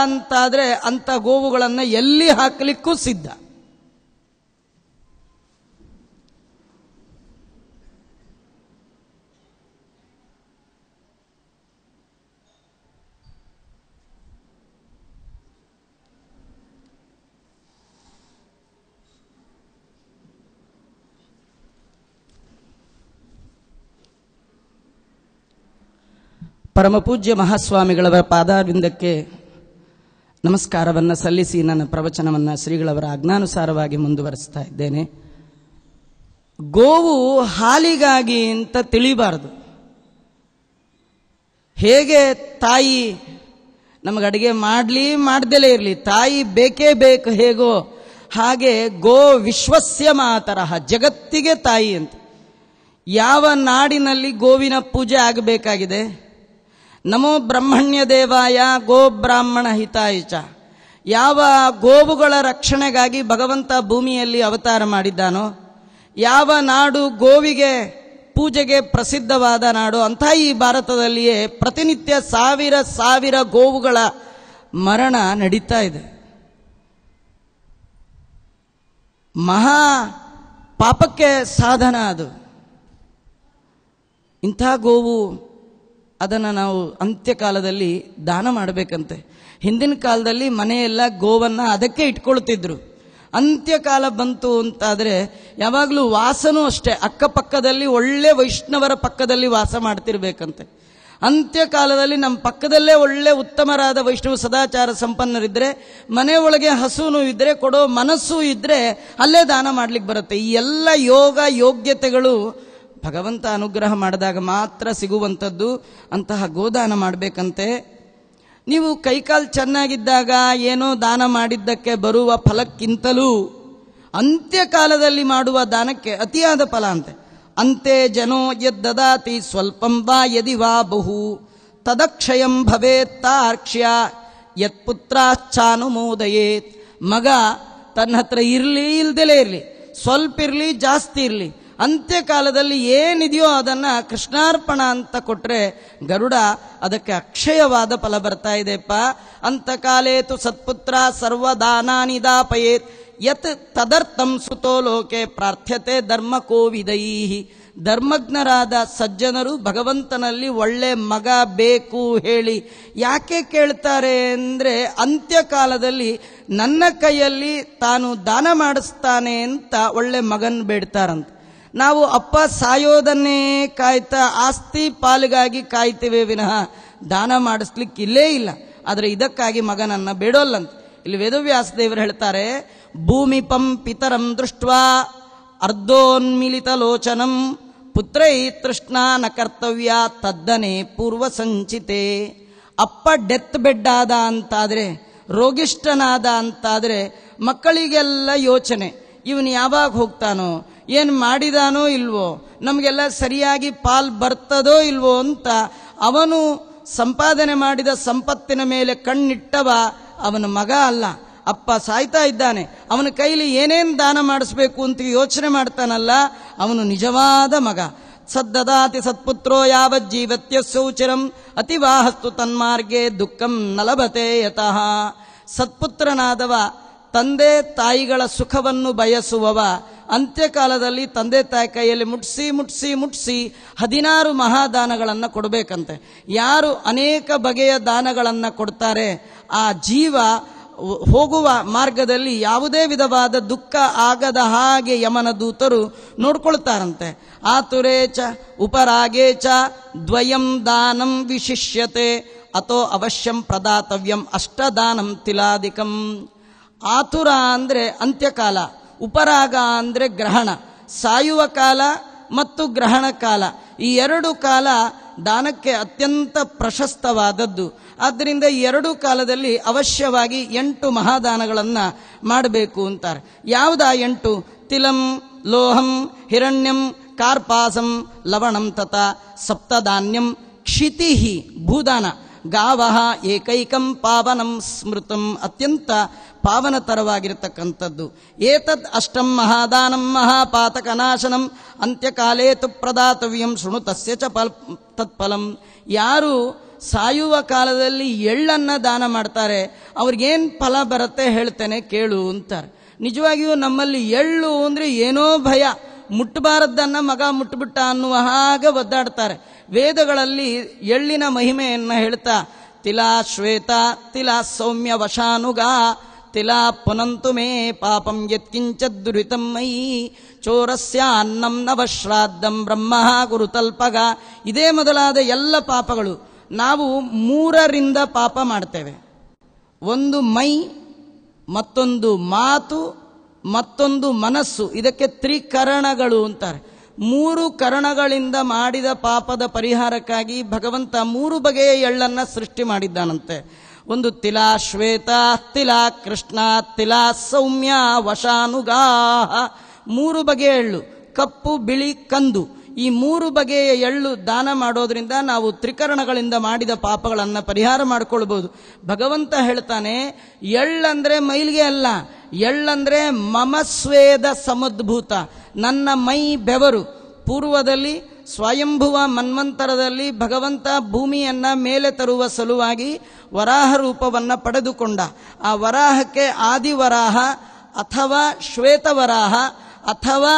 ಅಂತಾದ್ರೆ ಅಂತ ಗೋವುಗಳನ್ನು ಎಲ್ಲಿ ಹಾಕಲಿಕ್ಕೂ ಸಿದ್ಧ ಪರಮಪೂಜ್ಯ ಮಹಾಸ್ವಾಮಿಗಳವರ ಪಾದಾರ್ವಿಂದಕ್ಕೆ ನಮಸ್ಕಾರವನ್ನು ಸಲ್ಲಿಸಿ ನನ್ನ ಪ್ರವಚನವನ್ನು ಶ್ರೀಗಳವರ ಆಜ್ಞಾನುಸಾರವಾಗಿ ಮುಂದುವರಿಸ್ತಾ ಇದ್ದೇನೆ ಗೋವು ಹಾಲಿಗಾಗಿ ಅಂತ ತಿಳಿಬಾರದು ಹೇಗೆ ತಾಯಿ ನಮಗೆ ಅಡುಗೆ ಮಾಡಲಿ ಮಾಡ್ದಲೇ ಇರಲಿ ತಾಯಿ ಬೇಕೇ ಬೇಕು ಹೇಗೋ ಹಾಗೆ ಗೋ ವಿಶ್ವಸ್ಯ ಮಾತರಹ ಜಗತ್ತಿಗೆ ತಾಯಿ ಅಂತ ಯಾವ ನಾಡಿನಲ್ಲಿ ಗೋವಿನ ಪೂಜೆ ಆಗಬೇಕಾಗಿದೆ ನಮೋ ಬ್ರಹ್ಮಣ್ಯ ದೇವಾಯ ಗೋ ಬ್ರಾಹ್ಮಣ ಚ ಯಾವ ಗೋವುಗಳ ರಕ್ಷಣೆಗಾಗಿ ಭಗವಂತ ಭೂಮಿಯಲ್ಲಿ ಅವತಾರ ಮಾಡಿದ್ದಾನೋ ಯಾವ ನಾಡು ಗೋವಿಗೆ ಪೂಜೆಗೆ ಪ್ರಸಿದ್ಧವಾದ ನಾಡು ಅಂಥ ಈ ಭಾರತದಲ್ಲಿಯೇ ಪ್ರತಿನಿತ್ಯ ಸಾವಿರ ಸಾವಿರ ಗೋವುಗಳ ಮರಣ ನಡೀತಾ ಇದೆ ಮಹಾ ಪಾಪಕ್ಕೆ ಸಾಧನ ಅದು ಇಂಥ ಗೋವು ಅದನ್ನು ನಾವು ಅಂತ್ಯಕಾಲದಲ್ಲಿ ದಾನ ಮಾಡಬೇಕಂತೆ ಹಿಂದಿನ ಕಾಲದಲ್ಲಿ ಮನೆಯೆಲ್ಲ ಗೋವನ್ನು ಅದಕ್ಕೆ ಇಟ್ಕೊಳ್ತಿದ್ರು ಅಂತ್ಯಕಾಲ ಬಂತು ಅಂತಾದರೆ ಯಾವಾಗಲೂ ವಾಸನೂ ಅಷ್ಟೇ ಅಕ್ಕಪಕ್ಕದಲ್ಲಿ ಒಳ್ಳೆ ವೈಷ್ಣವರ ಪಕ್ಕದಲ್ಲಿ ವಾಸ ಮಾಡ್ತಿರ್ಬೇಕಂತೆ ಅಂತ್ಯಕಾಲದಲ್ಲಿ ನಮ್ಮ ಪಕ್ಕದಲ್ಲೇ ಒಳ್ಳೆ ಉತ್ತಮರಾದ ವೈಷ್ಣವ ಸದಾಚಾರ ಸಂಪನ್ನರಿದ್ದರೆ ಮನೆ ಒಳಗೆ ಇದ್ದರೆ ಕೊಡೋ ಮನಸ್ಸು ಇದ್ದರೆ ಅಲ್ಲೇ ದಾನ ಮಾಡ್ಲಿಕ್ಕೆ ಬರುತ್ತೆ ಈ ಎಲ್ಲ ಯೋಗ ಯೋಗ್ಯತೆಗಳು ಭಗವಂತ ಅನುಗ್ರಹ ಮಾಡಿದಾಗ ಮಾತ್ರ ಸಿಗುವಂಥದ್ದು ಅಂತಹ ಗೋದಾನ ಮಾಡಬೇಕಂತೆ ನೀವು ಕೈಕಾಲು ಚೆನ್ನಾಗಿದ್ದಾಗ ಏನೋ ದಾನ ಮಾಡಿದ್ದಕ್ಕೆ ಬರುವ ಫಲಕ್ಕಿಂತಲೂ ಅಂತ್ಯಕಾಲದಲ್ಲಿ ಮಾಡುವ ದಾನಕ್ಕೆ ಅತಿಯಾದ ಫಲ ಅಂತೆ ಅಂತೆ ಜನೋ ಯದ್ದದಾತಿ ಸ್ವಲ್ಪಂ ವಾ ಯದಿ ವಾ ಬಹು ತದಕ್ಷಯಂ ಭವೇತ್ತಾರ್ಕ್ಷ್ಯ ಯತ್ಪುತ್ರಾಶ್ಚಾನುಮೋದಯೇತ್ ಮಗ ತನ್ನ ಹತ್ರ ಇರಲಿ ಇಲ್ದಲೇ ಇರಲಿ ಸ್ವಲ್ಪ ಇರಲಿ ಜಾಸ್ತಿ ಇರಲಿ ಅಂತ್ಯಕಾಲದಲ್ಲಿ ಏನಿದೆಯೋ ಅದನ್ನು ಕೃಷ್ಣಾರ್ಪಣ ಅಂತ ಕೊಟ್ಟರೆ ಗರುಡ ಅದಕ್ಕೆ ಅಕ್ಷಯವಾದ ಫಲ ಬರ್ತಾ ಇದೆಪ್ಪ ಅಂತಕಾಲೇತು ಸತ್ಪುತ್ರ ಸರ್ವದಾನಾನಿದಾಪಯೇತ್ ಯತ್ ತದರ್ಥಂ ಸುತೋ ಲೋಕೆ ಪ್ರಾರ್ಥ್ಯತೆ ಧರ್ಮ ಕೋವಿದೈಹಿ ಧರ್ಮಜ್ಞರಾದ ಸಜ್ಜನರು ಭಗವಂತನಲ್ಲಿ ಒಳ್ಳೆ ಮಗ ಬೇಕು ಹೇಳಿ ಯಾಕೆ ಕೇಳ್ತಾರೆ ಅಂದರೆ ಅಂತ್ಯಕಾಲದಲ್ಲಿ ನನ್ನ ಕೈಯಲ್ಲಿ ತಾನು ದಾನ ಮಾಡಿಸ್ತಾನೆ ಅಂತ ಒಳ್ಳೆ ಮಗನ್ ಬೇಡ್ತಾರಂತೆ ನಾವು ಅಪ್ಪ ಸಾಯೋದನ್ನೇ ಕಾಯ್ತಾ ಆಸ್ತಿ ಪಾಲಿಗಾಗಿ ಕಾಯ್ತೇವೆ ವಿನಃ ದಾನ ಮಾಡಿಸ್ಲಿಕ್ಕೆ ಇಲ್ಲೇ ಇಲ್ಲ ಆದರೆ ಇದಕ್ಕಾಗಿ ಮಗನನ್ನು ಬೇಡೋಲ್ಲಂತ ಇಲ್ಲಿ ವೇದವ್ಯಾಸ ದೇವರು ಹೇಳ್ತಾರೆ ಭೂಮಿ ಪಂ ಪಿತರಂ ದೃಷ್ಟ ಅರ್ಧೋನ್ಮಿಲಿತ ಲೋಚನಂ ಪುತ್ರೈ ನ ಕರ್ತವ್ಯ ತದ್ದನೆ ಪೂರ್ವ ಸಂಚಿತೆ ಅಪ್ಪ ಡೆತ್ ಬೆಡ್ ಆದ ಅಂತಾದರೆ ರೋಗಿಷ್ಠನಾದ ಅಂತಾದರೆ ಮಕ್ಕಳಿಗೆಲ್ಲ ಯೋಚನೆ ಇವನು ಯಾವಾಗ ಹೋಗ್ತಾನೋ ಏನು ಮಾಡಿದಾನೋ ಇಲ್ವೋ ನಮಗೆಲ್ಲ ಸರಿಯಾಗಿ ಪಾಲ್ ಬರ್ತದೋ ಇಲ್ವೋ ಅಂತ ಅವನು ಸಂಪಾದನೆ ಮಾಡಿದ ಸಂಪತ್ತಿನ ಮೇಲೆ ಕಣ್ಣಿಟ್ಟವ ಅವನ ಮಗ ಅಲ್ಲ ಅಪ್ಪ ಸಾಯ್ತಾ ಇದ್ದಾನೆ ಅವನ ಕೈಲಿ ಏನೇನು ದಾನ ಮಾಡಿಸ್ಬೇಕು ಅಂತ ಯೋಚನೆ ಮಾಡ್ತಾನಲ್ಲ ಅವನು ನಿಜವಾದ ಮಗ ಸದ್ದದಾತಿ ಸತ್ಪುತ್ರೋ ಯಾವ ಸೌಚರಂ ಅತಿವಾಹಸ್ತು ತನ್ಮಾರ್ಗೆ ದುಃಖಂ ನಲಭತೆ ಯತಃ ಸತ್ಪುತ್ರನಾದವ ತಂದೆ ತಾಯಿಗಳ ಸುಖವನ್ನು ಬಯಸುವವ ಅಂತ್ಯಕಾಲದಲ್ಲಿ ತಂದೆ ತಾಯಿ ಕೈಯಲ್ಲಿ ಮುಟ್ಸಿ ಮುಟ್ಸಿ ಮುಟ್ಸಿ ಹದಿನಾರು ಮಹಾದಾನಗಳನ್ನು ಕೊಡಬೇಕಂತೆ ಯಾರು ಅನೇಕ ಬಗೆಯ ದಾನಗಳನ್ನು ಕೊಡ್ತಾರೆ ಆ ಜೀವ ಹೋಗುವ ಮಾರ್ಗದಲ್ಲಿ ಯಾವುದೇ ವಿಧವಾದ ದುಃಖ ಆಗದ ಹಾಗೆ ಯಮನ ದೂತರು ನೋಡ್ಕೊಳ್ತಾರಂತೆ ಆತುರೇಚ ಉಪರಾಗೇಚ ದ್ವಯಂ ದಾನಂ ವಿಶಿಷ್ಯತೆ ಅಥೋ ಅವಶ್ಯಂ ಪ್ರದಾತವ್ಯಂ ಅಷ್ಟದಾನಂ ತಿಲಾದಿಕಂ ಆತುರ ಅಂದರೆ ಅಂತ್ಯಕಾಲ ಉಪರಾಗ ಅಂದರೆ ಗ್ರಹಣ ಸಾಯುವ ಕಾಲ ಮತ್ತು ಗ್ರಹಣ ಕಾಲ ಈ ಎರಡು ಕಾಲ ದಾನಕ್ಕೆ ಅತ್ಯಂತ ಪ್ರಶಸ್ತವಾದದ್ದು ಆದ್ದರಿಂದ ಎರಡು ಕಾಲದಲ್ಲಿ ಅವಶ್ಯವಾಗಿ ಎಂಟು ಮಹಾದಾನಗಳನ್ನು ಮಾಡಬೇಕು ಅಂತಾರೆ ಯಾವುದಾ ಎಂಟು ತಿಲಂ ಲೋಹಂ ಹಿರಣ್ಯಂ ಕಾರ್ಪಾಸಂ ಲವಣಂ ತಥಾ ಸಪ್ತಧಾನ್ಯಂ ಕ್ಷಿತಿಹಿ ಭೂದಾನ ಗಾವಹ ಏಕೈಕಂ ಪಾವನಂ ಸ್ಮೃತಂ ಅತ್ಯಂತ ಪಾವನತರವಾಗಿರತಕ್ಕಂಥದ್ದು ಏತದ್ ಅಷ್ಟಂ ಮಹಾದಾನಂ ಮಹಾಪಾತಕನಾಶನಂ ಅಂತ್ಯಕಾಲೇ ತು ಪ್ರದಾತವ್ಯಂ ಶೃಣು ತಸ್ಯ ಚ ಪಲ್ ತತ್ಫಲಂ ಯಾರು ಸಾಯುವ ಕಾಲದಲ್ಲಿ ಎಳ್ಳನ್ನು ದಾನ ಮಾಡ್ತಾರೆ ಅವ್ರಿಗೇನು ಫಲ ಬರುತ್ತೆ ಹೇಳ್ತೇನೆ ಕೇಳು ಅಂತಾರೆ ನಿಜವಾಗಿಯೂ ನಮ್ಮಲ್ಲಿ ಎಳ್ಳು ಅಂದರೆ ಏನೋ ಭಯ ಮುಟ್ಟಬಾರದ್ದನ್ನ ಮಗ ಮುಟ್ಟುಬಿಟ್ಟ ಅನ್ನುವ ಹಾಗೆ ಒದ್ದಾಡ್ತಾರೆ ವೇದಗಳಲ್ಲಿ ಎಳ್ಳಿನ ಮಹಿಮೆಯನ್ನು ಹೇಳ್ತಾ ತಿಲಾ ಶ್ವೇತ ತಿಲಾ ಸೌಮ್ಯ ವಶಾನುಗ ತಿಲಾ ಪುನಂತು ಮೇ ಪಾಪಂ ಯತ್ಕಿಂಚ ದುರಿತಂ ಮಯಿ ಚೋರಸ್ಯ ಅನ್ನಂ ನವಶ್ರಾದ್ದಂ ಬ್ರಹ್ಮ ಗುರುತಲ್ಪಗ ಇದೇ ಮೊದಲಾದ ಎಲ್ಲ ಪಾಪಗಳು ನಾವು ಮೂರರಿಂದ ಪಾಪ ಮಾಡ್ತೇವೆ ಒಂದು ಮೈ ಮತ್ತೊಂದು ಮಾತು ಮತ್ತೊಂದು ಮನಸ್ಸು ಇದಕ್ಕೆ ತ್ರಿಕರಣಗಳು ಅಂತಾರೆ ಮೂರು ಕರಣಗಳಿಂದ ಮಾಡಿದ ಪಾಪದ ಪರಿಹಾರಕ್ಕಾಗಿ ಭಗವಂತ ಮೂರು ಬಗೆಯ ಎಳ್ಳನ್ನು ಸೃಷ್ಟಿ ಮಾಡಿದ್ದಾನಂತೆ ಒಂದು ತಿಲಾ ಶ್ವೇತ ತಿಲಾ ಕೃಷ್ಣ ತಿಲಾ ಸೌಮ್ಯ ವಶಾನುಗಾಹ ಮೂರು ಬಗೆಯ ಎಳ್ಳು ಕಪ್ಪು ಬಿಳಿ ಕಂದು ಈ ಮೂರು ಬಗೆಯ ಎಳ್ಳು ದಾನ ಮಾಡೋದ್ರಿಂದ ನಾವು ತ್ರಿಕರಣಗಳಿಂದ ಮಾಡಿದ ಪಾಪಗಳನ್ನು ಪರಿಹಾರ ಮಾಡಿಕೊಳ್ಬೋದು ಭಗವಂತ ಹೇಳ್ತಾನೆ ಎಳ್ಳಂದ್ರೆ ಮೈಲಿಗೆ ಅಲ್ಲ ಎಳ್ಳಂದ್ರೆ ಮಮಸ್ವೇದ ಸಮದ್ಭೂತ ನನ್ನ ಮೈ ಬೆವರು ಪೂರ್ವದಲ್ಲಿ ಸ್ವಯಂಭುವ ಮನ್ಮಂತರದಲ್ಲಿ ಭಗವಂತ ಭೂಮಿಯನ್ನು ಮೇಲೆ ತರುವ ಸಲುವಾಗಿ ವರಾಹ ರೂಪವನ್ನು ಪಡೆದುಕೊಂಡ ಆ ವರಾಹಕ್ಕೆ ಆದಿವರಾಹ ಅಥವಾ ಶ್ವೇತವರಾಹ ಅಥವಾ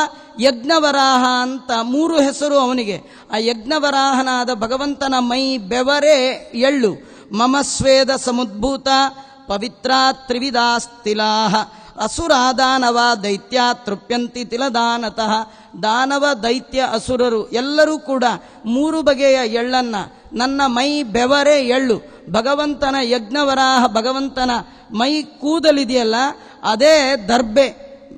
ಯಜ್ಞವರಾಹ ಅಂತ ಮೂರು ಹೆಸರು ಅವನಿಗೆ ಆ ಯಜ್ಞವರಾಹನಾದ ಭಗವಂತನ ಮೈ ಬೆವರೇ ಎಳ್ಳು ಮಮ ಸ್ವೇದ ಸಮುದ್ಭೂತ ಪವಿತ್ರ ತ್ರಿವಿಧಾಸ್ತಿಲಾಹ ಅಸುರ ದಾನವ ದೈತ್ಯ ತೃಪ್ಯಂತಿ ತಿಲದಾನತಃ ದಾನವ ದೈತ್ಯ ಅಸುರರು ಎಲ್ಲರೂ ಕೂಡ ಮೂರು ಬಗೆಯ ಎಳ್ಳನ್ನು ನನ್ನ ಮೈ ಬೆವರೇ ಎಳ್ಳು ಭಗವಂತನ ಯಜ್ಞವರಾಹ ಭಗವಂತನ ಮೈ ಕೂದಲಿದೆಯಲ್ಲ ಅದೇ ದರ್ಬೆ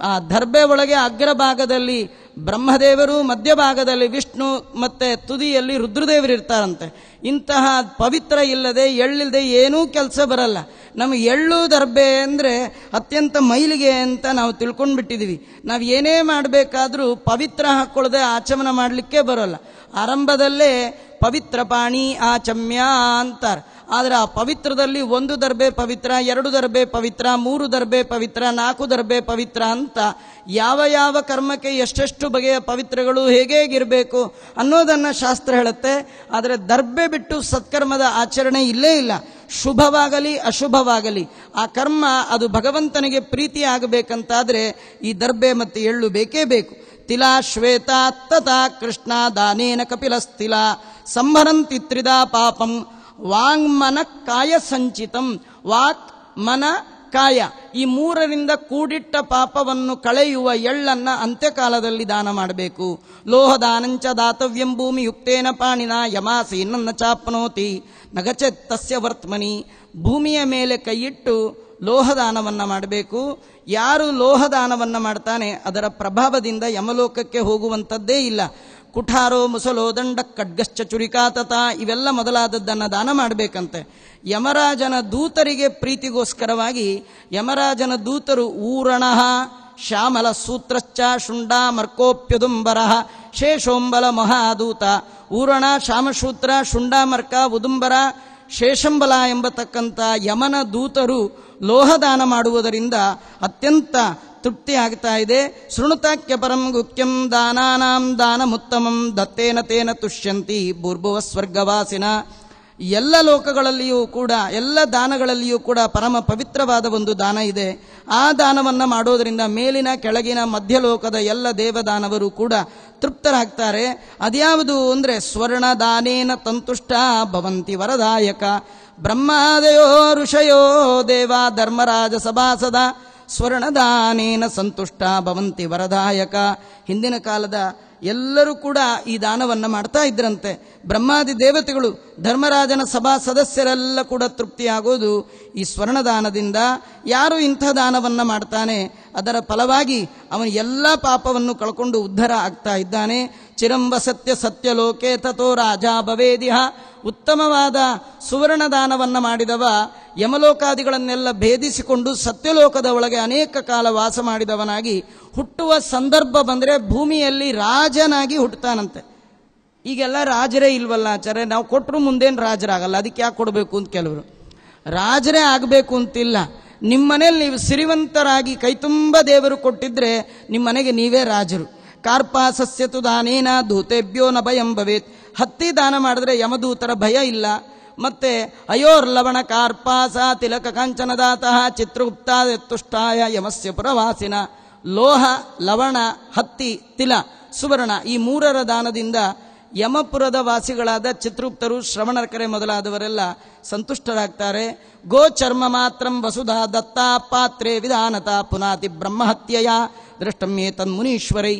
ಆ ದರ್ಬೆ ಒಳಗೆ ಭಾಗದಲ್ಲಿ ಬ್ರಹ್ಮದೇವರು ಮಧ್ಯಭಾಗದಲ್ಲಿ ವಿಷ್ಣು ಮತ್ತು ತುದಿಯಲ್ಲಿ ರುದ್ರದೇವರು ಇರ್ತಾರಂತೆ ಇಂತಹ ಪವಿತ್ರ ಇಲ್ಲದೆ ಎಳ್ಳಿಲ್ಲದೆ ಏನೂ ಕೆಲಸ ಬರಲ್ಲ ನಮಗೆ ಎಳ್ಳು ದರ್ಬೆ ಅಂದರೆ ಅತ್ಯಂತ ಮೈಲಿಗೆ ಅಂತ ನಾವು ತಿಳ್ಕೊಂಡು ಬಿಟ್ಟಿದ್ದೀವಿ ನಾವು ಏನೇ ಮಾಡಬೇಕಾದರೂ ಪವಿತ್ರ ಹಾಕ್ಕೊಳ್ಳದೆ ಆಚಮನ ಮಾಡಲಿಕ್ಕೆ ಬರೋಲ್ಲ ಆರಂಭದಲ್ಲೇ ಪವಿತ್ರ ಪಾಣಿ ಆಚಮ್ಯ ಅಂತಾರೆ ಆದರೆ ಆ ಪವಿತ್ರದಲ್ಲಿ ಒಂದು ದರ್ಬೆ ಪವಿತ್ರ ಎರಡು ದರ್ಬೆ ಪವಿತ್ರ ಮೂರು ದರ್ಬೆ ಪವಿತ್ರ ನಾಲ್ಕು ದರ್ಬೆ ಪವಿತ್ರ ಅಂತ ಯಾವ ಯಾವ ಕರ್ಮಕ್ಕೆ ಎಷ್ಟೆಷ್ಟು ಬಗೆಯ ಪವಿತ್ರಗಳು ಹೇಗೇಗಿರಬೇಕು ಅನ್ನೋದನ್ನು ಶಾಸ್ತ್ರ ಹೇಳುತ್ತೆ ಆದರೆ ದರ್ಬೆ ಬಿಟ್ಟು ಸತ್ಕರ್ಮದ ಆಚರಣೆ ಇಲ್ಲೇ ಇಲ್ಲ ಶುಭವಾಗಲಿ ಅಶುಭವಾಗಲಿ ಆ ಕರ್ಮ ಅದು ಭಗವಂತನಿಗೆ ಪ್ರೀತಿ ಆಗಬೇಕಂತಾದರೆ ಈ ದರ್ಬೆ ಮತ್ತು ಎಳ್ಳು ಬೇಕೇ ಬೇಕು ತಿಲಾ ಶ್ವೇತಾ ತಥಾ ಕೃಷ್ಣ ದಾನೇನ ಕಪಿಲಸ್ತಿಲ ಸಂಭರಂತಿ ತ್ರಿದಾ ಪಾಪಂ ಮನ ಕಾಯ ಸಂಚಿತಂ ವಾಕ್ ಮನ ಕಾಯ ಈ ಮೂರರಿಂದ ಕೂಡಿಟ್ಟ ಪಾಪವನ್ನು ಕಳೆಯುವ ಎಳ್ಳನ್ನ ಅಂತ್ಯಕಾಲದಲ್ಲಿ ದಾನ ಮಾಡಬೇಕು ಲೋಹದಾನಂಚ ದಾತವ್ಯಂ ಭೂಮಿ ಯುಕ್ತೇನ ಪಾಣಿನ ಯಮಾಸೀನನ್ನ ಚಾಪ್ನೋತಿ ನಗಚೆತ್ತಸ್ಯ ತಸ್ಯ ವರ್ತಮನಿ ಭೂಮಿಯ ಮೇಲೆ ಕೈಯಿಟ್ಟು ಲೋಹದಾನವನ್ನು ಮಾಡಬೇಕು ಯಾರು ಲೋಹದಾನವನ್ನು ಮಾಡ್ತಾನೆ ಅದರ ಪ್ರಭಾವದಿಂದ ಯಮಲೋಕಕ್ಕೆ ಹೋಗುವಂಥದ್ದೇ ಇಲ್ಲ ಕುಠಾರೋ ಮುಸಲೋ ದಂಡ ಖಡ್ಗಶ್ಚ ಚುರಿಕಾತತ ಇವೆಲ್ಲ ಮೊದಲಾದದ್ದನ್ನು ದಾನ ಮಾಡಬೇಕಂತೆ ಯಮರಾಜನ ದೂತರಿಗೆ ಪ್ರೀತಿಗೋಸ್ಕರವಾಗಿ ಯಮರಾಜನ ದೂತರು ಊರಣಃ ಶ್ಯಾಮಲ ಸೂತ್ರಶ್ಚ ಶುಂಡ ಮರ್ಕೋಪ್ಯುದುಂಬರ ಶೇಷೋಂಬಲ ಮಹಾದೂತ ಊರಣ ಶ್ಯಾಮಶೂತ್ರ ಶುಂಡ ಮರ್ಕ ಉದುಂಬರ ಶೇಷಂಬಲ ಎಂಬತಕ್ಕಂಥ ಯಮನ ದೂತರು ಲೋಹದಾನ ಮಾಡುವುದರಿಂದ ಅತ್ಯಂತ ಆಗ್ತಾ ಇದೆ ಶೃಣುತಾಕ್ಯಪರಂ ಪರಂ ಗುಖ್ಯಂ ದಾನಾನಾಂ ದಾನಮುತ್ತಮಂ ದತ್ತೇನ ತೇನ ತುಷ್ಯಂತಿ ಭೂರ್ಭುವ ಸ್ವರ್ಗವಾಸಿನ ಎಲ್ಲ ಲೋಕಗಳಲ್ಲಿಯೂ ಕೂಡ ಎಲ್ಲ ದಾನಗಳಲ್ಲಿಯೂ ಕೂಡ ಪರಮ ಪವಿತ್ರವಾದ ಒಂದು ದಾನ ಇದೆ ಆ ದಾನವನ್ನು ಮಾಡೋದರಿಂದ ಮೇಲಿನ ಕೆಳಗಿನ ಮಧ್ಯಲೋಕದ ಎಲ್ಲ ದೇವದಾನವರು ಕೂಡ ತೃಪ್ತರಾಗ್ತಾರೆ ಅದ್ಯಾವುದು ಅಂದರೆ ಸ್ವರ್ಣ ದಾನೇನ ತಂತುಷ್ಟ ಭವಂತಿ ವರದಾಯಕ ಬ್ರಹ್ಮಾದಯೋ ಋಷಯೋ ದೇವ ಧರ್ಮರಾಜ ಸಭಾಸದ ಸ್ವರ್ಣದಾನೇನ ಸಂತುಷ್ಟ ಭವಂತಿ ವರದಾಯಕ ಹಿಂದಿನ ಕಾಲದ ಎಲ್ಲರೂ ಕೂಡ ಈ ದಾನವನ್ನು ಮಾಡ್ತಾ ಇದ್ರಂತೆ ಬ್ರಹ್ಮಾದಿ ದೇವತೆಗಳು ಧರ್ಮರಾಜನ ಸಭಾ ಸದಸ್ಯರೆಲ್ಲ ಕೂಡ ತೃಪ್ತಿಯಾಗೋದು ಈ ಸ್ವರ್ಣದಾನದಿಂದ ಯಾರು ಇಂಥ ದಾನವನ್ನು ಮಾಡ್ತಾನೆ ಅದರ ಫಲವಾಗಿ ಅವನು ಎಲ್ಲ ಪಾಪವನ್ನು ಕಳ್ಕೊಂಡು ಉದ್ಧರ ಆಗ್ತಾ ಇದ್ದಾನೆ ಚಿರಂಬ ಸತ್ಯ ಸತ್ಯಲೋಕೆ ತಥೋ ರಾಜ ಭವೇದಿಹ ಉತ್ತಮವಾದ ಸುವರ್ಣದಾನವನ್ನು ಮಾಡಿದವ ಯಮಲೋಕಾದಿಗಳನ್ನೆಲ್ಲ ಭೇದಿಸಿಕೊಂಡು ಸತ್ಯಲೋಕದ ಒಳಗೆ ಅನೇಕ ಕಾಲ ವಾಸ ಮಾಡಿದವನಾಗಿ ಹುಟ್ಟುವ ಸಂದರ್ಭ ಬಂದರೆ ಭೂಮಿಯಲ್ಲಿ ರಾಜನಾಗಿ ಹುಟ್ಟುತ್ತಾನಂತೆ ಈಗೆಲ್ಲ ರಾಜರೇ ಇಲ್ವಲ್ಲ ಆಚಾರ್ಯ ನಾವು ಕೊಟ್ಟರು ಮುಂದೇನು ರಾಜರಾಗಲ್ಲ ಅದಕ್ಕೆ ಯಾಕೆ ಕೊಡಬೇಕು ಅಂತ ಕೆಲವರು ರಾಜರೇ ಆಗಬೇಕು ಅಂತಿಲ್ಲ ನಿಮ್ಮ ಮನೇಲಿ ನೀವು ಸಿರಿವಂತರಾಗಿ ಕೈತುಂಬ ದೇವರು ಕೊಟ್ಟಿದ್ರೆ ನಿಮ್ಮ ಮನೆಗೆ ನೀವೇ ರಾಜರು ಕಾರ್ಪ ಸಸ್ಯತು ದಾನೇನ ಧೂತೆಭ್ಯೋ ನ ಭಯಂ ಹತ್ತಿ ದಾನ ಮಾಡಿದ್ರೆ ಯಮದೂತರ ಭಯ ಇಲ್ಲ ಮತ್ತೆ ಅಯೋರ್ಲವಣ ಕಾರ್ಪಾಸ ತಿಲಕ ಕಾಂಚನದಾತಃ ಚಿತ್ರಗುಪ್ತ ತುಷ್ಟಾಯ ಯಮಸ್ಯ ಪುರವಾಸಿನ ಲೋಹ ಲವಣ ಹತ್ತಿ ತಿಲ ಸುವರ್ಣ ಈ ಮೂರರ ದಾನದಿಂದ ಯಮಪುರದ ವಾಸಿಗಳಾದ ಚಿತ್ರಗುಪ್ತರು ಶ್ರವಣರ್ಕರೆ ಮೊದಲಾದವರೆಲ್ಲ ಸಂತುಷ್ಟರಾಗ್ತಾರೆ ಗೋಚರ್ಮ ಮಾತ್ರಂ ವಸುಧಾ ದತ್ತಾ ಪಾತ್ರೆ ವಿಧಾನತಾ ಪುನಾತಿ ಬ್ರಹ್ಮಹತ್ಯೆಯ ದೃಷ್ಟಮ್ಮೆ ತನ್ಮುನೀಶ್ವರೈ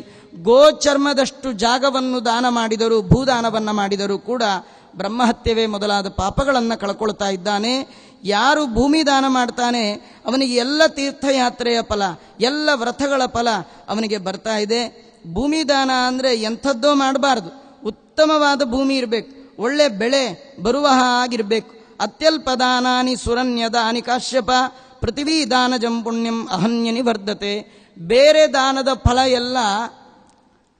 ಗೋಚರ್ಮದಷ್ಟು ಜಾಗವನ್ನು ದಾನ ಮಾಡಿದರೂ ಭೂದಾನವನ್ನು ಮಾಡಿದರೂ ಕೂಡ ಬ್ರಹ್ಮಹತ್ಯವೇ ಮೊದಲಾದ ಪಾಪಗಳನ್ನು ಕಳ್ಕೊಳ್ತಾ ಇದ್ದಾನೆ ಯಾರು ಭೂಮಿ ದಾನ ಮಾಡ್ತಾನೆ ಅವನಿಗೆ ಎಲ್ಲ ತೀರ್ಥಯಾತ್ರೆಯ ಫಲ ಎಲ್ಲ ವ್ರತಗಳ ಫಲ ಅವನಿಗೆ ಬರ್ತಾ ಇದೆ ಭೂಮಿ ದಾನ ಅಂದರೆ ಎಂಥದ್ದೋ ಮಾಡಬಾರ್ದು ಉತ್ತಮವಾದ ಭೂಮಿ ಇರಬೇಕು ಒಳ್ಳೆ ಬೆಳೆ ಬರುವ ಆಗಿರಬೇಕು ಅತ್ಯಲ್ಪ ದಾನಾನಿ ದಾನಿ ಕಾಶ್ಯಪ ಪೃಥ್ವೀ ದಾನ ಜಂಪುಣ್ಯಂ ಅಹನ್ಯನಿ ವರ್ಧತೆ ಬೇರೆ ದಾನದ ಫಲ ಎಲ್ಲ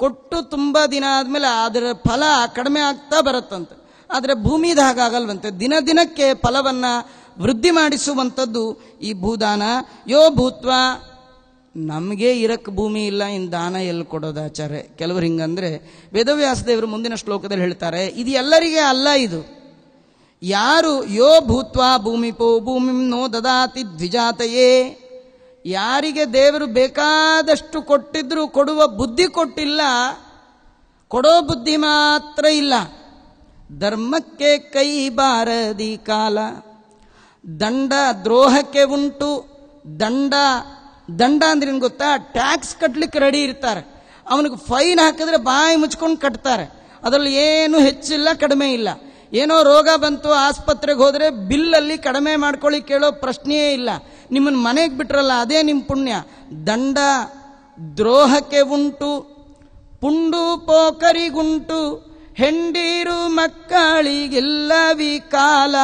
ಕೊಟ್ಟು ತುಂಬ ದಿನ ಆದಮೇಲೆ ಅದರ ಫಲ ಕಡಿಮೆ ಆಗ್ತಾ ಬರುತ್ತಂತೆ ಆದರೆ ಭೂಮಿದ ಹಾಗಾಗಲ್ವಂತೆ ದಿನ ದಿನಕ್ಕೆ ಫಲವನ್ನು ವೃದ್ಧಿ ಮಾಡಿಸುವಂಥದ್ದು ಈ ಭೂದಾನ ಯೋ ಭೂತ್ವ ನಮಗೆ ಇರಕ್ಕೆ ಭೂಮಿ ಇಲ್ಲ ಇನ್ನು ದಾನ ಎಲ್ಲಿ ಕೊಡೋದು ಆಚಾರ್ಯ ಕೆಲವರು ಹಿಂಗಂದರೆ ವೇದವ್ಯಾಸ ದೇವರು ಮುಂದಿನ ಶ್ಲೋಕದಲ್ಲಿ ಹೇಳ್ತಾರೆ ಇದು ಎಲ್ಲರಿಗೆ ಅಲ್ಲ ಇದು ಯಾರು ಯೋ ಭೂತ್ವ ಭೂಮಿ ಪೋ ಭೂಮಿ ನೋ ದದಾತಿ ದ್ವಿಜಾತೆಯೇ ಯಾರಿಗೆ ದೇವರು ಬೇಕಾದಷ್ಟು ಕೊಟ್ಟಿದ್ರು ಕೊಡುವ ಬುದ್ಧಿ ಕೊಟ್ಟಿಲ್ಲ ಕೊಡೋ ಬುದ್ಧಿ ಮಾತ್ರ ಇಲ್ಲ ಧರ್ಮಕ್ಕೆ ಕೈ ಬಾರದಿ ಕಾಲ ದಂಡ ದ್ರೋಹಕ್ಕೆ ಉಂಟು ದಂಡ ದಂಡ ಅಂದ್ರೆ ಏನು ಗೊತ್ತಾ ಟ್ಯಾಕ್ಸ್ ಕಟ್ಟಲಿಕ್ಕೆ ರೆಡಿ ಇರ್ತಾರೆ ಅವನಿಗೆ ಫೈನ್ ಹಾಕಿದ್ರೆ ಬಾಯಿ ಮುಚ್ಕೊಂಡು ಕಟ್ತಾರೆ ಅದರಲ್ಲಿ ಏನು ಹೆಚ್ಚಿಲ್ಲ ಕಡಿಮೆ ಇಲ್ಲ ಏನೋ ರೋಗ ಬಂತು ಆಸ್ಪತ್ರೆಗೆ ಹೋದರೆ ಬಿಲ್ಲಲ್ಲಿ ಕಡಿಮೆ ಮಾಡ್ಕೊಳ್ಳಿ ಕೇಳೋ ಪ್ರಶ್ನೆಯೇ ಇಲ್ಲ ನಿಮ್ಮನ್ನು ಮನೆಗೆ ಬಿಟ್ರಲ್ಲ ಅದೇ ನಿಮ್ಮ ಪುಣ್ಯ ದಂಡ ದ್ರೋಹಕ್ಕೆ ಉಂಟು ಪುಂಡು ಪೋಕರಿಗುಂಟು ಹೆಂಡಿರು ಮಕ್ಕಳಿಗಿಲ್ಲವಿ ಕಾಲ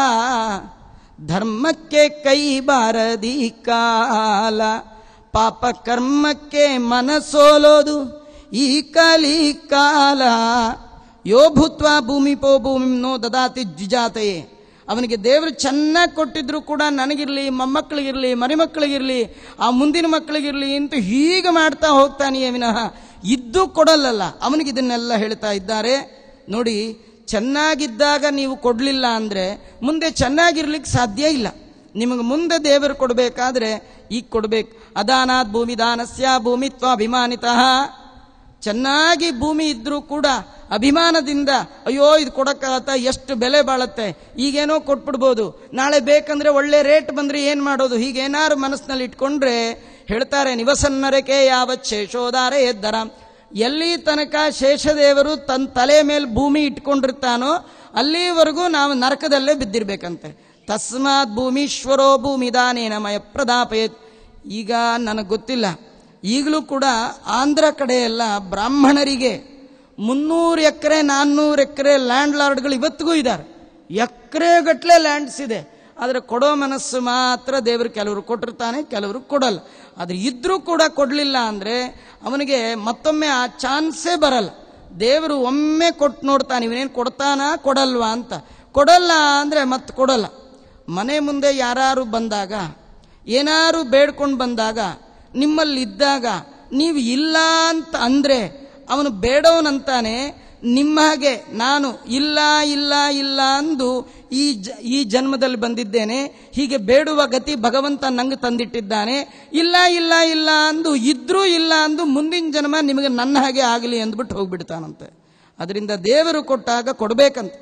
ಧರ್ಮಕ್ಕೆ ಕೈ ಬಾರದಿ ಕಾಲ ಪಾಪ ಕರ್ಮಕ್ಕೆ ಮನಸೋಲೋದು ಈ ಕಲಿ ಕಾಲ ಯೋ ಭೂತ್ವ ಭೂಮಿ ಪೋ ಭೂಮಿ ನೋ ದದಾತಿ ಜ್ವಿಜಾತೆಯೇ ಅವನಿಗೆ ದೇವರು ಚೆನ್ನಾಗಿ ಕೊಟ್ಟಿದ್ರು ಕೂಡ ನನಗಿರಲಿ ಮೊಮ್ಮಕ್ಕಳಿಗಿರಲಿ ಮಕ್ಕಳಿಗಿರಲಿ ಆ ಮುಂದಿನ ಮಕ್ಕಳಿಗಿರಲಿ ಅಂತ ಹೀಗೆ ಮಾಡ್ತಾ ಹೋಗ್ತಾನೆಯೇ ವಿನಃ ಇದ್ದು ಕೊಡಲ್ಲಲ್ಲ ಅವನಿಗೆ ಇದನ್ನೆಲ್ಲ ಹೇಳ್ತಾ ಇದ್ದಾರೆ ನೋಡಿ ಚೆನ್ನಾಗಿದ್ದಾಗ ನೀವು ಕೊಡಲಿಲ್ಲ ಅಂದರೆ ಮುಂದೆ ಚೆನ್ನಾಗಿರ್ಲಿಕ್ಕೆ ಸಾಧ್ಯ ಇಲ್ಲ ನಿಮಗೆ ಮುಂದೆ ದೇವರು ಕೊಡಬೇಕಾದ್ರೆ ಈಗ ಕೊಡಬೇಕು ಅದಾನಾದ ಭೂಮಿ ದಾನಸ್ಯ ಭೂಮಿತ್ವ ಅಭಿಮಾನಿತ ಚೆನ್ನಾಗಿ ಭೂಮಿ ಇದ್ದರೂ ಕೂಡ ಅಭಿಮಾನದಿಂದ ಅಯ್ಯೋ ಇದು ಕೊಡಕ್ಕಾಗತ್ತ ಎಷ್ಟು ಬೆಲೆ ಬಾಳತ್ತೆ ಈಗೇನೋ ಕೊಟ್ಬಿಡ್ಬೋದು ನಾಳೆ ಬೇಕಂದ್ರೆ ಒಳ್ಳೆ ರೇಟ್ ಬಂದರೆ ಏನು ಮಾಡೋದು ಹೀಗೇನಾರು ಮನಸ್ಸಿನಲ್ಲಿ ಇಟ್ಕೊಂಡ್ರೆ ಹೇಳ್ತಾರೆ ನಿವಸನ್ನರಕೆ ಯಾವ ಶೇಷೋದಾರ ಎದ್ದರ ಎಲ್ಲಿ ತನಕ ಶೇಷದೇವರು ತನ್ನ ತಲೆ ಮೇಲೆ ಭೂಮಿ ಇಟ್ಕೊಂಡಿರ್ತಾನೋ ಅಲ್ಲಿವರೆಗೂ ನಾವು ನರಕದಲ್ಲೇ ಬಿದ್ದಿರ್ಬೇಕಂತೆ ತಸ್ಮಾತ್ ಭೂಮೀಶ್ವರೋ ನಮಯ ಪ್ರದಾಪಯತ್ ಈಗ ನನಗೆ ಗೊತ್ತಿಲ್ಲ ಈಗಲೂ ಕೂಡ ಆಂಧ್ರ ಕಡೆಯೆಲ್ಲ ಬ್ರಾಹ್ಮಣರಿಗೆ ಮುನ್ನೂರು ಎಕರೆ ನಾನ್ನೂರು ಎಕರೆ ಲ್ಯಾಂಡ್ ಲಾರ್ಡ್ಗಳು ಇವತ್ತಿಗೂ ಇದ್ದಾರೆ ಎಕರೆ ಗಟ್ಟಲೆ ಲ್ಯಾಂಡ್ಸ್ ಇದೆ ಆದರೆ ಕೊಡೋ ಮನಸ್ಸು ಮಾತ್ರ ದೇವರು ಕೆಲವರು ಕೊಟ್ಟಿರ್ತಾನೆ ಕೆಲವರು ಕೊಡಲ್ಲ ಆದರೆ ಇದ್ರೂ ಕೂಡ ಕೊಡಲಿಲ್ಲ ಅಂದರೆ ಅವನಿಗೆ ಮತ್ತೊಮ್ಮೆ ಆ ಚಾನ್ಸೇ ಬರಲ್ಲ ದೇವರು ಒಮ್ಮೆ ಕೊಟ್ಟು ನೋಡ್ತಾನೆ ಇವನೇನು ಕೊಡ್ತಾನಾ ಕೊಡಲ್ವಾ ಅಂತ ಕೊಡಲ್ಲ ಅಂದರೆ ಮತ್ತೆ ಕೊಡಲ್ಲ ಮನೆ ಮುಂದೆ ಯಾರು ಬಂದಾಗ ಏನಾರು ಬೇಡ್ಕೊಂಡು ಬಂದಾಗ ನಿಮ್ಮಲ್ಲಿದ್ದಾಗ ನೀವು ಇಲ್ಲ ಅಂತ ಅಂದರೆ ಅವನು ಬೇಡವನಂತಾನೆ ನಿಮ್ಮ ಹಾಗೆ ನಾನು ಇಲ್ಲ ಇಲ್ಲ ಇಲ್ಲ ಅಂದು ಈ ಜ ಈ ಜನ್ಮದಲ್ಲಿ ಬಂದಿದ್ದೇನೆ ಹೀಗೆ ಬೇಡುವ ಗತಿ ಭಗವಂತ ನಂಗೆ ತಂದಿಟ್ಟಿದ್ದಾನೆ ಇಲ್ಲ ಇಲ್ಲ ಇಲ್ಲ ಅಂದು ಇದ್ರೂ ಇಲ್ಲ ಅಂದು ಮುಂದಿನ ಜನ್ಮ ನಿಮಗೆ ನನ್ನ ಹಾಗೆ ಆಗಲಿ ಅಂದ್ಬಿಟ್ಟು ಹೋಗ್ಬಿಡ್ತಾನಂತೆ ಅದರಿಂದ ದೇವರು ಕೊಟ್ಟಾಗ ಕೊಡಬೇಕಂತ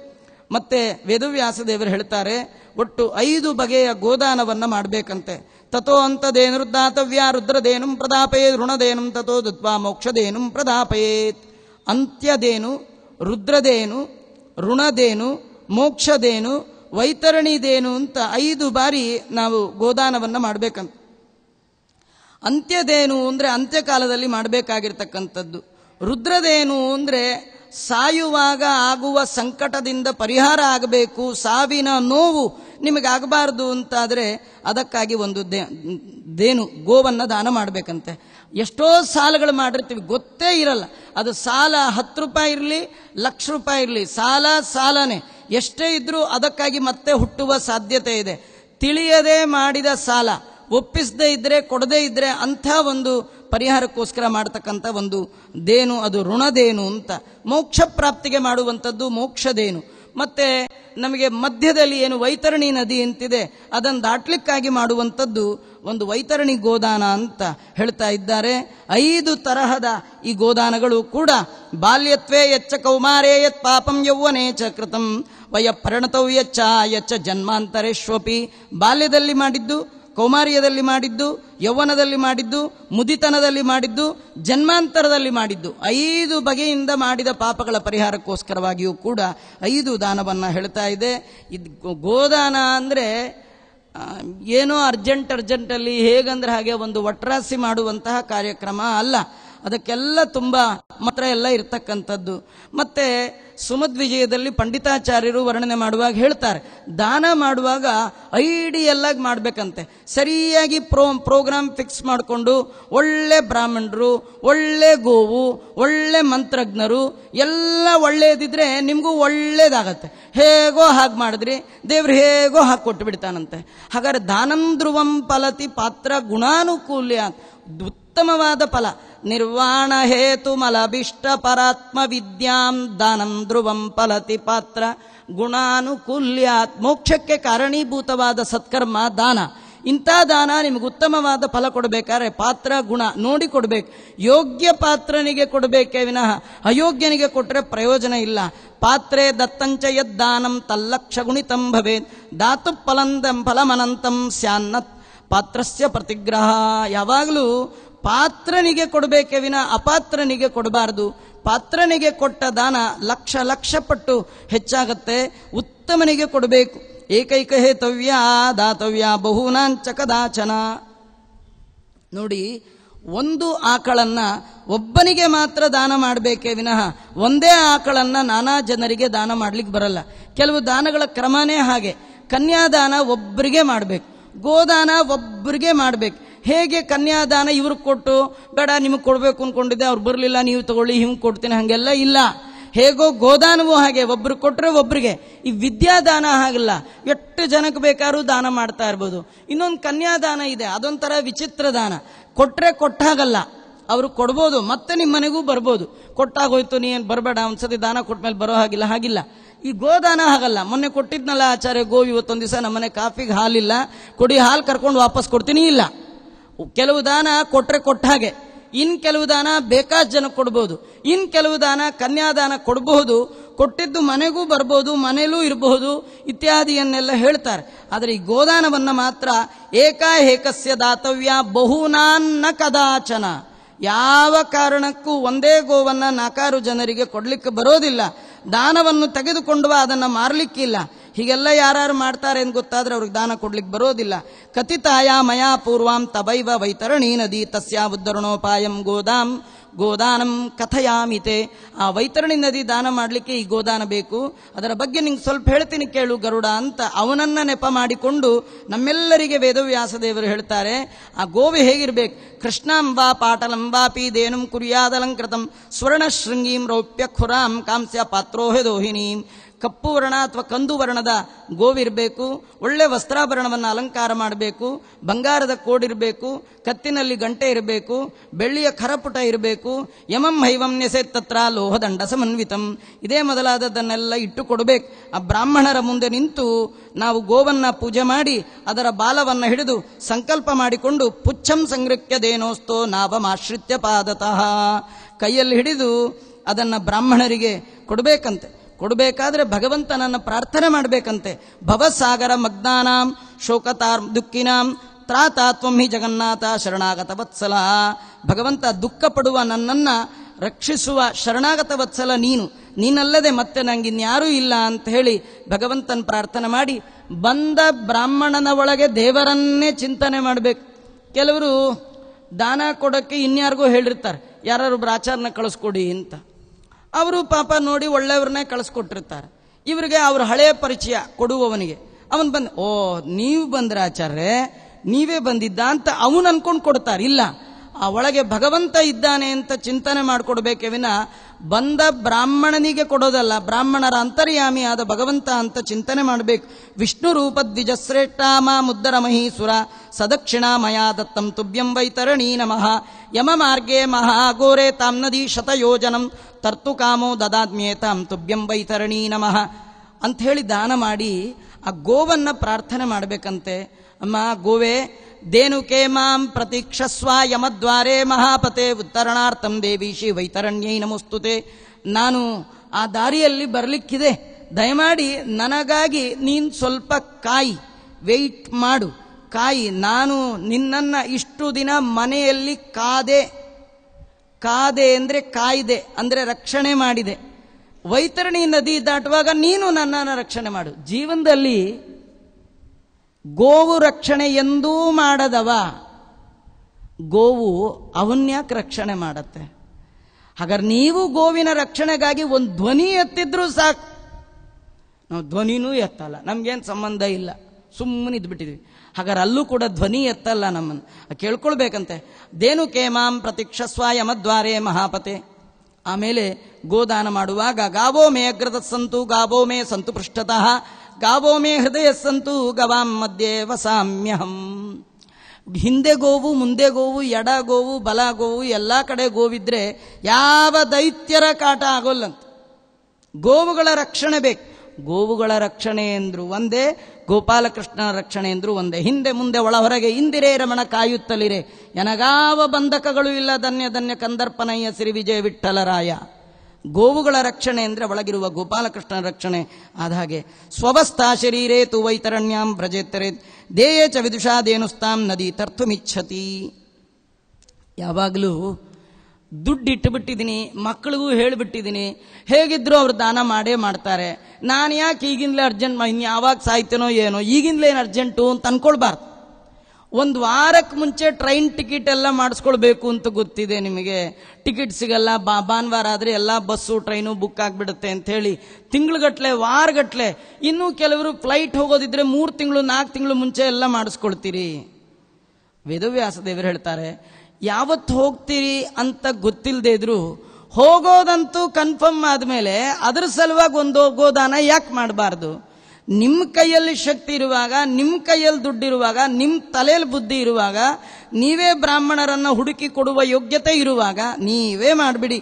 ಮತ್ತೆ ವೇದವ್ಯಾಸ ದೇವರು ಹೇಳ್ತಾರೆ ಒಟ್ಟು ಐದು ಬಗೆಯ ಗೋದಾನವನ್ನು ಮಾಡಬೇಕಂತೆ ತಥೋ ಅಂತದೇನುರುದ್ದಾತವ್ಯ ರುದ್ರದೇನು ಪ್ರದಾಪಯೇತ್ ಋಣದೇನು ತಥೋ ದತ್ವಾ ಮೋಕ್ಷದೇನು ಪ್ರದಾಪಯೇತ್ ಅಂತ್ಯದೇನು ರುದ್ರದೇನು ಋಣದೇನು ಮೋಕ್ಷದೇನು ವೈತರಣಿದೇನು ಅಂತ ಐದು ಬಾರಿ ನಾವು ಗೋದಾನವನ್ನು ಮಾಡಬೇಕಂತ ಅಂತ್ಯದೇನು ಅಂದರೆ ಅಂತ್ಯಕಾಲದಲ್ಲಿ ಮಾಡಬೇಕಾಗಿರ್ತಕ್ಕಂಥದ್ದು ರುದ್ರದೇನು ಅಂದರೆ ಸಾಯುವಾಗ ಆಗುವ ಸಂಕಟದಿಂದ ಪರಿಹಾರ ಆಗಬೇಕು ಸಾವಿನ ನೋವು ನಿಮಗಾಗಬಾರ್ದು ಅಂತಾದರೆ ಅದಕ್ಕಾಗಿ ಒಂದು ದೇ ದೇನು ಗೋವನ್ನು ದಾನ ಮಾಡಬೇಕಂತೆ ಎಷ್ಟೋ ಸಾಲಗಳು ಮಾಡಿರ್ತೀವಿ ಗೊತ್ತೇ ಇರಲ್ಲ ಅದು ಸಾಲ ಹತ್ತು ರೂಪಾಯಿ ಇರಲಿ ಲಕ್ಷ ರೂಪಾಯಿ ಇರಲಿ ಸಾಲ ಸಾಲನೇ ಎಷ್ಟೇ ಇದ್ದರೂ ಅದಕ್ಕಾಗಿ ಮತ್ತೆ ಹುಟ್ಟುವ ಸಾಧ್ಯತೆ ಇದೆ ತಿಳಿಯದೇ ಮಾಡಿದ ಸಾಲ ಒಪ್ಪಿಸದೇ ಇದ್ದರೆ ಕೊಡದೇ ಇದ್ದರೆ ಅಂಥ ಒಂದು ಪರಿಹಾರಕ್ಕೋಸ್ಕರ ಮಾಡತಕ್ಕಂಥ ಒಂದು ದೇನು ಅದು ಋಣದೇನು ಅಂತ ಮೋಕ್ಷ ಪ್ರಾಪ್ತಿಗೆ ಮಾಡುವಂಥದ್ದು ಮೋಕ್ಷದೇನು ಮತ್ತು ನಮಗೆ ಮಧ್ಯದಲ್ಲಿ ಏನು ವೈತರಣಿ ನದಿ ಅಂತಿದೆ ಅದನ್ನು ದಾಟ್ಲಿಕ್ಕಾಗಿ ಮಾಡುವಂಥದ್ದು ಒಂದು ವೈತರಣಿ ಗೋದಾನ ಅಂತ ಹೇಳ್ತಾ ಇದ್ದಾರೆ ಐದು ತರಹದ ಈ ಗೋದಾನಗಳು ಕೂಡ ಬಾಲ್ಯತ್ವೇ ಯಚ್ಚ ಕೌಮಾರೇ ಯತ್ ಪಾಪಂ ಯೌವನೇ ಚ ಕೃತಂ ವಯ ಯಚ್ಚ ಯಚ್ಚ ಜನ್ಮಾಂತರೇಶ್ವಪಿ ಬಾಲ್ಯದಲ್ಲಿ ಮಾಡಿದ್ದು ಕೌಮಾರಿಯದಲ್ಲಿ ಮಾಡಿದ್ದು ಯೌವನದಲ್ಲಿ ಮಾಡಿದ್ದು ಮುದಿತನದಲ್ಲಿ ಮಾಡಿದ್ದು ಜನ್ಮಾಂತರದಲ್ಲಿ ಮಾಡಿದ್ದು ಐದು ಬಗೆಯಿಂದ ಮಾಡಿದ ಪಾಪಗಳ ಪರಿಹಾರಕ್ಕೋಸ್ಕರವಾಗಿಯೂ ಕೂಡ ಐದು ದಾನವನ್ನು ಹೇಳ್ತಾ ಇದೆ ಇದು ಗೋದಾನ ಅಂದರೆ ಏನೋ ಅರ್ಜೆಂಟ್ ಅರ್ಜೆಂಟಲ್ಲಿ ಹೇಗಂದ್ರೆ ಹಾಗೆ ಒಂದು ಒಟ್ರಾಸಿ ಮಾಡುವಂತಹ ಕಾರ್ಯಕ್ರಮ ಅಲ್ಲ ಅದಕ್ಕೆಲ್ಲ ತುಂಬ ಮಾತ್ರ ಎಲ್ಲ ಇರತಕ್ಕಂಥದ್ದು ಮತ್ತು ಸುಮದ್ವಿಜಯದಲ್ಲಿ ಪಂಡಿತಾಚಾರ್ಯರು ವರ್ಣನೆ ಮಾಡುವಾಗ ಹೇಳ್ತಾರೆ ದಾನ ಮಾಡುವಾಗ ಐಡಿಯಲ್ ಆಗಿ ಮಾಡಬೇಕಂತೆ ಸರಿಯಾಗಿ ಪ್ರೋ ಪ್ರೋಗ್ರಾಮ್ ಫಿಕ್ಸ್ ಮಾಡಿಕೊಂಡು ಒಳ್ಳೆ ಬ್ರಾಹ್ಮಣರು ಒಳ್ಳೆ ಗೋವು ಒಳ್ಳೆ ಮಂತ್ರಜ್ಞರು ಎಲ್ಲ ಒಳ್ಳೆಯದಿದ್ರೆ ನಿಮಗೂ ಒಳ್ಳೇದಾಗತ್ತೆ ಹೇಗೋ ಹಾಗೆ ಮಾಡಿದ್ರಿ ದೇವ್ರು ಹೇಗೋ ಹಾಗೆ ಕೊಟ್ಟು ಬಿಡ್ತಾನಂತೆ ಹಾಗಾದ್ರೆ ದಾನಂಧ್ರುವಂ ಫಲತಿ ಪಾತ್ರ ಗುಣಾನುಕೂಲ್ಯ ಉತ್ತಮವಾದ ಫಲ ನಿರ್ವಾಣ ಹೇತು ಮಲಭಿಷ್ಟ ಪರಾತ್ಮ ವಿದ್ಯಾಂ ದಾನಂ ಧ್ರುವಂ ಫಲತಿ ಪಾತ್ರ ಗುಣಾನುಕೂಲ್ಯಾತ್ ಮೋಕ್ಷಕ್ಕೆ ಕಾರಣೀಭೂತವಾದ ಸತ್ಕರ್ಮ ದಾನ ಇಂಥ ದಾನ ನಿಮಗೆ ಉತ್ತಮವಾದ ಫಲ ಕೊಡಬೇಕಾದ್ರೆ ಪಾತ್ರ ಗುಣ ನೋಡಿ ಕೊಡಬೇಕು ಯೋಗ್ಯ ಪಾತ್ರನಿಗೆ ಕೊಡಬೇಕೇ ವಿನಃ ಅಯೋಗ್ಯನಿಗೆ ಕೊಟ್ಟರೆ ಪ್ರಯೋಜನ ಇಲ್ಲ ಪಾತ್ರೆ ದತ್ತಂಚ ಯದ್ದಾನಂ ತಲ್ಲಕ್ಷ ಗುಣಿತಂ ಭವೇತ್ ಧಾತು ಫಲಂದಂ ಫಲಮನಂತಂ ಸ್ಯಾನ್ನತ್ ಪಾತ್ರಸ್ಯ ಪ್ರತಿಗ್ರಹ ಯಾವಾಗಲೂ ಪಾತ್ರನಿಗೆ ಕೊಡಬೇಕೆ ವಿನ ಅಪಾತ್ರನಿಗೆ ಕೊಡಬಾರದು ಪಾತ್ರನಿಗೆ ಕೊಟ್ಟ ದಾನ ಲಕ್ಷ ಲಕ್ಷ ಪಟ್ಟು ಹೆಚ್ಚಾಗತ್ತೆ ಉತ್ತಮನಿಗೆ ಕೊಡಬೇಕು ಏಕೈಕ ಹೇತವ್ಯ ದಾತವ್ಯ ಬಹುನಾಂಚ ಕದಾಚನ ನೋಡಿ ಒಂದು ಆಕಳನ್ನು ಒಬ್ಬನಿಗೆ ಮಾತ್ರ ದಾನ ಮಾಡಬೇಕೇ ವಿನಃ ಒಂದೇ ಆಕಳನ್ನು ನಾನಾ ಜನರಿಗೆ ದಾನ ಮಾಡಲಿಕ್ಕೆ ಬರಲ್ಲ ಕೆಲವು ದಾನಗಳ ಕ್ರಮನೇ ಹಾಗೆ ಕನ್ಯಾದಾನ ಒಬ್ಬರಿಗೆ ಮಾಡಬೇಕು ಗೋದಾನ ಒಬ್ಬರಿಗೆ ಮಾಡಬೇಕು ಹೇಗೆ ಕನ್ಯಾದಾನ ಇವ್ರಿಗೆ ಕೊಟ್ಟು ಬೇಡ ನಿಮಗೆ ಕೊಡಬೇಕು ಅಂದ್ಕೊಂಡಿದ್ದೆ ಅವ್ರು ಬರಲಿಲ್ಲ ನೀವು ತಗೊಳ್ಳಿ ಹಿಂಗೆ ಕೊಡ್ತೀನಿ ಹಾಗೆಲ್ಲ ಇಲ್ಲ ಹೇಗೋ ಗೋದಾನವೂ ಹಾಗೆ ಒಬ್ರು ಕೊಟ್ಟರೆ ಒಬ್ಬರಿಗೆ ಈ ವಿದ್ಯಾದಾನ ಆಗಲ್ಲ ಎಷ್ಟು ಜನಕ್ಕೆ ಬೇಕಾದ್ರೂ ದಾನ ಮಾಡ್ತಾ ಇರ್ಬೋದು ಇನ್ನೊಂದು ಕನ್ಯಾದಾನ ಇದೆ ಅದೊಂಥರ ವಿಚಿತ್ರ ದಾನ ಕೊಟ್ಟರೆ ಕೊಟ್ಟಾಗಲ್ಲ ಅವರು ಕೊಡ್ಬೋದು ಮತ್ತೆ ನಿಮ್ಮ ಮನೆಗೂ ಬರ್ಬೋದು ಕೊಟ್ಟಾಗೋಯ್ತು ನೀ ಏನು ಬರಬೇಡ ಒಂದ್ಸತಿ ದಾನ ಕೊಟ್ಟ ಮೇಲೆ ಬರೋ ಹಾಗಿಲ್ಲ ಹಾಗಿಲ್ಲ ಈ ಗೋದಾನ ಆಗಲ್ಲ ಮೊನ್ನೆ ಕೊಟ್ಟಿದ್ನಲ್ಲ ಆಚಾರ್ಯ ಗೋ ಇವತ್ತೊಂದು ದಿವಸ ನಮ್ಮನೆ ಕಾಫಿಗೆ ಹಾಲಿಲ್ಲ ಕೊಡಿ ಹಾಲು ಕರ್ಕೊಂಡು ವಾಪಸ್ ಕೊಡ್ತೀನಿ ಇಲ್ಲ ಕೆಲವು ದಾನ ಕೊಟ್ಟರೆ ಕೊಟ್ಟ ಹಾಗೆ ಇನ್ ಕೆಲವು ದಾನ ಬೇಕಾದ ಜನ ಕೊಡ್ಬೋದು ಇನ್ ಕೆಲವು ದಾನ ಕನ್ಯಾದಾನ ಕೊಡಬಹುದು ಕೊಟ್ಟಿದ್ದು ಮನೆಗೂ ಬರ್ಬೋದು ಮನೆಯಲ್ಲೂ ಇರಬಹುದು ಇತ್ಯಾದಿಯನ್ನೆಲ್ಲ ಹೇಳ್ತಾರೆ ಆದರೆ ಈ ಗೋದಾನವನ್ನು ಮಾತ್ರ ಏಕಾಏಕಸ್ಯ ದಾತವ್ಯ ಬಹುನಾನ್ನ ಕದಾಚನ ಯಾವ ಕಾರಣಕ್ಕೂ ಒಂದೇ ಗೋವನ್ನು ನಾಕಾರು ಜನರಿಗೆ ಕೊಡಲಿಕ್ಕೆ ಬರೋದಿಲ್ಲ ದಾನವನ್ನು ತೆಗೆದುಕೊಂಡು ಅದನ್ನು ಮಾರಲಿಕ್ಕಿಲ್ಲ ಹೀಗೆಲ್ಲ ಯಾರು ಮಾಡ್ತಾರೆ ಅಂತ ಗೊತ್ತಾದ್ರೆ ಅವ್ರಿಗೆ ದಾನ ಕೊಡ್ಲಿಕ್ಕೆ ಬರೋದಿಲ್ಲ ಕಥಿತಾಯ ಮಯಾ ಪೂರ್ವಾಂ ತಬೈವ ವೈತರಣಿ ನದಿ ತಸ್ಯ ಉದ್ಧರಣೋಪಾಯಂ ಗೋದಾಂ ಗೋದಾನಂ ಕಥಯಾಮಿತೆ ಆ ವೈತರಣಿ ನದಿ ದಾನ ಮಾಡಲಿಕ್ಕೆ ಈ ಗೋದಾನ ಬೇಕು ಅದರ ಬಗ್ಗೆ ನಿಂಗೆ ಸ್ವಲ್ಪ ಹೇಳ್ತೀನಿ ಕೇಳು ಗರುಡ ಅಂತ ಅವನನ್ನ ನೆಪ ಮಾಡಿಕೊಂಡು ನಮ್ಮೆಲ್ಲರಿಗೆ ವೇದವ್ಯಾಸ ದೇವರು ಹೇಳ್ತಾರೆ ಆ ಗೋವಿ ಹೇಗಿರ್ಬೇಕು ಕೃಷ್ಣಾಂಬಾ ಪಾಟಲಂಬಾಪಿ ದೇನಂ ಕುರಿಯಾದಲಂಕೃತಂ ಸ್ವರ್ಣ ಶೃಂಗೀಂ ರೌಪ್ಯ ಖುರಾಂ ಕಾಂಸ್ಯ ಪಾತ್ರೋಹೆ ದೋಹಿನೀಂ ಕಪ್ಪು ವರ್ಣ ಅಥವಾ ಕಂದು ವರ್ಣದ ಗೋವಿರಬೇಕು ಒಳ್ಳೆ ವಸ್ತ್ರಾಭರಣವನ್ನು ಅಲಂಕಾರ ಮಾಡಬೇಕು ಬಂಗಾರದ ಕೋಡಿರಬೇಕು ಕತ್ತಿನಲ್ಲಿ ಗಂಟೆ ಇರಬೇಕು ಬೆಳ್ಳಿಯ ಖರಪುಟ ಇರಬೇಕು ಯಮಂ ಹೈವಂ ತತ್ರ ಲೋಹದಂಡ ಸಮನ್ವಿತಂ ಇದೇ ಮೊದಲಾದದನ್ನೆಲ್ಲ ಕೊಡಬೇಕು ಆ ಬ್ರಾಹ್ಮಣರ ಮುಂದೆ ನಿಂತು ನಾವು ಗೋವನ್ನು ಪೂಜೆ ಮಾಡಿ ಅದರ ಬಾಲವನ್ನು ಹಿಡಿದು ಸಂಕಲ್ಪ ಮಾಡಿಕೊಂಡು ಪುಚ್ಛಂ ಸಂಗೃಕ್ಯದೇನೋಸ್ತೋ ನಾವಮಾಶ್ರಿತ್ಯ ಪಾದತಃ ಕೈಯಲ್ಲಿ ಹಿಡಿದು ಅದನ್ನು ಬ್ರಾಹ್ಮಣರಿಗೆ ಕೊಡಬೇಕಂತೆ ಕೊಡಬೇಕಾದ್ರೆ ಭಗವಂತನನ್ನು ಪ್ರಾರ್ಥನೆ ಮಾಡಬೇಕಂತೆ ಭವಸಾಗರ ಮಗ್ನಾನಾಂ ಶೋಕತಾರ್ ದುಃಖಿನಾಂ ತ್ರಾತಾತ್ವಂ ಹಿ ಜಗನ್ನಾಥ ಶರಣಾಗತ ವತ್ಸಲ ಭಗವಂತ ದುಃಖ ಪಡುವ ನನ್ನನ್ನು ರಕ್ಷಿಸುವ ಶರಣಾಗತ ವತ್ಸಲ ನೀನು ನೀನಲ್ಲದೆ ಮತ್ತೆ ನನಗಿನ್ಯಾರೂ ಇಲ್ಲ ಅಂತ ಹೇಳಿ ಭಗವಂತನ ಪ್ರಾರ್ಥನೆ ಮಾಡಿ ಬಂದ ಬ್ರಾಹ್ಮಣನ ಒಳಗೆ ದೇವರನ್ನೇ ಚಿಂತನೆ ಮಾಡಬೇಕು ಕೆಲವರು ದಾನ ಕೊಡೋಕ್ಕೆ ಇನ್ಯಾರಿಗೂ ಹೇಳಿರ್ತಾರೆ ಯಾರು ಆಚಾರನ ಕಳಿಸ್ಕೊಡಿ ಅಂತ ಅವರು ಪಾಪ ನೋಡಿ ಒಳ್ಳೆಯವ್ರನ್ನೇ ಕಳಿಸ್ಕೊಟ್ಟಿರ್ತಾರೆ ಇವರಿಗೆ ಅವ್ರ ಹಳೆಯ ಪರಿಚಯ ಕೊಡುವವನಿಗೆ ಅವನು ಬಂದ ಓ ನೀವು ಬಂದ್ರೆ ಆಚಾರ್ಯ ನೀವೇ ಬಂದಿದ್ದ ಅಂತ ಅವನು ಅನ್ಕೊಂಡು ಕೊಡ್ತಾರೆ ಇಲ್ಲ ಆ ಒಳಗೆ ಭಗವಂತ ಇದ್ದಾನೆ ಅಂತ ಚಿಂತನೆ ಮಾಡಿಕೊಡ್ಬೇಕೆ ವಿನ ಬಂದ ಬ್ರಾಹ್ಮಣನಿಗೆ ಕೊಡೋದಲ್ಲ ಬ್ರಾಹ್ಮಣರ ಅಂತರ್ಯಾಮಿ ಆದ ಭಗವಂತ ಅಂತ ಚಿಂತನೆ ಮಾಡಬೇಕು ವಿಷ್ಣು ರೂಪ ಮಾ ಮುದ್ದರಮಹೀಸುರ ಮಯಾ ದತ್ತಂ ತುಭ್ಯಂ ವೈತರಣಿ ನಮಃ ಯಮ ಯಮಮಾರ್ಗೇ ಮಹಾಘೋರೆ ನದಿ ಶತಯೋಜನಂ ತರ್ತು ಕಾಮೋ ದದಾದ್ಮೇತಾಂ ತುಭ್ಯಂ ವೈತರಣಿ ನಮಃ ಅಂಥೇಳಿ ದಾನ ಮಾಡಿ ಆ ಗೋವನ್ನು ಪ್ರಾರ್ಥನೆ ಮಾಡಬೇಕಂತೆ ಅಮ್ಮ ಗೋವೆ ದೇನುಕೆ ಮಾಂ ಪ್ರತೀಕ್ಷಸ್ವ ಯಮದ್ವಾರೆ ಮಹಾಪತೆ ಉತ್ತರಣಾರ್ಥಂ ದೇವಿ ಶ್ರೀ ವೈತರಣ್ಯೈ ನಮಸ್ತುತೆ ನಾನು ಆ ದಾರಿಯಲ್ಲಿ ಬರಲಿಕ್ಕಿದೆ ದಯಮಾಡಿ ನನಗಾಗಿ ನೀನು ಸ್ವಲ್ಪ ಕಾಯಿ ವೆಯ್ಟ್ ಮಾಡು ಕಾಯಿ ನಾನು ನಿನ್ನನ್ನ ಇಷ್ಟು ದಿನ ಮನೆಯಲ್ಲಿ ಕಾದೆ ಕಾದೆ ಅಂದರೆ ಕಾಯ್ದೆ ಅಂದರೆ ರಕ್ಷಣೆ ಮಾಡಿದೆ ವೈತರಣಿ ನದಿ ದಾಟುವಾಗ ನೀನು ನನ್ನನ್ನು ರಕ್ಷಣೆ ಮಾಡು ಜೀವನದಲ್ಲಿ ಗೋವು ರಕ್ಷಣೆ ಎಂದೂ ಮಾಡದವ ಗೋವು ಅವನ್ಯಾಕೆ ರಕ್ಷಣೆ ಮಾಡತ್ತೆ ಹಾಗಾದ್ರೆ ನೀವು ಗೋವಿನ ರಕ್ಷಣೆಗಾಗಿ ಒಂದು ಧ್ವನಿ ಎತ್ತಿದ್ರು ಸಾಕು ನಾವು ಧ್ವನಿನೂ ಎತ್ತಲ್ಲ ನಮ್ಗೇನು ಸಂಬಂಧ ಇಲ್ಲ ಸುಮ್ಮನೆ ಇದ್ಬಿಟ್ಟಿದ್ವಿ ಹಾಗಾದ್ರೆ ಅಲ್ಲೂ ಕೂಡ ಧ್ವನಿ ಎತ್ತಲ್ಲ ನಮ್ಮನ್ನು ಕೇಳ್ಕೊಳ್ಬೇಕಂತೆ ದೇನು ಕೇಮಾಂ ಪ್ರತಿಕ್ಷಸ್ವ ಯಮದ್ವಾರೆ ಮಹಾಪತೆ ಆಮೇಲೆ ಗೋದಾನ ಮಾಡುವಾಗ ಗಾವೋ ಮೇ ಅಗ್ರದ ಸಂತು ಗಾವೋ ಮೇ ಸಂತು ಪೃಷ್ಠತಃ ಗಾವೋ ಮೇ ಹೃದಯ ಸಂತು ಗವಾಂ ಮಧ್ಯೆ ವಸಾಮ್ಯಹಂ ಹಿಂದೆ ಗೋವು ಮುಂದೆ ಗೋವು ಎಡ ಗೋವು ಬಲ ಗೋವು ಎಲ್ಲ ಕಡೆ ಗೋವಿದ್ರೆ ಯಾವ ದೈತ್ಯರ ಕಾಟ ಆಗೋಲ್ಲಂತ ಗೋವುಗಳ ರಕ್ಷಣೆ ಬೇಕು ಗೋವುಗಳ ರಕ್ಷಣೆ ಎಂದ್ರು ಒಂದೇ ಗೋಪಾಲಕೃಷ್ಣನ ರಕ್ಷಣೆ ಎಂದ್ರು ಒಂದೇ ಹಿಂದೆ ಮುಂದೆ ಒಳ ಹೊರಗೆ ಇಂದಿರೇ ರಮಣ ಕಾಯುತ್ತಲಿರೆ ಎನಗಾವ ಬಂಧಕಗಳು ಇಲ್ಲ ಧನ್ಯ ಧನ್ಯ ಕಂದರ್ಪನಯ್ಯ ಶ್ರೀ ವಿಜಯ ವಿಠಲರಾಯ ಗೋವುಗಳ ರಕ್ಷಣೆ ಅಂದರೆ ಒಳಗಿರುವ ಗೋಪಾಲಕೃಷ್ಣನ ರಕ್ಷಣೆ ಆದ ಹಾಗೆ ಸ್ವವಸ್ಥಾ ಶರೀರೇ ತು ವೈತರಣ್ಯಾಂ ಭ್ರಜೇತರೆ ದೇಯೇ ಚ ವಿದುಷಾ ದೇನುಸ್ತಾಂ ನದಿ ತರ್ತುಮಿಚ್ಛತಿ ಯಾವಾಗಲೂ ದುಡ್ಡು ಬಿಟ್ಟಿದ್ದೀನಿ ಮಕ್ಕಳಿಗೂ ಹೇಳಿಬಿಟ್ಟಿದ್ದೀನಿ ಹೇಗಿದ್ರು ಅವ್ರು ದಾನ ಮಾಡೇ ಮಾಡ್ತಾರೆ ನಾನು ಯಾಕೆ ಈಗಿಂದಲೇ ಅರ್ಜೆಂಟ್ ಇನ್ನು ಯಾವಾಗ ಸಾಯ್ತೇನೋ ಏನೋ ಈಗಿಂದಲೇ ಏನು ಅರ್ಜೆಂಟು ಅಂತ ಅನ್ಕೊಳ್ಬಾರ್ದು ಒಂದು ವಾರಕ್ಕೆ ಮುಂಚೆ ಟ್ರೈನ್ ಟಿಕೆಟ್ ಎಲ್ಲ ಮಾಡಿಸ್ಕೊಳ್ಬೇಕು ಅಂತ ಗೊತ್ತಿದೆ ನಿಮಗೆ ಟಿಕೆಟ್ ಸಿಗಲ್ಲ ಬಾ ಭಾನುವಾರ ಆದರೆ ಎಲ್ಲ ಬಸ್ಸು ಟ್ರೈನು ಬುಕ್ ಆಗಿಬಿಡುತ್ತೆ ಅಂತ ಹೇಳಿ ತಿಂಗ್ಳುಗಟ್ಲೆ ವಾರಗಟ್ಲೆ ಇನ್ನೂ ಕೆಲವರು ಫ್ಲೈಟ್ ಹೋಗೋದಿದ್ರೆ ಮೂರು ತಿಂಗಳು ನಾಲ್ಕು ತಿಂಗಳು ಮುಂಚೆ ಎಲ್ಲ ಮಾಡಿಸ್ಕೊಳ್ತೀರಿ ವೇದವ್ಯಾಸ ದೇವರು ಹೇಳ್ತಾರೆ ಯಾವತ್ತು ಹೋಗ್ತೀರಿ ಅಂತ ಗೊತ್ತಿಲ್ಲದೆ ಇದ್ರು ಹೋಗೋದಂತೂ ಕನ್ಫರ್ಮ್ ಆದಮೇಲೆ ಅದ್ರ ಸಲುವಾಗಿ ಒಂದು ಹೋಗೋದಾನ ಯಾಕೆ ಮಾಡಬಾರ್ದು ನಿಮ್ಮ ಕೈಯಲ್ಲಿ ಶಕ್ತಿ ಇರುವಾಗ ನಿಮ್ಮ ಕೈಯಲ್ಲಿ ದುಡ್ಡಿರುವಾಗ ನಿಮ್ಮ ತಲೆಯಲ್ಲಿ ಬುದ್ಧಿ ಇರುವಾಗ ನೀವೇ ಬ್ರಾಹ್ಮಣರನ್ನು ಹುಡುಕಿ ಕೊಡುವ ಯೋಗ್ಯತೆ ಇರುವಾಗ ನೀವೇ ಮಾಡಿಬಿಡಿ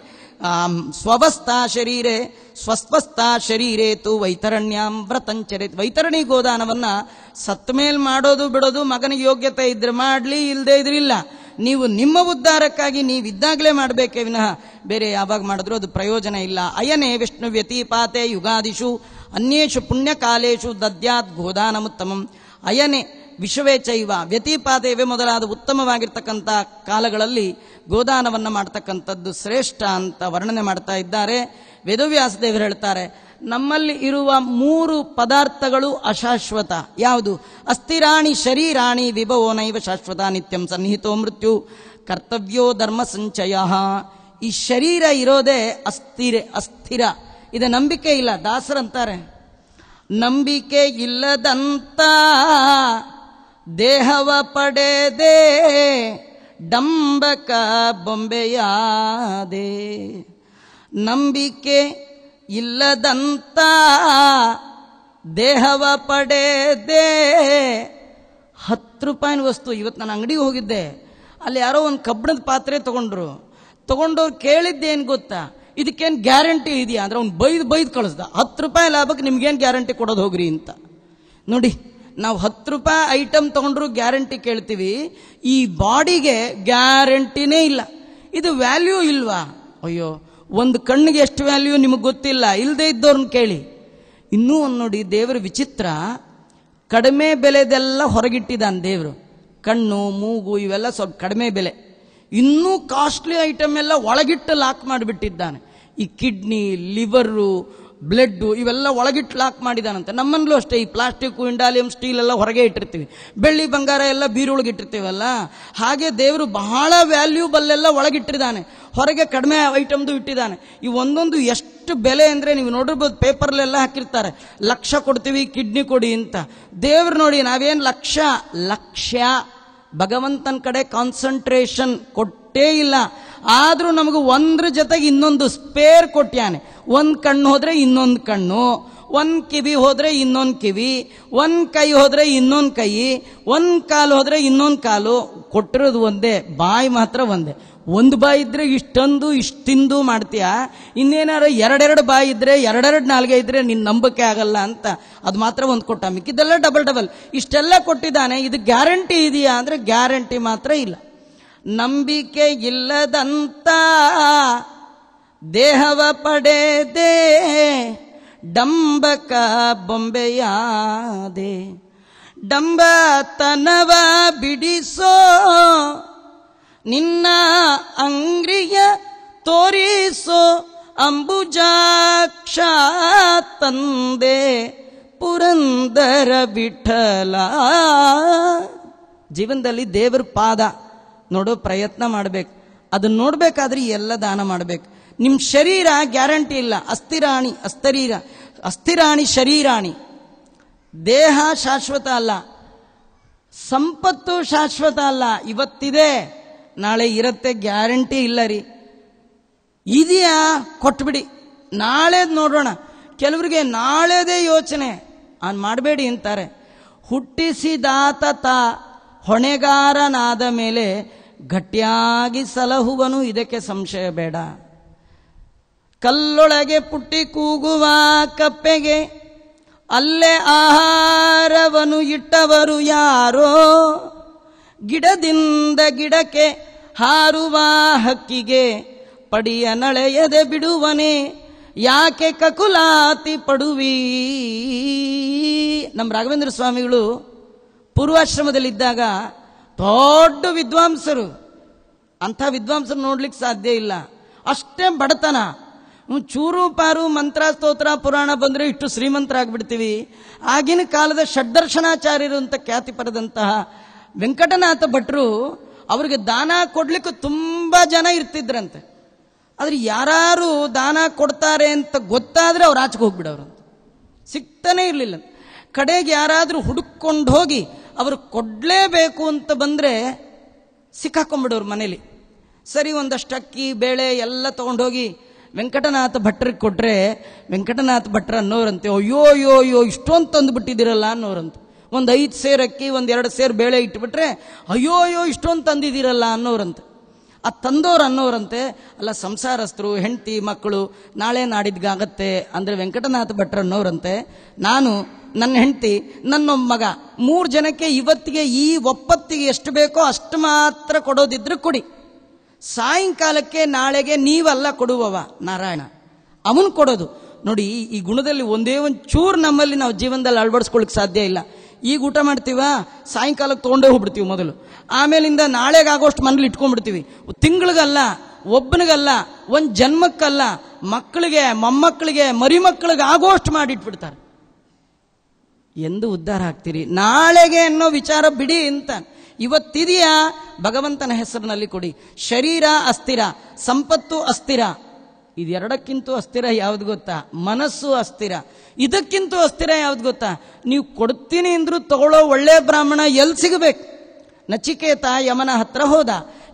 ಸ್ವಭಸ್ಥ ಶರೀರೇ ಸ್ವಸ್ವಸ್ಥ ಶರೀರೇ ತು ವೈತರಣ್ಯಂ ವ್ರತಂಚರಿತ್ ವೈತರಣಿ ಗೋದಾನವನ್ನು ಸತ್ಮೇಲ್ ಮಾಡೋದು ಬಿಡೋದು ಮಗನಿಗೆ ಯೋಗ್ಯತೆ ಇದ್ರೆ ಮಾಡಲಿ ಇಲ್ಲದೆ ಇದ್ರಿಲ್ಲ ನೀವು ನಿಮ್ಮ ಉದ್ಧಾರಕ್ಕಾಗಿ ನೀವಿದ್ದಾಗಲೇ ಮಾಡಬೇಕೇ ವಿನಃ ಬೇರೆ ಯಾವಾಗ ಮಾಡಿದ್ರೂ ಅದು ಪ್ರಯೋಜನ ಇಲ್ಲ ಅಯನೇ ವಿಷ್ಣು ವ್ಯತಿಪಾತೆ ಯುಗಾದಿಷು ಅನ್ಯೇಷು ಪುಣ್ಯಕಾಲೇಶು ದದ್ಯಾತ್ ಗೋದಾನಮುತ್ತಮಂ ಅಯನೇ ವಿಶ್ವವೇ ಚೈವ ವ್ಯತಿಪಾತೆಯವೇ ಮೊದಲಾದ ಉತ್ತಮವಾಗಿರ್ತಕ್ಕಂಥ ಕಾಲಗಳಲ್ಲಿ ಗೋದಾನವನ್ನು ಮಾಡ್ತಕ್ಕಂಥದ್ದು ಶ್ರೇಷ್ಠ ಅಂತ ವರ್ಣನೆ ಮಾಡ್ತಾ ಇದ್ದಾರೆ ವೇದವ್ಯಾಸ ದೇವರು ಹೇಳ್ತಾರೆ ನಮ್ಮಲ್ಲಿ ಇರುವ ಮೂರು ಪದಾರ್ಥಗಳು ಅಶಾಶ್ವತ ಯಾವುದು ಅಸ್ಥಿರಾಣಿ ಶರೀರಾಣಿ ವಿಭವೋ ನೈವ ಶಾಶ್ವತ ನಿತ್ಯಂ ಸನ್ನಿಹಿತೋ ಮೃತ್ಯು ಕರ್ತವ್ಯೋ ಧರ್ಮ ಸಂಚಯ ಈ ಶರೀರ ಇರೋದೇ ಅಸ್ಥಿರ ಅಸ್ಥಿರ ಇದು ನಂಬಿಕೆ ಇಲ್ಲ ದಾಸರಂತಾರೆ ನಂಬಿಕೆ ಇಲ್ಲದಂತ ದೇಹವ ಪಡೆದೆ ಡಂಬಕ ಬೊಂಬೆಯಾದೆ ನಂಬಿಕೆ ಇಲ್ಲದಂತ ದೇಹವ ಪಡೆದೆ ಹತ್ತು ರೂಪಾಯಿನ ವಸ್ತು ಇವತ್ತು ನಾನು ಅಂಗಡಿಗೆ ಹೋಗಿದ್ದೆ ಅಲ್ಲಿ ಯಾರೋ ಒಂದು ಕಬ್ಬಿಣದ ಪಾತ್ರೆ ತೊಗೊಂಡ್ರು ತೊಗೊಂಡವ್ರು ಕೇಳಿದ್ದೇನು ಗೊತ್ತಾ ಇದಕ್ಕೇನು ಗ್ಯಾರಂಟಿ ಇದೆಯಾ ಅಂದ್ರೆ ಅವ್ನು ಬೈದು ಬೈದು ಕಳಿಸ್ದ ಹತ್ತು ರೂಪಾಯಿ ಲಾಭಕ್ಕೆ ನಿಮ್ಗೇನು ಗ್ಯಾರಂಟಿ ಕೊಡೋದು ಹೋಗ್ರಿ ಅಂತ ನೋಡಿ ನಾವು ಹತ್ತು ರೂಪಾಯಿ ಐಟಮ್ ತೊಗೊಂಡ್ರು ಗ್ಯಾರಂಟಿ ಕೇಳ್ತೀವಿ ಈ ಬಾಡಿಗೆ ಗ್ಯಾರಂಟಿನೇ ಇಲ್ಲ ಇದು ವ್ಯಾಲ್ಯೂ ಇಲ್ವಾ ಅಯ್ಯೋ ಒಂದು ಕಣ್ಣಿಗೆ ಎಷ್ಟು ವ್ಯಾಲ್ಯೂ ನಿಮಗೆ ಗೊತ್ತಿಲ್ಲ ಇಲ್ಲದೆ ಇದ್ದವ್ರನ್ನ ಕೇಳಿ ಇನ್ನೂ ಒಂದು ನೋಡಿ ದೇವರ ವಿಚಿತ್ರ ಕಡಿಮೆ ಬೆಲೆದೆಲ್ಲ ಹೊರಗಿಟ್ಟಿದ್ದಾನೆ ದೇವರು ಕಣ್ಣು ಮೂಗು ಇವೆಲ್ಲ ಸ್ವಲ್ಪ ಕಡಿಮೆ ಬೆಲೆ ಇನ್ನೂ ಕಾಸ್ಟ್ಲಿ ಐಟಮ್ ಎಲ್ಲ ಒಳಗಿಟ್ಟು ಲಾಕ್ ಮಾಡಿಬಿಟ್ಟಿದ್ದಾನೆ ಈ ಕಿಡ್ನಿ ಲಿವರು ಬ್ಲಡ್ಡು ಇವೆಲ್ಲ ಒಳಗಿಟ್ಟು ಲಾಕ್ ಮಾಡಿದಾನಂತೆ ನಮ್ಮನ್ಲೂ ಅಷ್ಟೇ ಈ ಪ್ಲಾಸ್ಟಿಕ್ ಇಂಡಾಲಿಯಂ ಸ್ಟೀಲ್ ಎಲ್ಲ ಹೊರಗೆ ಇಟ್ಟಿರ್ತೀವಿ ಬೆಳ್ಳಿ ಬಂಗಾರ ಎಲ್ಲ ಬೀರೊಳಗೆ ಇಟ್ಟಿರ್ತೀವಲ್ಲ ಹಾಗೆ ದೇವರು ಬಹಳ ವ್ಯಾಲ್ಯೂಬಲ್ ಎಲ್ಲ ಒಳಗಿಟ್ಟಿದ್ದಾನೆ ಹೊರಗೆ ಕಡಿಮೆ ಐಟಮ್ದು ಇಟ್ಟಿದ್ದಾನೆ ಈ ಒಂದೊಂದು ಎಷ್ಟು ಬೆಲೆ ಅಂದರೆ ನೀವು ನೋಡಿರ್ಬೋದು ಪೇಪರ್ಲೆಲ್ಲ ಹಾಕಿರ್ತಾರೆ ಲಕ್ಷ ಕೊಡ್ತೀವಿ ಕಿಡ್ನಿ ಕೊಡಿ ಅಂತ ದೇವ್ರು ನೋಡಿ ನಾವೇನು ಲಕ್ಷ ಲಕ್ಷ ಭಗವಂತನ ಕಡೆ ಕಾನ್ಸಂಟ್ರೇಷನ್ ಕೊಟ್ಟೇ ಇಲ್ಲ ಆದರೂ ನಮಗೆ ಒಂದ್ರ ಜೊತೆಗೆ ಇನ್ನೊಂದು ಸ್ಪೇರ್ ಕೊಟ್ಟಿಯಾನೆ ಒಂದು ಕಣ್ಣು ಹೋದರೆ ಇನ್ನೊಂದು ಕಣ್ಣು ಒಂದು ಕಿವಿ ಹೋದರೆ ಇನ್ನೊಂದು ಕಿವಿ ಒಂದು ಕೈ ಹೋದರೆ ಇನ್ನೊಂದು ಕೈ ಒಂದು ಕಾಲು ಹೋದರೆ ಇನ್ನೊಂದು ಕಾಲು ಕೊಟ್ಟಿರೋದು ಒಂದೇ ಬಾಯಿ ಮಾತ್ರ ಒಂದೇ ಒಂದು ಬಾಯಿ ಇದ್ದರೆ ಇಷ್ಟೊಂದು ಇಷ್ಟಿಂದು ಮಾಡ್ತೀಯ ಇನ್ನೇನಾದ್ರೂ ಎರಡೆರಡು ಬಾಯಿ ಇದ್ದರೆ ಎರಡೆರಡು ನಾಲ್ಗೆ ಇದ್ದರೆ ನಿನ್ನ ನಂಬಿಕೆ ಆಗಲ್ಲ ಅಂತ ಅದು ಮಾತ್ರ ಒಂದು ಕೊಟ್ಟ ಮಿಕ್ಕಿದೆಲ್ಲ ಡಬಲ್ ಡಬಲ್ ಇಷ್ಟೆಲ್ಲ ಕೊಟ್ಟಿದ್ದಾನೆ ಇದು ಗ್ಯಾರಂಟಿ ಇದೆಯಾ ಅಂದರೆ ಗ್ಯಾರಂಟಿ ಮಾತ್ರ ಇಲ್ಲ ನಂಬಿಕೆ ಇಲ್ಲದಂತ ದೇಹವ ಪಡೆದೆ ಡಂಬಕ ಬೊಂಬೆಯಾದೆ ಡಂಬತನವ ಬಿಡಿಸೋ ನಿನ್ನ ಅಂಗ್ರಿಯ ತೋರಿಸೋ ಅಂಬುಜಾಕ್ಷ ತಂದೆ ಪುರಂದರ ವಿಠಲ ಜೀವನದಲ್ಲಿ ದೇವರ ಪಾದ ನೋಡು ಪ್ರಯತ್ನ ಮಾಡಬೇಕು ಅದನ್ನ ನೋಡಬೇಕಾದ್ರೆ ಎಲ್ಲ ದಾನ ಮಾಡಬೇಕು ನಿಮ್ಮ ಶರೀರ ಗ್ಯಾರಂಟಿ ಇಲ್ಲ ಅಸ್ಥಿರಾಣಿ ಅಸ್ಥರೀರ ಅಸ್ಥಿರಾಣಿ ಶರೀರಾಣಿ ದೇಹ ಶಾಶ್ವತ ಅಲ್ಲ ಸಂಪತ್ತು ಶಾಶ್ವತ ಅಲ್ಲ ಇವತ್ತಿದೆ ನಾಳೆ ಇರುತ್ತೆ ಗ್ಯಾರಂಟಿ ಇಲ್ಲ ರೀ ಇದೆಯಾ ಕೊಟ್ಬಿಡಿ ನಾಳೆದು ನೋಡೋಣ ಕೆಲವರಿಗೆ ನಾಳೆದೇ ಯೋಚನೆ ಅವ್ನು ಮಾಡಬೇಡಿ ಅಂತಾರೆ ಹುಟ್ಟಿಸಿದಾತ ತಾ ಹೊಣೆಗಾರನಾದ ಮೇಲೆ ಗಟ್ಟಿಯಾಗಿ ಸಲಹುವನು ಇದಕ್ಕೆ ಸಂಶಯ ಬೇಡ ಕಲ್ಲೊಳಗೆ ಪುಟ್ಟಿ ಕೂಗುವ ಕಪ್ಪೆಗೆ ಅಲ್ಲೇ ಆಹಾರವನ್ನು ಇಟ್ಟವರು ಯಾರೋ ಗಿಡದಿಂದ ಗಿಡಕ್ಕೆ ಹಾರುವ ಹಕ್ಕಿಗೆ ಪಡಿಯ ನಳೆಯದೆ ಬಿಡುವನೆ ಯಾಕೆ ಕಕುಲಾತಿ ಪಡುವಿ ನಮ್ಮ ರಾಘವೇಂದ್ರ ಸ್ವಾಮಿಗಳು ಪೂರ್ವಾಶ್ರಮದಲ್ಲಿದ್ದಾಗ ದೊಡ್ಡ ವಿದ್ವಾಂಸರು ಅಂಥ ವಿದ್ವಾಂಸರು ನೋಡ್ಲಿಕ್ಕೆ ಸಾಧ್ಯ ಇಲ್ಲ ಅಷ್ಟೇ ಬಡತನ ಚೂರು ಪಾರು ಮಂತ್ರ ಸ್ತೋತ್ರ ಪುರಾಣ ಬಂದರೆ ಇಷ್ಟು ಶ್ರೀಮಂತರಾಗ್ಬಿಡ್ತೀವಿ ಆಗಿನ ಕಾಲದ ಷಡ್ದರ್ಶನಾಚಾರ್ಯರು ಅಂತ ಖ್ಯಾತಿ ಪಡೆದಂತಹ ವೆಂಕಟನಾಥ ಭಟ್ರು ಅವರಿಗೆ ದಾನ ಕೊಡ್ಲಿಕ್ಕೆ ತುಂಬ ಜನ ಇರ್ತಿದ್ರಂತೆ ಆದರೆ ಯಾರು ದಾನ ಕೊಡ್ತಾರೆ ಅಂತ ಗೊತ್ತಾದರೆ ಅವ್ರು ಆಚೆಗೆ ಹೋಗ್ಬಿಡೋರು ಸಿಗ್ತಾನೆ ಇರಲಿಲ್ಲ ಕಡೆಗೆ ಯಾರಾದರೂ ಹುಡುಕೊಂಡು ಹೋಗಿ ಅವರು ಕೊಡಲೇಬೇಕು ಅಂತ ಬಂದರೆ ಸಿಕ್ಕಾಕೊಂಡ್ಬಿಡೋರು ಮನೇಲಿ ಸರಿ ಒಂದಷ್ಟು ಅಕ್ಕಿ ಬೇಳೆ ಎಲ್ಲ ತೊಗೊಂಡೋಗಿ ವೆಂಕಟನಾಥ ಭಟ್ರಿಗೆ ಕೊಟ್ಟರೆ ವೆಂಕಟನಾಥ ಭಟ್ರ ಅನ್ನೋರಂತೆ ಅಯ್ಯೋ ಅಯ್ಯೋ ಅಯ್ಯೋ ಇಷ್ಟೊಂದು ತಂದು ಬಿಟ್ಟಿದ್ದೀರಲ್ಲ ಅನ್ನೋರಂತೆ ಒಂದು ಐದು ಸೇರು ಅಕ್ಕಿ ಒಂದು ಎರಡು ಸೇರು ಬೇಳೆ ಇಟ್ಬಿಟ್ರೆ ಅಯ್ಯೋ ಅಯ್ಯೋ ಇಷ್ಟೊಂದು ತಂದಿದ್ದೀರಲ್ಲ ಅನ್ನೋರಂತೆ ಆ ತಂದೋರು ಅನ್ನೋರಂತೆ ಅಲ್ಲ ಸಂಸಾರಸ್ಥರು ಹೆಂಡತಿ ಮಕ್ಕಳು ನಾಳೆ ನಾಡಿದ್ಗಾಗತ್ತೆ ಅಂದರೆ ವೆಂಕಟನಾಥ ಭಟ್ರ ಅನ್ನೋರಂತೆ ನಾನು ನನ್ನ ಹೆಂಡತಿ ನನ್ನ ಮಗ ಮೂರು ಜನಕ್ಕೆ ಇವತ್ತಿಗೆ ಈ ಒಪ್ಪತ್ತಿಗೆ ಎಷ್ಟು ಬೇಕೋ ಅಷ್ಟು ಮಾತ್ರ ಕೊಡೋದಿದ್ರೆ ಕೊಡಿ ಸಾಯಂಕಾಲಕ್ಕೆ ನಾಳೆಗೆ ನೀವಲ್ಲ ಕೊಡುವವ ನಾರಾಯಣ ಅವನು ಕೊಡೋದು ನೋಡಿ ಈ ಗುಣದಲ್ಲಿ ಒಂದೇ ಒಂದು ಚೂರು ನಮ್ಮಲ್ಲಿ ನಾವು ಜೀವನದಲ್ಲಿ ಅಳವಡಿಸ್ಕೊಳಕ್ಕೆ ಸಾಧ್ಯ ಇಲ್ಲ ಈಗ ಊಟ ಮಾಡ್ತೀವ ಸಾಯಂಕಾಲಕ್ಕೆ ತೊಗೊಂಡೇ ಹೋಗ್ಬಿಡ್ತೀವಿ ಮೊದಲು ಆಮೇಲಿಂದ ನಾಳೆಗಾಗೋಷ್ಟು ಮನೇಲಿ ಇಟ್ಕೊಂಡ್ಬಿಡ್ತೀವಿ ತಿಂಗಳಿಗಲ್ಲ ಒಬ್ಬನಿಗಲ್ಲ ಒಂದು ಜನ್ಮಕ್ಕಲ್ಲ ಮಕ್ಕಳಿಗೆ ಮೊಮ್ಮಕ್ಕಳಿಗೆ ಮರಿಮಕ್ಕಳಿಗೆ ಆಗೋಷ್ಟು ಮಾಡಿಟ್ಬಿಡ್ತಾರೆ ಎಂದು ಉದ್ಧಾರ ಆಗ್ತೀರಿ ನಾಳೆಗೆ ಅನ್ನೋ ವಿಚಾರ ಬಿಡಿ ಅಂತ ಇವತ್ತಿದೆಯಾ ಭಗವಂತನ ಹೆಸರಿನಲ್ಲಿ ಕೊಡಿ ಶರೀರ ಅಸ್ಥಿರ ಸಂಪತ್ತು ಅಸ್ಥಿರ ಇದೆರಡಕ್ಕಿಂತೂ ಅಸ್ಥಿರ ಯಾವ್ದು ಗೊತ್ತಾ ಮನಸ್ಸು ಅಸ್ಥಿರ ಇದಕ್ಕಿಂತೂ ಅಸ್ಥಿರ ಯಾವ್ದು ಗೊತ್ತಾ ನೀವು ಕೊಡ್ತೀನಿ ಅಂದ್ರೂ ತಗೊಳ್ಳೋ ಒಳ್ಳೆ ಬ್ರಾಹ್ಮಣ ಎಲ್ಲಿ ಸಿಗಬೇಕು ನಚಿಕೇತ ಯಮನ ಹತ್ರ ಹೋದ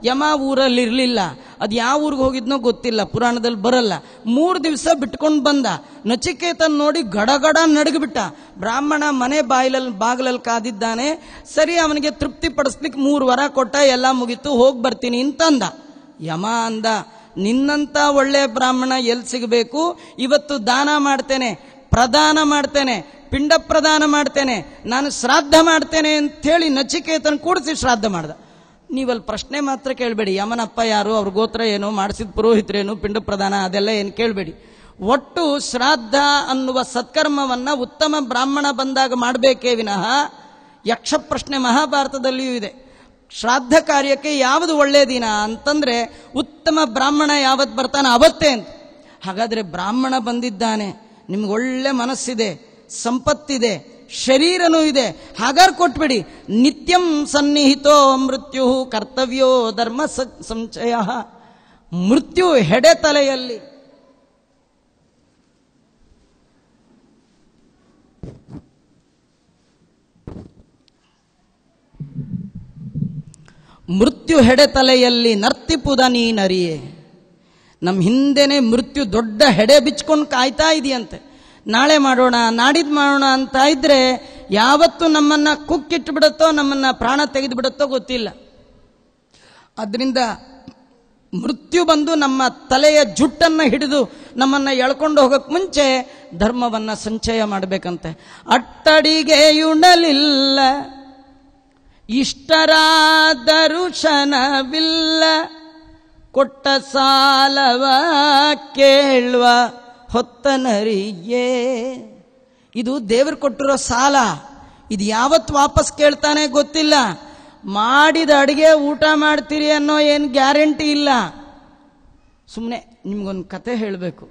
ಯಮ ಊರಲ್ಲಿರಲಿಲ್ಲ ಅದು ಯಾವ ಊರಿಗೆ ಹೋಗಿದ್ನೋ ಗೊತ್ತಿಲ್ಲ ಪುರಾಣದಲ್ಲಿ ಬರಲ್ಲ ಮೂರು ದಿವಸ ಬಿಟ್ಕೊಂಡು ಬಂದ ನಚಿಕೇತನ್ ನೋಡಿ ಗಡಗಡ ನಡಗಿಬಿಟ್ಟ ಬ್ರಾಹ್ಮಣ ಮನೆ ಬಾಯಿಲಲ್ಲಿ ಬಾಗಿಲಲ್ಲಿ ಕಾದಿದ್ದಾನೆ ಸರಿ ಅವನಿಗೆ ತೃಪ್ತಿ ಪಡಿಸ್ಲಿಕ್ಕೆ ಮೂರು ವರ ಕೊಟ್ಟ ಎಲ್ಲ ಮುಗೀತು ಹೋಗಿ ಬರ್ತೀನಿ ಅಂತಂದ ಯಮ ಅಂದ ನಿನ್ನಂಥ ಒಳ್ಳೆ ಬ್ರಾಹ್ಮಣ ಎಲ್ಲಿ ಸಿಗಬೇಕು ಇವತ್ತು ದಾನ ಮಾಡ್ತೇನೆ ಪ್ರದಾನ ಮಾಡ್ತೇನೆ ಪಿಂಡ ಪ್ರದಾನ ಮಾಡ್ತೇನೆ ನಾನು ಶ್ರಾದ್ದ ಮಾಡ್ತೇನೆ ಹೇಳಿ ನಚಿಕೇತನ್ ಕೂಡಿಸಿ ಶ್ರಾದ್ದ ಮಾಡ್ದ ನೀವಲ್ಲಿ ಪ್ರಶ್ನೆ ಮಾತ್ರ ಕೇಳಬೇಡಿ ಯಮನಪ್ಪ ಯಾರು ಅವ್ರ ಗೋತ್ರ ಏನು ಮಾಡಿಸಿದ ಪುರೋಹಿತರೇನು ಪಿಂಡ ಪ್ರಧಾನ ಅದೆಲ್ಲ ಏನು ಕೇಳಬೇಡಿ ಒಟ್ಟು ಶ್ರಾದ್ದ ಅನ್ನುವ ಸತ್ಕರ್ಮವನ್ನು ಉತ್ತಮ ಬ್ರಾಹ್ಮಣ ಬಂದಾಗ ಮಾಡಬೇಕೇ ವಿನಃ ಯಕ್ಷ ಪ್ರಶ್ನೆ ಮಹಾಭಾರತದಲ್ಲಿಯೂ ಇದೆ ಶ್ರಾದ್ದ ಕಾರ್ಯಕ್ಕೆ ಯಾವುದು ಒಳ್ಳೆಯ ದಿನ ಅಂತಂದರೆ ಉತ್ತಮ ಬ್ರಾಹ್ಮಣ ಯಾವತ್ತು ಬರ್ತಾನೆ ಅವತ್ತೇ ಅಂತ ಹಾಗಾದರೆ ಬ್ರಾಹ್ಮಣ ಬಂದಿದ್ದಾನೆ ನಿಮ್ಗೆ ಒಳ್ಳೆ ಮನಸ್ಸಿದೆ ಸಂಪತ್ತಿದೆ ಶರೀರನೂ ಇದೆ ಹಾಗಾರ್ ಕೊಟ್ಬಿಡಿ ನಿತ್ಯಂ ಸನ್ನಿಹಿತೋ ಮೃತ್ಯು ಕರ್ತವ್ಯೋ ಧರ್ಮ ಸಂಚಯ ಮೃತ್ಯು ಹೆಡೆ ತಲೆಯಲ್ಲಿ ಮೃತ್ಯು ಹೆಡೆ ತಲೆಯಲ್ಲಿ ನರ್ತಿಪುದ ನೀನರಿಯೇ ನಮ್ಮ ಹಿಂದೆನೆ ಮೃತ್ಯು ದೊಡ್ಡ ಹೆಡೆ ಬಿಚ್ಕೊಂಡು ಕಾಯ್ತಾ ಇದೆಯಂತೆ ನಾಳೆ ಮಾಡೋಣ ನಾಡಿದ್ ಮಾಡೋಣ ಅಂತ ಇದ್ರೆ ಯಾವತ್ತು ನಮ್ಮನ್ನ ಕುಕ್ಕಿಟ್ಟು ಬಿಡುತ್ತೋ ನಮ್ಮನ್ನ ಪ್ರಾಣ ತೆಗೆದು ಬಿಡುತ್ತೋ ಗೊತ್ತಿಲ್ಲ ಅದರಿಂದ ಮೃತ್ಯು ಬಂದು ನಮ್ಮ ತಲೆಯ ಜುಟ್ಟನ್ನು ಹಿಡಿದು ನಮ್ಮನ್ನು ಎಳ್ಕೊಂಡು ಹೋಗಕ್ಕೆ ಮುಂಚೆ ಧರ್ಮವನ್ನು ಸಂಚಯ ಮಾಡಬೇಕಂತೆ ಅಟ್ಟಡಿಗೆಯುಣಲಿಲ್ಲ ಇಷ್ಟರಾದರು ಶನವಿಲ್ಲ ಕೊಟ್ಟ ಸಾಲವ ಕೇಳುವ ಹೊತ್ತನರಿಯೇ ಇದು ದೇವರು ಕೊಟ್ಟಿರೋ ಸಾಲ ಇದು ಯಾವತ್ತು ವಾಪಸ್ ಕೇಳ್ತಾನೆ ಗೊತ್ತಿಲ್ಲ ಮಾಡಿದ ಅಡುಗೆ ಊಟ ಮಾಡ್ತೀರಿ ಅನ್ನೋ ಏನು ಗ್ಯಾರಂಟಿ ಇಲ್ಲ ಸುಮ್ಮನೆ ನಿಮ್ಗೊಂದು ಕತೆ ಹೇಳಬೇಕು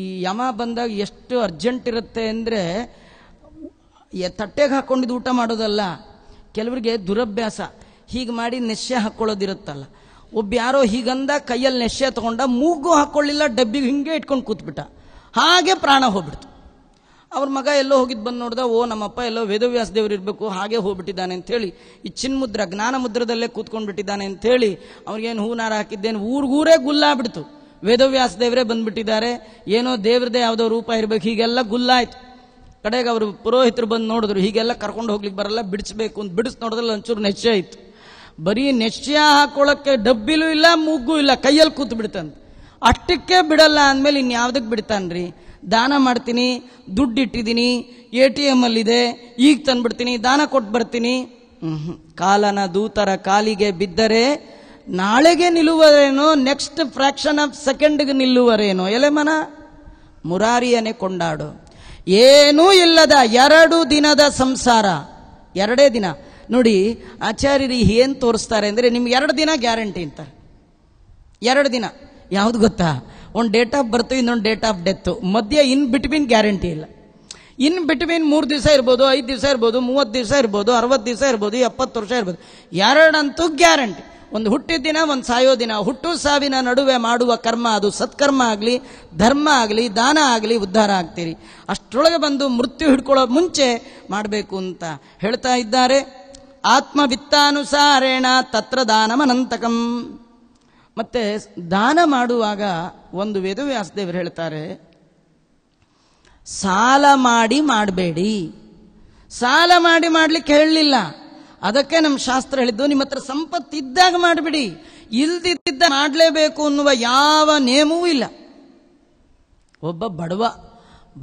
ಈ ಯಮ ಬಂದಾಗ ಎಷ್ಟು ಅರ್ಜೆಂಟ್ ಇರುತ್ತೆ ಅಂದರೆ ತಟ್ಟೆಗೆ ಹಾಕ್ಕೊಂಡಿದ್ದು ಊಟ ಮಾಡೋದಲ್ಲ ಕೆಲವರಿಗೆ ದುರಭ್ಯಾಸ ಹೀಗೆ ಮಾಡಿ ನೆಶೆ ಹಾಕ್ಕೊಳ್ಳೋದಿರುತ್ತಲ್ಲ ಒಬ್ಬ ಯಾರೋ ಹೀಗಂದ ಕೈಯಲ್ಲಿ ನೆಶೆ ತೊಗೊಂಡ ಮೂಗು ಹಾಕ್ಕೊಳ್ಳಿಲ್ಲ ಡಬ್ಬಿಗೆ ಹಿಂಗೆ ಇಟ್ಕೊಂಡು ಕೂತ್ಬಿಟ್ಟ ಹಾಗೆ ಪ್ರಾಣ ಹೋಗ್ಬಿಡ್ತು ಅವ್ರ ಮಗ ಎಲ್ಲೋ ಹೋಗಿದ್ದು ಬಂದು ನೋಡಿದ ಓ ನಮ್ಮಪ್ಪ ಎಲ್ಲೋ ವೇದವ್ಯಾಸ ದೇವರು ಇರಬೇಕು ಹಾಗೆ ಹೋಗ್ಬಿಟ್ಟಿದ್ದಾನೆ ಅಂಥೇಳಿ ಈ ಚಿನ್ಮುದ್ರ ಜ್ಞಾನ ಮುದ್ರದಲ್ಲೇ ಕೂತ್ಕೊಂಡ್ಬಿಟ್ಟಿದ್ದಾನೆ ಅಂಥೇಳಿ ಅವ್ರಿಗೇನು ಹೂನಾರ ಹಾಕಿದ್ದೇನು ಊರ್ಗೂರೇ ಗುಲ್ಲಾಗ್ಬಿಡ್ತು ವೇದವ್ಯಾಸ ದೇವರೇ ಬಂದುಬಿಟ್ಟಿದ್ದಾರೆ ಏನೋ ದೇವ್ರದೇ ಯಾವುದೋ ರೂಪ ಇರಬೇಕು ಹೀಗೆಲ್ಲ ಗುಲ್ಲಾಯ್ತು ಕಡೆಗೆ ಅವರು ಪುರೋಹಿತರು ಬಂದು ನೋಡಿದ್ರು ಹೀಗೆಲ್ಲ ಕರ್ಕೊಂಡು ಹೋಗ್ಲಿಕ್ಕೆ ಬರಲ್ಲ ಬಿಡಿಸ್ಬೇಕು ಅಂತ ಬಿಡಿಸಿ ನೋಡಿದ್ರೆ ಒಂಚೂರು ನೆಚ್ಚೆ ಆಯಿತು ಬರೀ ನೆಚ್ಚೆ ಹಾಕೊಳ್ಳೋಕ್ಕೆ ಡಬ್ಬಿಲೂ ಇಲ್ಲ ಮೂಗ್ಗೂ ಇಲ್ಲ ಕೈಯಲ್ಲಿ ಕೂತು ಅಷ್ಟಕ್ಕೆ ಬಿಡಲ್ಲ ಅಂದಮೇಲೆ ಇನ್ಯಾವುದಕ್ಕೆ ಬಿಡ್ತಾನ್ರಿ ದಾನ ಮಾಡ್ತೀನಿ ದುಡ್ಡು ಇಟ್ಟಿದ್ದೀನಿ ಎ ಟಿ ಅಲ್ಲಿದೆ ಈಗ ತಂದ್ಬಿಡ್ತೀನಿ ದಾನ ಕೊಟ್ಟು ಬರ್ತೀನಿ ಕಾಲನ ದೂತರ ಕಾಲಿಗೆ ಬಿದ್ದರೆ ನಾಳೆಗೆ ನಿಲ್ಲುವರೇನೋ ನೆಕ್ಸ್ಟ್ ಫ್ರ್ಯಾಕ್ಷನ್ ಆಫ್ ಸೆಕೆಂಡ್ಗೆ ನಿಲ್ಲುವರೇನೋ ಎಲೆ ಮನ ಮುರಾರಿಯನೇ ಕೊಂಡಾಡು ಏನೂ ಇಲ್ಲದ ಎರಡು ದಿನದ ಸಂಸಾರ ಎರಡೇ ದಿನ ನೋಡಿ ಆಚಾರ್ಯರು ಏನು ತೋರಿಸ್ತಾರೆ ಅಂದರೆ ನಿಮ್ಗೆ ಎರಡು ದಿನ ಗ್ಯಾರಂಟಿ ಅಂತಾರೆ ಎರಡು ದಿನ ಯಾವ್ದು ಗೊತ್ತಾ ಒಂದು ಡೇಟ್ ಆಫ್ ಬರ್ತು ಇನ್ನೊಂದು ಡೇಟ್ ಆಫ್ ಡೆತ್ತು ಮಧ್ಯೆ ಇನ್ ಬಿಟ್ವೀನ್ ಗ್ಯಾರಂಟಿ ಇಲ್ಲ ಇನ್ ಬಿಟ್ವೀನ್ ಮೂರು ದಿವಸ ಇರ್ಬೋದು ಐದು ದಿವಸ ಇರ್ಬೋದು ಮೂವತ್ತು ದಿವಸ ಇರ್ಬೋದು ಅರವತ್ತು ದಿವಸ ಇರ್ಬೋದು ಎಪ್ಪತ್ತು ವರ್ಷ ಇರ್ಬೋದು ಎರಡಂತೂ ಗ್ಯಾರಂಟಿ ಒಂದು ಹುಟ್ಟಿದ ದಿನ ಒಂದು ಸಾಯೋ ದಿನ ಹುಟ್ಟು ಸಾವಿನ ನಡುವೆ ಮಾಡುವ ಕರ್ಮ ಅದು ಸತ್ಕರ್ಮ ಆಗಲಿ ಧರ್ಮ ಆಗಲಿ ದಾನ ಆಗಲಿ ಉದ್ಧಾರ ಆಗ್ತೀರಿ ಅಷ್ಟರೊಳಗೆ ಬಂದು ಮೃತ್ಯು ಹಿಡ್ಕೊಳ್ಳೋ ಮುಂಚೆ ಮಾಡಬೇಕು ಅಂತ ಹೇಳ್ತಾ ಇದ್ದಾರೆ ಆತ್ಮವಿತ್ತಾನುಸಾರೇಣ ತತ್ರ ದಾನಮನಂತಕಂ ಮತ್ತೆ ದಾನ ಮಾಡುವಾಗ ಒಂದು ವೇದವ್ಯಾಸದೇವರು ಹೇಳ್ತಾರೆ ಸಾಲ ಮಾಡಿ ಮಾಡಬೇಡಿ ಸಾಲ ಮಾಡಿ ಮಾಡಲಿಕ್ಕೆ ಹೇಳಲಿಲ್ಲ ಅದಕ್ಕೆ ನಮ್ಮ ಶಾಸ್ತ್ರ ಹೇಳಿದ್ದು ನಿಮ್ಮ ಹತ್ರ ಸಂಪತ್ತು ಇದ್ದಾಗ ಮಾಡಿಬಿಡಿ ಇಲ್ದಿದ್ದ ಮಾಡಲೇಬೇಕು ಅನ್ನುವ ಯಾವ ನೇಮವೂ ಇಲ್ಲ ಒಬ್ಬ ಬಡವ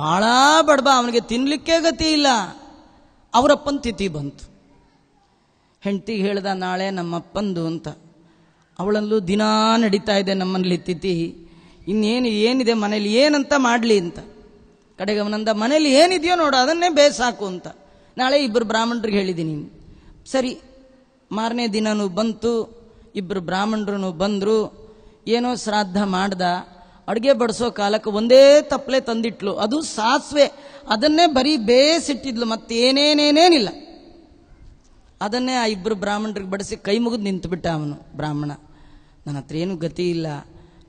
ಭಾಳ ಬಡವ ಅವನಿಗೆ ತಿನ್ನಲಿಕ್ಕೆ ಗತಿ ಇಲ್ಲ ಅವರಪ್ಪನ ತಿಥಿ ಬಂತು ಹೆಂಡ್ತಿ ಹೇಳ್ದ ನಾಳೆ ನಮ್ಮಪ್ಪಂದು ಅಂತ ಅವಳಲ್ಲೂ ದಿನಾ ನಡೀತಾ ಇದೆ ನಮ್ಮಲ್ಲಿ ತಿಥಿ ಇನ್ನೇನು ಏನಿದೆ ಮನೇಲಿ ಏನಂತ ಮಾಡಲಿ ಅಂತ ಕಡೆಗೆ ಅವನಂದ ಮನೇಲಿ ಏನಿದೆಯೋ ನೋಡು ಅದನ್ನೇ ಬೇಸಾಕು ಅಂತ ನಾಳೆ ಇಬ್ಬರು ಬ್ರಾಹ್ಮಣರಿಗೆ ಹೇಳಿದ್ದೀನಿ ಸರಿ ಮಾರನೇ ದಿನನೂ ಬಂತು ಇಬ್ಬರು ಬ್ರಾಹ್ಮಣರು ಬಂದರು ಏನೋ ಶ್ರಾದ್ದ ಮಾಡ್ದ ಅಡುಗೆ ಬಡಿಸೋ ಕಾಲಕ್ಕೆ ಒಂದೇ ತಪ್ಪಲೆ ತಂದಿಟ್ಲು ಅದು ಸಾಸಿವೆ ಅದನ್ನೇ ಬರೀ ಬೇಸಿಟ್ಟಿದ್ಲು ಮತ್ತೇನೇನೇನೇನಿಲ್ಲ ಅದನ್ನೇ ಆ ಇಬ್ಬರು ಬ್ರಾಹ್ಮಣರಿಗೆ ಬಡಿಸಿ ಕೈ ಮುಗಿದು ನಿಂತುಬಿಟ್ಟ ಬಿಟ್ಟ ಅವನು ಬ್ರಾಹ್ಮಣ ನನ್ನ ಹತ್ರ ಏನು ಗತಿ ಇಲ್ಲ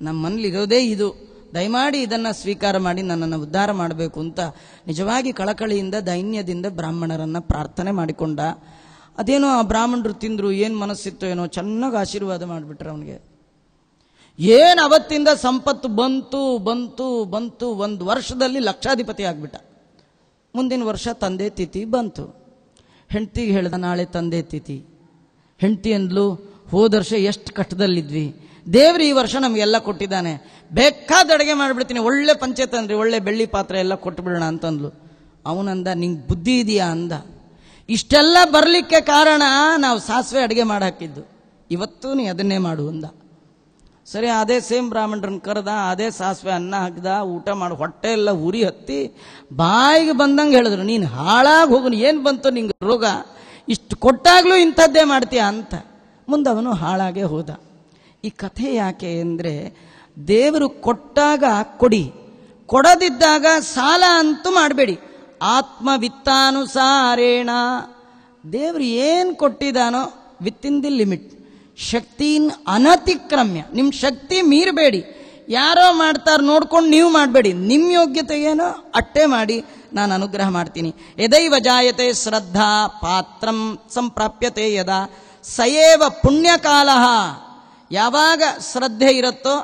ನಮ್ಮ ಮನೇಲಿರೋದೇ ಇದು ದಯಮಾಡಿ ಇದನ್ನು ಸ್ವೀಕಾರ ಮಾಡಿ ನನ್ನನ್ನು ಉದ್ಧಾರ ಮಾಡಬೇಕು ಅಂತ ನಿಜವಾಗಿ ಕಳಕಳಿಯಿಂದ ದೈನ್ಯದಿಂದ ಬ್ರಾಹ್ಮಣರನ್ನು ಪ್ರಾರ್ಥನೆ ಮಾಡಿಕೊಂಡ ಅದೇನೋ ಆ ಬ್ರಾಹ್ಮಣರು ತಿಂದರು ಏನು ಮನಸ್ಸಿತ್ತು ಏನೋ ಚೆನ್ನಾಗಿ ಆಶೀರ್ವಾದ ಮಾಡಿಬಿಟ್ರೆ ಅವನಿಗೆ ಏನು ಅವತ್ತಿಂದ ಸಂಪತ್ತು ಬಂತು ಬಂತು ಬಂತು ಒಂದು ವರ್ಷದಲ್ಲಿ ಲಕ್ಷಾಧಿಪತಿ ಆಗಿಬಿಟ್ಟ ಮುಂದಿನ ವರ್ಷ ತಂದೆ ತಿಥಿ ಬಂತು ಹೆಂಡ್ತಿಗೆ ಹೇಳ್ದ ನಾಳೆ ತಂದೆ ತಿಥಿ ಹೆಂಡ್ತಿ ಅಂದ್ಲು ಹೋದ ವರ್ಷ ಎಷ್ಟು ಕಷ್ಟದಲ್ಲಿದ್ವಿ ದೇವ್ರು ಈ ವರ್ಷ ನಮಗೆಲ್ಲ ಕೊಟ್ಟಿದ್ದಾನೆ ಬೇಕಾದ ಅಡುಗೆ ಮಾಡಿಬಿಡ್ತೀನಿ ಒಳ್ಳೆ ಪಂಚಾಯತ್ರಿ ಒಳ್ಳೆ ಬೆಳ್ಳಿ ಪಾತ್ರೆ ಎಲ್ಲ ಕೊಟ್ಬಿಡೋಣ ಅಂತಂದ್ಲು ಅವನಂದ ನಿಂಗೆ ಬುದ್ಧಿ ಇದೆಯಾ ಅಂದ ಇಷ್ಟೆಲ್ಲ ಬರಲಿಕ್ಕೆ ಕಾರಣ ನಾವು ಸಾಸಿವೆ ಅಡುಗೆ ಮಾಡಾಕಿದ್ದು ಇವತ್ತು ನೀ ಅದನ್ನೇ ಮಾಡು ಅಂದ ಸರಿ ಅದೇ ಸೇಮ್ ಬ್ರಾಹ್ಮಣರನ್ನ ಕರೆದ ಅದೇ ಸಾಸಿವೆ ಅನ್ನ ಹಾಕಿದ ಊಟ ಮಾಡಿ ಹೊಟ್ಟೆ ಎಲ್ಲ ಉರಿ ಹತ್ತಿ ಬಾಯಿಗೆ ಬಂದಂಗೆ ಹೇಳಿದ್ರು ನೀನು ಹಾಳಾಗಿ ಹೋಗು ಏನು ಬಂತು ನಿಂಗೆ ರೋಗ ಇಷ್ಟು ಕೊಟ್ಟಾಗಲೂ ಇಂಥದ್ದೇ ಮಾಡ್ತೀಯಾ ಅಂತ ಮುಂದವನು ಹಾಳಾಗೇ ಹೋದ ಈ ಕಥೆ ಯಾಕೆ ಅಂದರೆ ದೇವರು ಕೊಟ್ಟಾಗ ಕೊಡಿ ಕೊಡದಿದ್ದಾಗ ಸಾಲ ಅಂತೂ ಮಾಡಬೇಡಿ ಆತ್ಮವಿತ್ತಾನುಸಾರೇಣ ದೇವರು ಏನು ಕೊಟ್ಟಿದ್ದಾನೋ ವಿತ್ ಇನ್ ದಿ ಲಿಮಿಟ್ ಶಕ್ತಿನ್ ಅನತಿಕ್ರಮ್ಯ ನಿಮ್ಮ ಶಕ್ತಿ ಮೀರಬೇಡಿ ಯಾರೋ ಮಾಡ್ತಾರೆ ನೋಡ್ಕೊಂಡು ನೀವು ಮಾಡಬೇಡಿ ನಿಮ್ಮ ಯೋಗ್ಯತೆ ಏನೋ ಅಟ್ಟೆ ಮಾಡಿ ನಾನು ಅನುಗ್ರಹ ಮಾಡ್ತೀನಿ ಎದೈವಜಾಯತೆ ಜಾಯತೆ ಶ್ರದ್ಧಾ ಪಾತ್ರಂ ಸಂಪ್ರಾಪ್ಯತೆ ಯದಾ ಸಯೇವ ಪುಣ್ಯಕಾಲ ಯಾವಾಗ ಶ್ರದ್ಧೆ ಇರುತ್ತೋ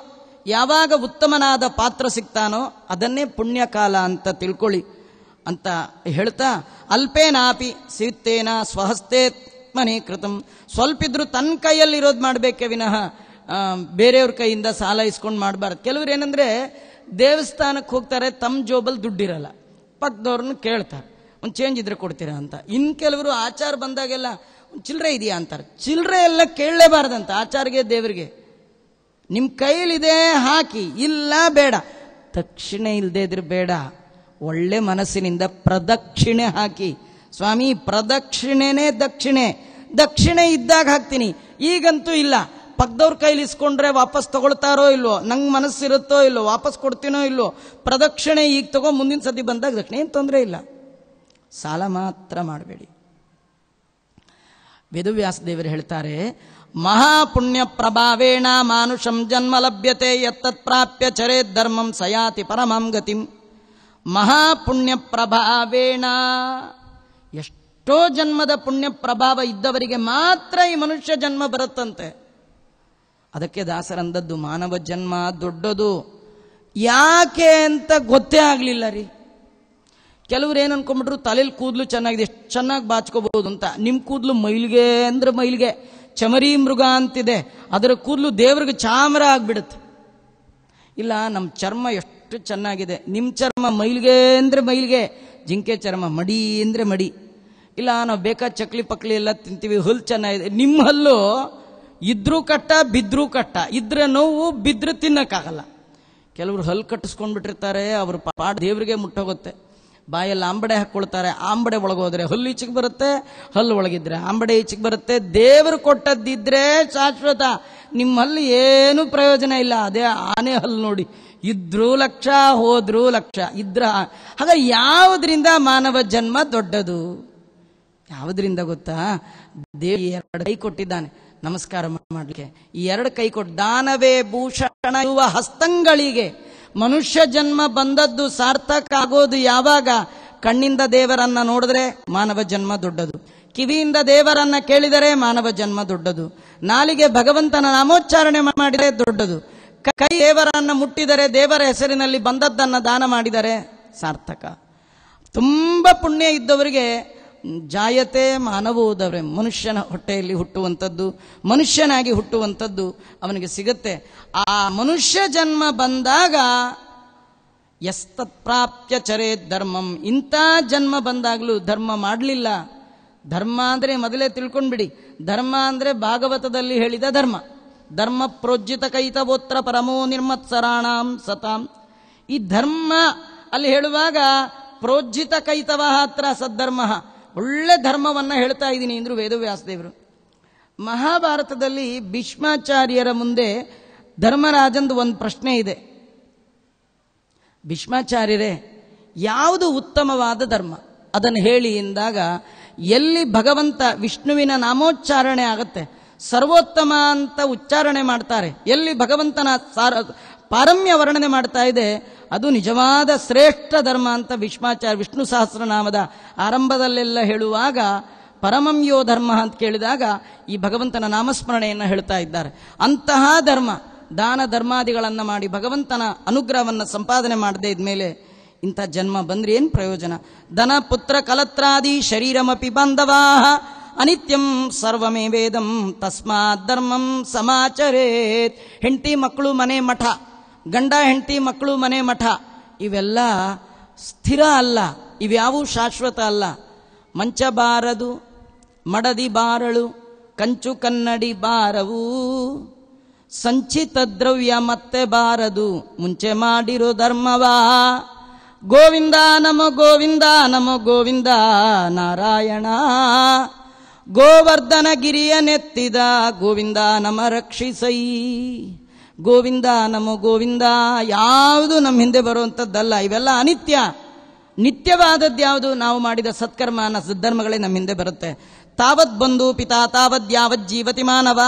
ಯಾವಾಗ ಉತ್ತಮನಾದ ಪಾತ್ರ ಸಿಗ್ತಾನೋ ಅದನ್ನೇ ಪುಣ್ಯಕಾಲ ಅಂತ ತಿಳ್ಕೊಳ್ಳಿ ಅಂತ ಹೇಳ್ತಾ ಅಲ್ಪೇನಾಪಿ ಸಿತ್ತೇನ ಸ್ವಹಸ್ತೇ ಮನೆ ಕೃತಂ ಸ್ವಲ್ಪ ಇದ್ರೂ ತನ್ನ ಕೈಯಲ್ಲಿ ಇರೋದು ಮಾಡಬೇಕೆ ವಿನಃ ಬೇರೆಯವ್ರ ಕೈಯಿಂದ ಸಾಲ ಇಸ್ಕೊಂಡು ಮಾಡಬಾರ್ದು ಕೆಲವ್ರು ಏನಂದರೆ ದೇವಸ್ಥಾನಕ್ಕೆ ಹೋಗ್ತಾರೆ ತಮ್ಮ ಜೋಬಲ್ಲಿ ದುಡ್ಡಿರಲ್ಲ ಪಕ್ಕದವ್ರನ್ನ ಕೇಳ್ತಾರೆ ಒಂದು ಚೇಂಜ್ ಇದ್ರೆ ಕೊಡ್ತೀರಾ ಅಂತ ಇನ್ನು ಕೆಲವರು ಆಚಾರ ಬಂದಾಗೆಲ್ಲ ಚಿಲ್ಲರೆ ಇದೆಯಾ ಅಂತಾರೆ ಚಿಲ್ಲರೆ ಎಲ್ಲ ಕೇಳಲೇಬಾರ್ದಂತ ಆಚಾರ್ಯ ದೇವರಿಗೆ ನಿಮ್ಮ ಕೈಲಿದೆ ಹಾಕಿ ಇಲ್ಲ ಬೇಡ ದಕ್ಷಿಣೆ ಇಲ್ಲದೆ ಇದ್ರೆ ಬೇಡ ಒಳ್ಳೆ ಮನಸ್ಸಿನಿಂದ ಪ್ರದಕ್ಷಿಣೆ ಹಾಕಿ ಸ್ವಾಮಿ ಪ್ರದಕ್ಷಿಣೆನೆ ದಕ್ಷಿಣೆ ದಕ್ಷಿಣೆ ಇದ್ದಾಗ ಹಾಕ್ತೀನಿ ಈಗಂತೂ ಇಲ್ಲ ಪಕ್ದವ್ರ ಕೈಲಿ ಇಸ್ಕೊಂಡ್ರೆ ವಾಪಸ್ ತಗೊಳ್ತಾರೋ ಇಲ್ವೋ ನಂಗೆ ಮನಸ್ಸಿರುತ್ತೋ ಇಲ್ವೋ ವಾಪಸ್ ಕೊಡ್ತೀನೋ ಇಲ್ವೋ ಪ್ರದಕ್ಷಿಣೆ ಈಗ ತಗೋ ಮುಂದಿನ ಸತಿ ಬಂದಾಗ ದಕ್ಷಿಣೆ ಏನು ತೊಂದರೆ ಇಲ್ಲ ಸಾಲ ಮಾತ್ರ ಮಾಡಬೇಡಿ ವೇದವ್ಯಾಸ ದೇವರು ಹೇಳ್ತಾರೆ ಮಹಾಪುಣ್ಯ ಪ್ರಭಾವೇಣ ಮಾನುಷಂ ಜನ್ಮ ಲಭ್ಯತೆ ಯತ್ತತ್ ಪ್ರಾಪ್ಯ ಚರೇ ಧರ್ಮಂ ಸಯಾತಿ ಪರಮಂ ಗತಿಂ ಮಹಾಪುಣ್ಯ ಪ್ರಭಾವೇಣ ಎಷ್ಟೋ ಜನ್ಮದ ಪುಣ್ಯ ಪ್ರಭಾವ ಇದ್ದವರಿಗೆ ಮಾತ್ರ ಈ ಮನುಷ್ಯ ಜನ್ಮ ಬರುತ್ತಂತೆ ಅದಕ್ಕೆ ದಾಸರಂದದ್ದು ಮಾನವ ಜನ್ಮ ದೊಡ್ಡದು ಯಾಕೆ ಅಂತ ಗೊತ್ತೇ ಆಗಲಿಲ್ಲ ರೀ ಕೆಲವ್ರು ಏನು ಅನ್ಕೊಂಡ್ಬಿಟ್ರು ತಲೆಯಲ್ಲಿ ಕೂದಲು ಚೆನ್ನಾಗಿದೆ ಎಷ್ಟು ಚೆನ್ನಾಗಿ ಬಾಚ್ಕೋಬಹುದು ಅಂತ ನಿಮ್ಮ ಕೂದಲು ಮೈಲಿಗೆ ಅಂದ್ರೆ ಮೈಲಿಗೆ ಚಮರಿ ಮೃಗ ಅಂತಿದೆ ಅದರ ಕೂದಲು ದೇವ್ರಿಗೆ ಚಾಮರ ಆಗ್ಬಿಡುತ್ತೆ ಇಲ್ಲ ನಮ್ಮ ಚರ್ಮ ಎಷ್ಟು ಚೆನ್ನಾಗಿದೆ ನಿಮ್ಮ ಚರ್ಮ ಮೈಲಿಗೆ ಅಂದರೆ ಮೈಲಿಗೆ ಜಿಂಕೆ ಚರ್ಮ ಮಡಿ ಅಂದರೆ ಮಡಿ ಇಲ್ಲ ನಾವು ಬೇಕಾದ ಚಕ್ಲಿ ಪಕ್ಲಿ ಎಲ್ಲ ತಿಂತೀವಿ ಹುಲ್ ಚೆನ್ನಾಗಿದೆ ನಿಮ್ಮ ಹಲ್ಲು ಇದ್ರೂ ಕಟ್ಟ ಬಿದ್ದರೂ ಕಟ್ಟ ಇದ್ರೆ ನೋವು ಬಿದ್ರೆ ತಿನ್ನಕ್ಕಾಗಲ್ಲ ಕೆಲವರು ಹಲ್ಲು ಕಟ್ಟಿಸ್ಕೊಂಡ್ಬಿಟ್ಟಿರ್ತಾರೆ ಅವ್ರ ಪಾಡ ದೇವರಿಗೆ ಮುಟ್ಟೋಗುತ್ತೆ ಬಾಯಲ್ಲಿ ಆಂಬಡೆ ಹಾಕ್ಕೊಳ್ತಾರೆ ಆಂಬಡೆ ಒಳಗೋದ್ರೆ ಹಲ್ಲು ಈಚೆಗೆ ಬರುತ್ತೆ ಹಲ್ಲು ಒಳಗಿದ್ರೆ ಆಂಬಡೆ ಈಚೆಗೆ ಬರುತ್ತೆ ದೇವರು ಕೊಟ್ಟದ್ದಿದ್ರೆ ಶಾಶ್ವತ ನಿಮ್ಮಲ್ಲಿ ಏನು ಪ್ರಯೋಜನ ಇಲ್ಲ ಅದೇ ಆನೆ ಹಲ್ಲು ನೋಡಿ ಇದ್ರೂ ಲಕ್ಷ ಹೋದ್ರೂ ಲಕ್ಷ ಇದ್ರ ಹಾಗ ಯಾವುದರಿಂದ ಮಾನವ ಜನ್ಮ ದೊಡ್ಡದು ಯಾವುದರಿಂದ ಗೊತ್ತಾ ದೇವಿ ಎರಡು ಕೈ ಕೊಟ್ಟಿದ್ದಾನೆ ನಮಸ್ಕಾರ ಮಾಡಲಿಕ್ಕೆ ಈ ಎರಡು ಕೈ ಕೊಟ್ಟು ದಾನವೇ ಭೂಷಣ ಇರುವ ಹಸ್ತಂಗಳಿಗೆ ಮನುಷ್ಯ ಜನ್ಮ ಬಂದದ್ದು ಸಾರ್ಥಕ ಆಗೋದು ಯಾವಾಗ ಕಣ್ಣಿಂದ ದೇವರನ್ನ ನೋಡಿದ್ರೆ ಮಾನವ ಜನ್ಮ ದೊಡ್ಡದು ಕಿವಿಯಿಂದ ದೇವರನ್ನ ಕೇಳಿದರೆ ಮಾನವ ಜನ್ಮ ದೊಡ್ಡದು ನಾಲಿಗೆ ಭಗವಂತನ ನಾಮೋಚ್ಚಾರಣೆ ಮಾಡಿದರೆ ದೊಡ್ಡದು ಕೈ ದೇವರನ್ನ ಮುಟ್ಟಿದರೆ ದೇವರ ಹೆಸರಿನಲ್ಲಿ ಬಂದದ್ದನ್ನು ದಾನ ಮಾಡಿದರೆ ಸಾರ್ಥಕ ತುಂಬ ಪುಣ್ಯ ಇದ್ದವರಿಗೆ ಜಾಯತೆ ಮಾನವೋದವ್ರೆ ಮನುಷ್ಯನ ಹೊಟ್ಟೆಯಲ್ಲಿ ಹುಟ್ಟುವಂಥದ್ದು ಮನುಷ್ಯನಾಗಿ ಹುಟ್ಟುವಂಥದ್ದು ಅವನಿಗೆ ಸಿಗುತ್ತೆ ಆ ಮನುಷ್ಯ ಜನ್ಮ ಬಂದಾಗ ಎಸ್ತತ್ಪ್ರಾಪ್ಯ ಚರೇ ಧರ್ಮಂ ಇಂಥ ಜನ್ಮ ಬಂದಾಗಲೂ ಧರ್ಮ ಮಾಡಲಿಲ್ಲ ಧರ್ಮ ಅಂದರೆ ಮೊದಲೇ ತಿಳ್ಕೊಂಡ್ಬಿಡಿ ಧರ್ಮ ಅಂದರೆ ಭಾಗವತದಲ್ಲಿ ಹೇಳಿದ ಧರ್ಮ ಧರ್ಮ ಪ್ರೋಜ್ಜಿತ ಕೈತವೋತ್ರ ಪರಮೋ ನಿರ್ಮತ್ಸರಾಣಾಂ ಸತಾಂ ಈ ಧರ್ಮ ಅಲ್ಲಿ ಹೇಳುವಾಗ ಪ್ರೋಜ್ಜಿತ ಕೈತವ ಹತ್ರ ಸದ್ಧರ್ಮ ಒಳ್ಳೆ ಧರ್ಮವನ್ನು ಹೇಳ್ತಾ ಇದ್ದೀನಿ ಅಂದರು ವೇದವ್ಯಾಸದೇವರು ಮಹಾಭಾರತದಲ್ಲಿ ಭೀಷ್ಮಾಚಾರ್ಯರ ಮುಂದೆ ಧರ್ಮರಾಜಂದು ಒಂದು ಪ್ರಶ್ನೆ ಇದೆ ಭೀಷ್ಮಾಚಾರ್ಯರೇ ಯಾವುದು ಉತ್ತಮವಾದ ಧರ್ಮ ಅದನ್ನು ಹೇಳಿ ಎಂದಾಗ ಎಲ್ಲಿ ಭಗವಂತ ವಿಷ್ಣುವಿನ ನಾಮೋಚ್ಚಾರಣೆ ಆಗತ್ತೆ ಸರ್ವೋತ್ತಮ ಅಂತ ಉಚ್ಚಾರಣೆ ಮಾಡ್ತಾರೆ ಎಲ್ಲಿ ಭಗವಂತನ ಸಾರ ಪಾರಮ್ಯ ವರ್ಣನೆ ಮಾಡ್ತಾ ಇದೆ ಅದು ನಿಜವಾದ ಶ್ರೇಷ್ಠ ಧರ್ಮ ಅಂತ ವಿಶ್ವಾಚಾರ್ಯ ವಿಷ್ಣು ಸಹಸ್ರನಾಮದ ಆರಂಭದಲ್ಲೆಲ್ಲ ಹೇಳುವಾಗ ಪರಮಂಯೋ ಧರ್ಮ ಅಂತ ಕೇಳಿದಾಗ ಈ ಭಗವಂತನ ನಾಮಸ್ಮರಣೆಯನ್ನು ಹೇಳ್ತಾ ಇದ್ದಾರೆ ಅಂತಹ ಧರ್ಮ ದಾನ ಧರ್ಮಾದಿಗಳನ್ನು ಮಾಡಿ ಭಗವಂತನ ಅನುಗ್ರಹವನ್ನು ಸಂಪಾದನೆ ಮಾಡದೇ ಇದ್ಮೇಲೆ ಇಂಥ ಜನ್ಮ ಬಂದ್ರೆ ಏನು ಪ್ರಯೋಜನ ಧನ ಪುತ್ರ ಕಲತ್ರಾದಿ ಶರೀರಮಿ ಬಾಂಧವಾ ಅನಿತ್ಯಂ ಸರ್ವಮೇ ವೇದಂ ತಸ್ಮಾತ್ ಧರ್ಮಂ ಸಮಾಚರೇತ್ ಹೆಂಡತಿ ಮಕ್ಕಳು ಮನೆ ಮಠ ಗಂಡ ಹೆಂಡತಿ ಮಕ್ಕಳು ಮನೆ ಮಠ ಇವೆಲ್ಲ ಸ್ಥಿರ ಅಲ್ಲ ಇವ್ಯಾವೂ ಶಾಶ್ವತ ಅಲ್ಲ ಮಂಚ ಬಾರದು ಮಡದಿ ಬಾರಳು ಕಂಚು ಕನ್ನಡಿ ಬಾರವು ಸಂಚಿತ ದ್ರವ್ಯ ಮತ್ತೆ ಬಾರದು ಮುಂಚೆ ಮಾಡಿರೋ ಧರ್ಮವಾ ಗೋವಿಂದ ನಮ ಗೋವಿಂದ ನಮ ಗೋವಿಂದ ನಾರಾಯಣ ಗೋವರ್ಧನ ಗಿರಿಯ ನೆತ್ತಿದ ಗೋವಿಂದ ನಮ ರಕ್ಷಿಸೈ ಗೋವಿಂದ ನಮ್ಮ ಗೋವಿಂದ ಯಾವುದು ನಮ್ಮ ಹಿಂದೆ ಬರುವಂಥದ್ದಲ್ಲ ಇವೆಲ್ಲ ಅನಿತ್ಯ ನಿತ್ಯವಾದದ್ದು ಯಾವುದು ನಾವು ಮಾಡಿದ ಸತ್ಕರ್ಮ ಸದ್ಧರ್ಮಗಳೇ ನಮ್ಮ ಹಿಂದೆ ಬರುತ್ತೆ ತಾವತ್ ಬಂಧು ಪಿತಾ ತಾವದ್ ಯಾವತ್ ಜೀವತಿ ಮಾನವ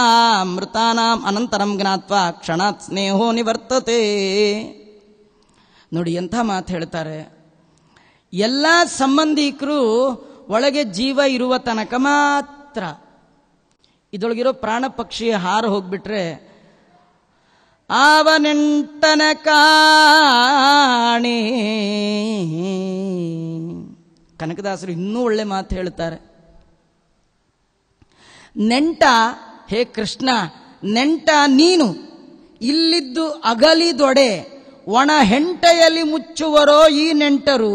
ಮೃತಾನಾಂ ಅನಂತರಂ ಜ್ಞಾತ್ವ ಕ್ಷಣಾತ್ ಸ್ನೇಹೋ ನಿವರ್ತತೆ ನೋಡಿ ಎಂಥ ಮಾತು ಹೇಳ್ತಾರೆ ಎಲ್ಲ ಸಂಬಂಧಿಕರು ಒಳಗೆ ಜೀವ ಇರುವ ತನಕ ಮಾತ್ರ ಇದೊಳಗಿರೋ ಪ್ರಾಣ ಪಕ್ಷಿ ಹಾರು ಹೋಗ್ಬಿಟ್ರೆ ಅವನೆಂಟನ ಕಾಣಿ ಕನಕದಾಸರು ಇನ್ನೂ ಒಳ್ಳೆ ಮಾತು ಹೇಳ್ತಾರೆ ನೆಂಟ ಹೇ ಕೃಷ್ಣ ನೆಂಟ ನೀನು ಇಲ್ಲಿದ್ದು ಅಗಲಿ ದೊಡೆ ಒಣ ಹೆಂಟೆಯಲ್ಲಿ ಮುಚ್ಚುವರೋ ಈ ನೆಂಟರು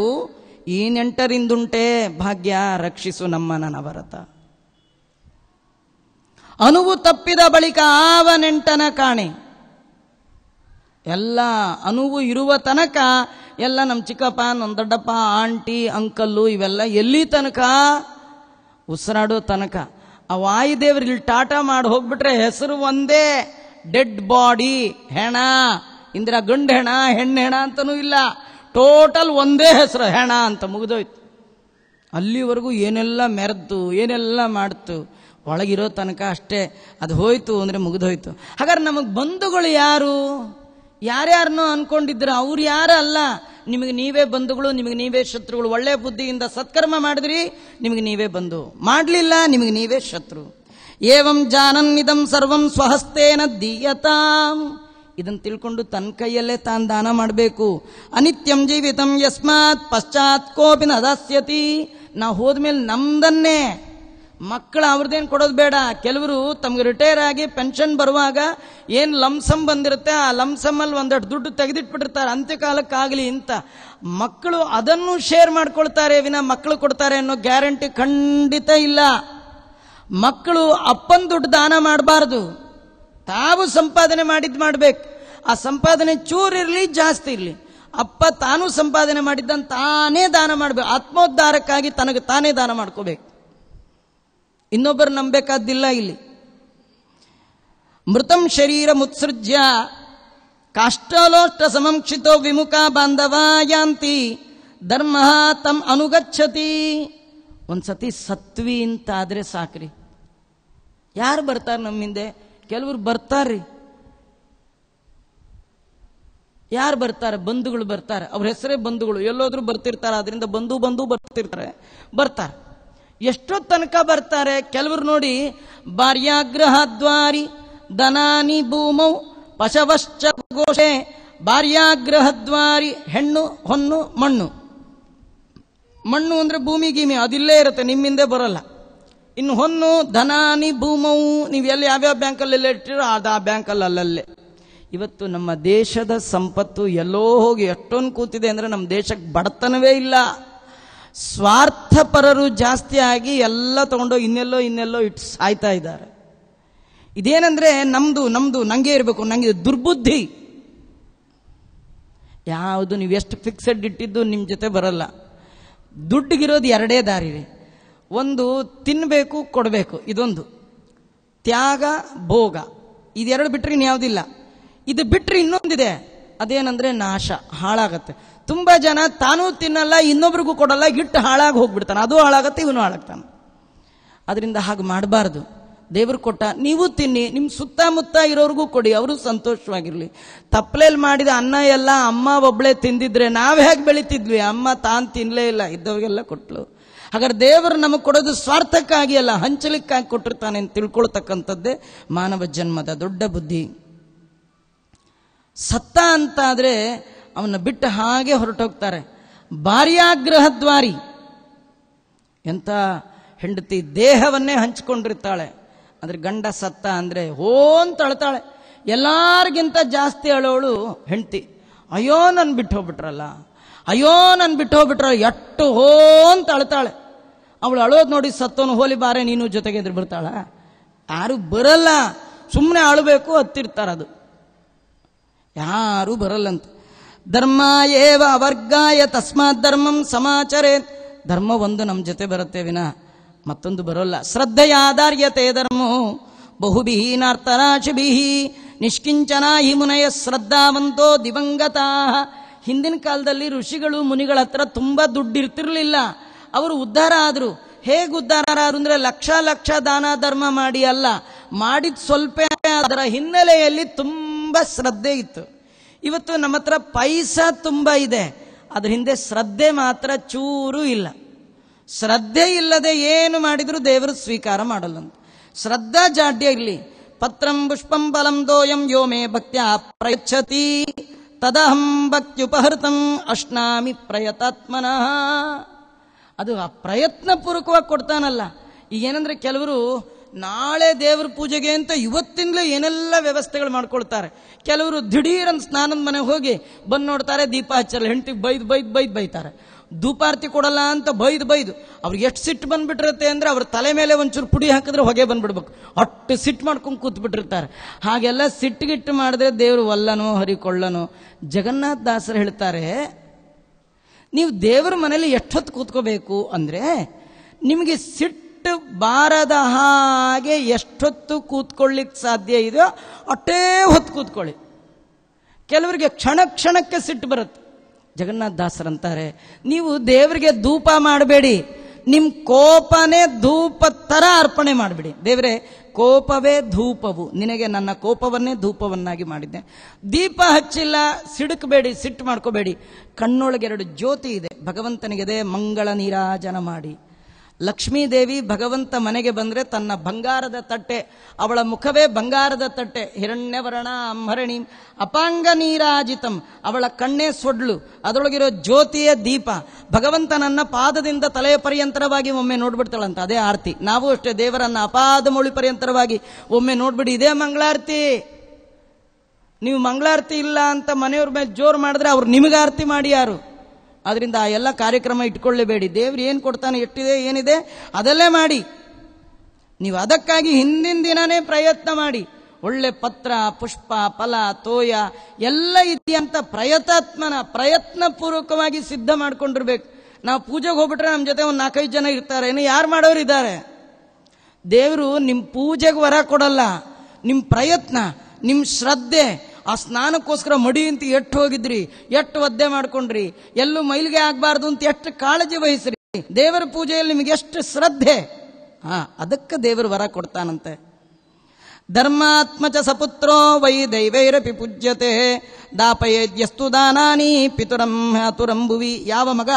ಈ ನೆಂಟರಿಂದುಂಟೆ ಭಾಗ್ಯ ರಕ್ಷಿಸು ನಮ್ಮ ಭರತ ಅನುವು ತಪ್ಪಿದ ಬಳಿಕ ಆವ ನೆಂಟನ ಕಾಣೆ ಎಲ್ಲ ಅನುವು ಇರುವ ತನಕ ಎಲ್ಲ ನಮ್ಮ ಚಿಕ್ಕಪ್ಪ ನಮ್ಮ ದೊಡ್ಡಪ್ಪ ಆಂಟಿ ಅಂಕಲ್ಲು ಇವೆಲ್ಲ ಎಲ್ಲಿ ತನಕ ಉಸಿರಾಡೋ ತನಕ ಆ ಇಲ್ಲಿ ಟಾಟಾ ಮಾಡಿ ಹೋಗ್ಬಿಟ್ರೆ ಹೆಸರು ಒಂದೇ ಡೆಡ್ ಬಾಡಿ ಹೆಣ ಇಂದಿರ ಗಂಡ ಹೆಣ ಹೆಣ್ಣು ಹೆಣ ಅಂತನೂ ಇಲ್ಲ ಟೋಟಲ್ ಒಂದೇ ಹೆಸರು ಹೆಣ ಅಂತ ಮುಗಿದೋಯ್ತು ಅಲ್ಲಿವರೆಗೂ ಏನೆಲ್ಲ ಮೆರೆದು ಏನೆಲ್ಲ ಮಾಡ್ತು ಒಳಗಿರೋ ತನಕ ಅಷ್ಟೇ ಅದು ಹೋಯ್ತು ಅಂದರೆ ಮುಗಿದೋಯ್ತು ಹಾಗಾದ್ರೆ ನಮಗೆ ಬಂಧುಗಳು ಯಾರು ಯಾರ್ಯಾರನ್ನೋ ಅನ್ಕೊಂಡಿದ್ರು ಅವ್ರು ಯಾರು ಅಲ್ಲ ನಿಮಗೆ ನೀವೇ ಬಂಧುಗಳು ನಿಮಗೆ ನೀವೇ ಶತ್ರುಗಳು ಒಳ್ಳೆ ಬುದ್ಧಿಯಿಂದ ಸತ್ಕರ್ಮ ಮಾಡಿದ್ರಿ ನಿಮಗೆ ನೀವೇ ಬಂಧು ಮಾಡಲಿಲ್ಲ ನಿಮಗೆ ನೀವೇ ಶತ್ರು ಏವಂ ಜಾನನ್ ಇದಂ ಸರ್ವಂ ಸ್ವಹಸ್ತೇನ ದೀಯತಾಂ ಇದನ್ನು ತಿಳ್ಕೊಂಡು ತನ್ನ ಕೈಯಲ್ಲೇ ತಾನು ದಾನ ಮಾಡಬೇಕು ಅನಿತ್ಯಂ ಜೀವಿತಂ ಯಸ್ಮಾತ್ ಪಶ್ಚಾತ್ ಕೋಪಿನ ದಾಸ್ಯತಿ ನಾವು ಹೋದ್ಮೇಲೆ ನಮ್ದನ್ನೇ ಮಕ್ಕಳು ಅವ್ರದ್ದೇನು ಕೊಡೋದು ಬೇಡ ಕೆಲವರು ತಮ್ಗೆ ರಿಟೈರ್ ಆಗಿ ಪೆನ್ಷನ್ ಬರುವಾಗ ಏನು ಲಂಸಮ್ ಬಂದಿರುತ್ತೆ ಆ ಅಲ್ಲಿ ಒಂದಷ್ಟು ದುಡ್ಡು ತೆಗೆದಿಟ್ಬಿಟ್ಟಿರ್ತಾರೆ ಅಂತ್ಯಕಾಲಕ್ಕಾಗಲಿ ಅಂತ ಮಕ್ಕಳು ಅದನ್ನು ಶೇರ್ ಮಾಡ್ಕೊಳ್ತಾರೆ ವಿನ ಮಕ್ಕಳು ಕೊಡ್ತಾರೆ ಅನ್ನೋ ಗ್ಯಾರಂಟಿ ಖಂಡಿತ ಇಲ್ಲ ಮಕ್ಕಳು ಅಪ್ಪನ ದುಡ್ಡು ದಾನ ಮಾಡಬಾರ್ದು ತಾವು ಸಂಪಾದನೆ ಮಾಡಿದ್ದು ಮಾಡಬೇಕು ಆ ಸಂಪಾದನೆ ಚೂರಿರಲಿ ಜಾಸ್ತಿ ಇರಲಿ ಅಪ್ಪ ತಾನು ಸಂಪಾದನೆ ಮಾಡಿದ್ದನ್ನು ತಾನೇ ದಾನ ಮಾಡಬೇಕು ಆತ್ಮೋದ್ಧಾರಕ್ಕಾಗಿ ತನಗೆ ತಾನೇ ದಾನ ಮಾಡ್ಕೋಬೇಕು ಇನ್ನೊಬ್ಬರು ನಂಬೇಕಾದ್ದಿಲ್ಲ ಇಲ್ಲಿ ಮೃತಂ ಶರೀರ ಮುತ್ಸೃಜ್ಯ ಕಾಷ್ಟಲೋಷ್ಟ ಸಮಂಕ್ಷಿತೋ ವಿಮುಖ ಬಾಂಧವ ಯಾಂತಿ ಧರ್ಮ ತಮ್ ಅನುಗಚ್ಚತಿ ಒಂದ್ಸತಿ ಸತ್ವಿ ಅಂತ ಸಾಕ್ರಿ ಯಾರು ಬರ್ತಾರೆ ನಮ್ಮ ಹಿಂದೆ ಕೆಲವರು ಬರ್ತಾರ್ರಿ ಯಾರು ಬರ್ತಾರೆ ಬಂಧುಗಳು ಬರ್ತಾರೆ ಅವ್ರ ಹೆಸರೇ ಬಂಧುಗಳು ಎಲ್ಲೋದ್ರೂ ಬರ್ತಿರ್ತಾರೆ ಅದರಿಂದ ಬಂಧು ಬಂಧು ಬರ್ತಿರ್ತಾರೆ ಬರ್ತಾರೆ ಎಷ್ಟೋ ತನಕ ಬರ್ತಾರೆ ಕೆಲವರು ನೋಡಿ ಭಾರ್ಯಾಗ್ರಹ ದ್ವಾರಿ ದನಾನಿ ಭೂಮೌ ಪಶವಶ್ಚ ಘೋಷೆ ಭಾರ್ಯಾಗ್ರಹ ದ್ವಾರಿ ಹೆಣ್ಣು ಹೊನ್ನು ಮಣ್ಣು ಮಣ್ಣು ಅಂದರೆ ಭೂಮಿ ಗೀಮಿ ಅದಿಲ್ಲೇ ಇರುತ್ತೆ ನಿಮ್ಮಿಂದೆ ಬರಲ್ಲ ಇನ್ನು ಹೊನ್ನು ಧನಾನಿ ಭೂಮವು ನೀವು ಎಲ್ಲಿ ಯಾವ್ಯಾವ ಬ್ಯಾಂಕಲ್ಲಿ ಇಟ್ಟಿರೋ ಅದು ಆ ಬ್ಯಾಂಕಲ್ಲಿ ಅಲ್ಲಲ್ಲೇ ಇವತ್ತು ನಮ್ಮ ದೇಶದ ಸಂಪತ್ತು ಎಲ್ಲೋ ಹೋಗಿ ಎಷ್ಟೊಂದು ಕೂತಿದೆ ಅಂದರೆ ನಮ್ಮ ದೇಶಕ್ಕೆ ಬಡತನವೇ ಇಲ್ಲ ಸ್ವಾರ್ಥಪರರು ಜಾಸ್ತಿ ಆಗಿ ಎಲ್ಲ ತಗೊಂಡೋಗಿ ಇನ್ನೆಲ್ಲೋ ಇನ್ನೆಲ್ಲೋ ಇಟ್ಟು ಸಾಯ್ತಾ ಇದ್ದಾರೆ ಇದೇನಂದ್ರೆ ನಮ್ಮದು ನಮ್ಮದು ನಂಗೆ ಇರಬೇಕು ನನಗೆ ದುರ್ಬುದ್ಧಿ ಯಾವುದು ನೀವು ಎಷ್ಟು ಫಿಕ್ಸೆಡ್ ಇಟ್ಟಿದ್ದು ನಿಮ್ಮ ಜೊತೆ ಬರಲ್ಲ ದುಡ್ಡಿಗಿರೋದು ಎರಡೇ ದಾರಿ ಒಂದು ತಿನ್ನಬೇಕು ಕೊಡಬೇಕು ಇದೊಂದು ತ್ಯಾಗ ಭೋಗ ಇದೆರಡು ಬಿಟ್ಟರೆ ಇನ್ಯಾವುದಿಲ್ಲ ಇದು ಬಿಟ್ಟರೆ ಇನ್ನೊಂದಿದೆ ಅದೇನಂದರೆ ನಾಶ ಹಾಳಾಗತ್ತೆ ತುಂಬ ಜನ ತಾನೂ ತಿನ್ನಲ್ಲ ಇನ್ನೊಬ್ರಿಗೂ ಕೊಡಲ್ಲ ಇಟ್ಟು ಹಾಳಾಗಿ ಹೋಗ್ಬಿಡ್ತಾನೆ ಅದು ಹಾಳಾಗತ್ತೆ ಇವನು ಹಾಳಾಗ್ತಾನೆ ಅದರಿಂದ ಹಾಗೆ ಮಾಡಬಾರ್ದು ದೇವರು ಕೊಟ್ಟ ನೀವು ತಿನ್ನಿ ನಿಮ್ಮ ಸುತ್ತಮುತ್ತ ಇರೋರಿಗೂ ಕೊಡಿ ಅವರು ಸಂತೋಷವಾಗಿರಲಿ ತಪ್ಪಲೇಲಿ ಮಾಡಿದ ಅನ್ನ ಎಲ್ಲ ಅಮ್ಮ ಒಬ್ಬಳೆ ತಿಂದಿದ್ರೆ ನಾವು ಹೇಗೆ ಬೆಳಿತಿದ್ವಿ ಅಮ್ಮ ತಾನು ತಿನ್ನಲೇ ಇಲ್ಲ ಇದ್ದವ್ರಿಗೆಲ್ಲ ಕೊಟ್ಲು ಹಾಗಾದ್ರೆ ದೇವರು ನಮಗೆ ಕೊಡೋದು ಸ್ವಾರ್ಥಕ್ಕಾಗಿ ಅಲ್ಲ ಹಂಚಲಿಕ್ಕಾಗಿ ಕೊಟ್ಟಿರ್ತಾನೆ ಅಂತ ತಿಳ್ಕೊಳ್ತಕ್ಕಂಥದ್ದೇ ಮಾನವ ಜನ್ಮದ ದೊಡ್ಡ ಬುದ್ಧಿ ಸತ್ತ ಅಂತಾದರೆ ಅವನ್ನ ಬಿಟ್ಟು ಹಾಗೆ ಹೊರಟೋಗ್ತಾರೆ ದ್ವಾರಿ ಎಂಥ ಹೆಂಡತಿ ದೇಹವನ್ನೇ ಹಂಚಿಕೊಂಡಿರ್ತಾಳೆ ಅಂದರೆ ಗಂಡ ಸತ್ತ ಅಂದರೆ ಹೋ ಅಂತ ಅಳ್ತಾಳೆ ಎಲ್ಲರಿಗಿಂತ ಜಾಸ್ತಿ ಅಳೋಳು ಹೆಂಡತಿ ಅಯ್ಯೋ ನನ್ನ ಬಿಟ್ಟು ಹೋಗ್ಬಿಟ್ರಲ್ಲ ಅಯ್ಯೋ ನನ್ನ ಬಿಟ್ಟು ಹೋಗ್ಬಿಟ್ರಲ್ಲ ಎಟ್ಟು ಹೋ ಅಂತ ಅಳ್ತಾಳೆ ಅವಳು ಅಳೋದು ನೋಡಿ ಸತ್ತೋನು ಹೋಲಿ ಬಾರೆ ನೀನು ಜೊತೆಗೆ ಎದುರು ಬರ್ತಾಳೆ ಯಾರು ಬರಲ್ಲ ಸುಮ್ಮನೆ ಅಳಬೇಕು ಹತ್ತಿರ್ತಾರದು ಯಾರೂ ಬರಲ್ಲಂತ ಧರ್ಮ ಏವ ಅವರ್ಗಾಯ ತಸ್ಮಾತ್ ಧರ್ಮಂ ಸಮಾಚರೇ ಧರ್ಮ ಒಂದು ನಮ್ಮ ಜೊತೆ ಬರುತ್ತೆ ವಿನ ಮತ್ತೊಂದು ಬರೋಲ್ಲ ಶ್ರದ್ಧೆಯ ಆಧಾರ್ಯತೆ ಧರ್ಮವು ಬಹುಭಿ ನಿಷ್ಕಿಂಚನ ಹಿಮುನಯ ಶ್ರದ್ಧಾವಂತೋ ದಿವಂಗತ ಹಿಂದಿನ ಕಾಲದಲ್ಲಿ ಋಷಿಗಳು ಮುನಿಗಳ ಹತ್ರ ತುಂಬ ದುಡ್ಡಿರ್ತಿರ್ಲಿಲ್ಲ ಅವರು ಉದ್ಧಾರ ಆದರು ಹೇಗೆ ಉದ್ಧಾರ ಅಂದರೆ ಲಕ್ಷ ಲಕ್ಷ ದಾನ ಧರ್ಮ ಮಾಡಿ ಅಲ್ಲ ಮಾಡಿದ ಸ್ವಲ್ಪ ಅದರ ಹಿನ್ನೆಲೆಯಲ್ಲಿ ತುಂಬ ಶ್ರದ್ಧೆ ಇತ್ತು ಇವತ್ತು ನಮ್ಮ ಹತ್ರ ಪೈಸ ತುಂಬ ಇದೆ ಅದ್ರ ಹಿಂದೆ ಶ್ರದ್ಧೆ ಮಾತ್ರ ಚೂರು ಇಲ್ಲ ಶ್ರದ್ಧೆ ಇಲ್ಲದೆ ಏನು ಮಾಡಿದ್ರು ದೇವರು ಸ್ವೀಕಾರ ಮಾಡಲ್ಲಂತ ಶ್ರದ್ಧಾ ಜಾಡ್ಯ ಇರಲಿ ಪತ್ರಂ ಪುಷ್ಪಂ ಬಲಂ ದೋಯಂ ಯೋ ಮೇ ಭಕ್ತ್ಯಾ ಪ್ರಯಚ್ಛತಿ ತದಹಂ ಭಕ್ತ್ಯುಪಹೃತಂ ಅಶ್ನಾಮಿ ಪ್ರಯತಾತ್ಮನಃ ಅದು ಆ ಪ್ರಯತ್ನ ಪೂರ್ವಕವಾಗಿ ಕೊಡ್ತಾನಲ್ಲ ಏನಂದ್ರೆ ಕೆಲವರು ನಾಳೆ ದೇವ್ರ ಪೂಜೆಗೆ ಅಂತ ಇವತ್ತಿಂದಲೇ ಏನೆಲ್ಲ ವ್ಯವಸ್ಥೆಗಳು ಮಾಡ್ಕೊಳ್ತಾರೆ ಕೆಲವರು ದಿಢೀರನ್ ಸ್ನಾನದ ಮನೆಗೆ ಹೋಗಿ ಬಂದು ನೋಡ್ತಾರೆ ದೀಪ ಹಚ್ಚಲ್ಲ ಹೆಂಡತಿ ಬೈದು ಬೈದು ಬೈದು ಬೈತಾರೆ ಧೂಪಾರ್ತಿ ಕೊಡಲ್ಲ ಅಂತ ಬೈದು ಬೈದು ಅವ್ರಿಗೆ ಎಷ್ಟು ಸಿಟ್ಟು ಬಂದ್ಬಿಟ್ಟಿರುತ್ತೆ ಅಂದರೆ ಅವ್ರ ತಲೆ ಮೇಲೆ ಒಂಚೂರು ಪುಡಿ ಹಾಕಿದ್ರೆ ಹೊಗೆ ಬಂದ್ಬಿಡ್ಬೇಕು ಅಷ್ಟು ಸಿಟ್ಟು ಮಾಡ್ಕೊಂಡು ಬಿಟ್ಟಿರ್ತಾರೆ ಹಾಗೆಲ್ಲ ಸಿಟ್ಟುಗಿಟ್ಟು ಮಾಡಿದ್ರೆ ದೇವ್ರು ಒಲ್ಲನೋ ಹರಿಕೊಳ್ಳನೋ ಜಗನ್ನಾಥ ದಾಸರು ಹೇಳ್ತಾರೆ ನೀವು ದೇವರ ಮನೇಲಿ ಎಷ್ಟೊತ್ತು ಕೂತ್ಕೋಬೇಕು ಅಂದರೆ ನಿಮಗೆ ಸಿಟ್ಟು ಬಾರದ ಹಾಗೆ ಎಷ್ಟೊತ್ತು ಕೂತ್ಕೊಳ್ಳಿಕ್ಕೆ ಸಾಧ್ಯ ಇದೆಯೋ ಅಷ್ಟೇ ಹೊತ್ತು ಕೂತ್ಕೊಳ್ಳಿ ಕೆಲವರಿಗೆ ಕ್ಷಣ ಕ್ಷಣಕ್ಕೆ ಸಿಟ್ಟು ಬರುತ್ತೆ ಜಗನ್ನಾಥ ದಾಸರಂತಾರೆ ನೀವು ದೇವರಿಗೆ ಧೂಪ ಮಾಡಬೇಡಿ ನಿಮ್ಮ ಕೋಪನೇ ಧೂಪ ಥರ ಅರ್ಪಣೆ ಮಾಡಿಬಿಡಿ ದೇವರೇ ಕೋಪವೇ ಧೂಪವು ನಿನಗೆ ನನ್ನ ಕೋಪವನ್ನೇ ಧೂಪವನ್ನಾಗಿ ಮಾಡಿದ್ದೆ ದೀಪ ಹಚ್ಚಿಲ್ಲ ಸಿಡುಕಬೇಡಿ ಸಿಟ್ಟು ಮಾಡ್ಕೋಬೇಡಿ ಕಣ್ಣೊಳಗೆ ಎರಡು ಜ್ಯೋತಿ ಇದೆ ಭಗವಂತನಿಗೆದೆ ಮಂಗಳ ನೀರಾಜನ ಮಾಡಿ ಲಕ್ಷ್ಮೀದೇವಿ ಭಗವಂತ ಮನೆಗೆ ಬಂದರೆ ತನ್ನ ಬಂಗಾರದ ತಟ್ಟೆ ಅವಳ ಮುಖವೇ ಬಂಗಾರದ ತಟ್ಟೆ ಹಿರಣ್ಯವರ್ಣ ಅಂಭರಣಿ ಅಪಾಂಗ ನೀರಾಜಿತಂ ಅವಳ ಕಣ್ಣೇ ಸೊಡ್ಲು ಅದರೊಳಗಿರೋ ಜ್ಯೋತಿಯ ದೀಪ ಭಗವಂತನನ್ನ ಪಾದದಿಂದ ತಲೆಯ ಪರ್ಯಂತರವಾಗಿ ಒಮ್ಮೆ ನೋಡ್ಬಿಡ್ತಾಳಂತ ಅದೇ ಆರತಿ ನಾವು ಅಷ್ಟೇ ದೇವರನ್ನ ಅಪಾದ ಪರ್ಯಂತರವಾಗಿ ಒಮ್ಮೆ ನೋಡ್ಬಿಡಿ ಇದೇ ಮಂಗಳಾರತಿ ನೀವು ಮಂಗಳಾರತಿ ಇಲ್ಲ ಅಂತ ಮನೆಯವ್ರ ಮೇಲೆ ಜೋರು ಮಾಡಿದ್ರೆ ಅವ್ರು ನಿಮಗೆ ಆರತಿ ಮಾಡಿ ಯಾರು ಅದರಿಂದ ಆ ಎಲ್ಲ ಕಾರ್ಯಕ್ರಮ ಇಟ್ಕೊಳ್ಳೇಬೇಡಿ ದೇವ್ರು ಏನು ಕೊಡ್ತಾನೆ ಎಷ್ಟಿದೆ ಏನಿದೆ ಅದಲ್ಲೇ ಮಾಡಿ ನೀವು ಅದಕ್ಕಾಗಿ ಹಿಂದಿನ ದಿನನೇ ಪ್ರಯತ್ನ ಮಾಡಿ ಒಳ್ಳೆ ಪತ್ರ ಪುಷ್ಪ ಫಲ ತೋಯ ಎಲ್ಲ ಇದೆಯಂತ ಪ್ರಯತಾತ್ಮನ ಪ್ರಯತ್ನಪೂರ್ವಕವಾಗಿ ಸಿದ್ಧ ಮಾಡ್ಕೊಂಡಿರ್ಬೇಕು ನಾವು ಪೂಜೆಗೆ ಹೋಗ್ಬಿಟ್ರೆ ನಮ್ಮ ಜೊತೆ ಒಂದು ನಾಲ್ಕೈದು ಜನ ಇರ್ತಾರೆ ಇನ್ನು ಯಾರು ಮಾಡೋರು ಇದ್ದಾರೆ ದೇವರು ನಿಮ್ಮ ಪೂಜೆಗೆ ವರ ಕೊಡಲ್ಲ ನಿಮ್ಮ ಪ್ರಯತ್ನ ನಿಮ್ಮ ಶ್ರದ್ಧೆ ಆ ಸ್ನಾನಕ್ಕೋಸ್ಕರ ಮಡಿ ಅಂತ ಎಟ್ಟು ಹೋಗಿದ್ರಿ ಎಟ್ಟು ಒದ್ದೆ ಮಾಡ್ಕೊಂಡ್ರಿ ಎಲ್ಲೂ ಮೈಲಿಗೆ ಆಗಬಾರ್ದು ಅಂತ ಎಷ್ಟು ಕಾಳಜಿ ವಹಿಸ್ರಿ ದೇವರ ಪೂಜೆಯಲ್ಲಿ ನಿಮಗೆ ಎಷ್ಟು ಶ್ರದ್ಧೆ ಹಾ ಅದಕ್ಕೆ ದೇವರು ವರ ಕೊಡ್ತಾನಂತೆ ಧರ್ಮಾತ್ಮ ಚ ಸಪುತ್ರೋ ವೈ ದೈವೈರಪಿ ಪೂಜ್ಯತೆ ದಾಪಯೇದ್ಯಸ್ತು ದಾನಾನಿ ಪಿತುರಂ ಹತುರಂಬುವಿ ಯಾವ ಮಗ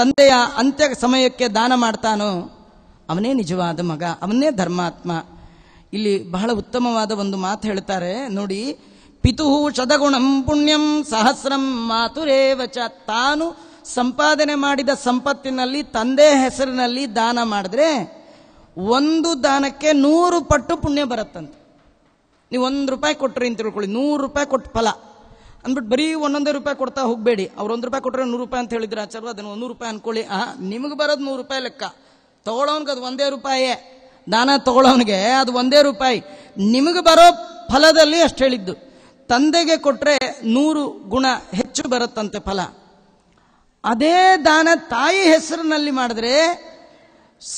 ತಂದೆಯ ಅಂತ್ಯ ಸಮಯಕ್ಕೆ ದಾನ ಮಾಡ್ತಾನೋ ಅವನೇ ನಿಜವಾದ ಮಗ ಅವನೇ ಧರ್ಮಾತ್ಮ ಇಲ್ಲಿ ಬಹಳ ಉತ್ತಮವಾದ ಒಂದು ಮಾತು ಹೇಳ್ತಾರೆ ನೋಡಿ ಪಿತುಹು ಶತಗುಣಂ ಪುಣ್ಯಂ ಸಹಸ್ರಂ ಮಾತುರೇವಚ ತಾನು ಸಂಪಾದನೆ ಮಾಡಿದ ಸಂಪತ್ತಿನಲ್ಲಿ ತಂದೆ ಹೆಸರಿನಲ್ಲಿ ದಾನ ಮಾಡಿದ್ರೆ ಒಂದು ದಾನಕ್ಕೆ ನೂರು ಪಟ್ಟು ಪುಣ್ಯ ಬರುತ್ತಂತೆ ನೀವು ಒಂದು ರೂಪಾಯಿ ಕೊಟ್ರಿ ಅಂತ ತಿಳ್ಕೊಳ್ಳಿ ನೂರು ರೂಪಾಯಿ ಕೊಟ್ಟು ಫಲ ಅಂದ್ಬಿಟ್ಟು ಬರೀ ಒಂದೊಂದೇ ರೂಪಾಯಿ ಕೊಡ್ತಾ ಹೋಗಬೇಡಿ ಅವ್ರು ಒಂದು ರೂಪಾಯಿ ಕೊಟ್ಟರೆ ನೂರು ರೂಪಾಯಿ ಅಂತ ಹೇಳಿದ್ರೆ ಆಚಾರು ಅದನ್ನು ಒಂದು ರೂಪಾಯಿ ಅನ್ಕೊಳ್ಳಿ ಆ ನಿಮಗೆ ಬರೋದು ನೂರು ರೂಪಾಯಿ ಲೆಕ್ಕ ತಗೊಳ್ಳೋನ್ಗೆ ಅದು ಒಂದೇ ರೂಪಾಯೇ ದಾನ ತಗೊಳ್ಳೋನಿಗೆ ಅದು ಒಂದೇ ರೂಪಾಯಿ ನಿಮಗೆ ಬರೋ ಫಲದಲ್ಲಿ ಅಷ್ಟು ಹೇಳಿದ್ದು ತಂದೆಗೆ ಕೊಟ್ಟರೆ ನೂರು ಗುಣ ಹೆಚ್ಚು ಬರುತ್ತಂತೆ ಫಲ ಅದೇ ದಾನ ತಾಯಿ ಹೆಸರಿನಲ್ಲಿ ಮಾಡಿದ್ರೆ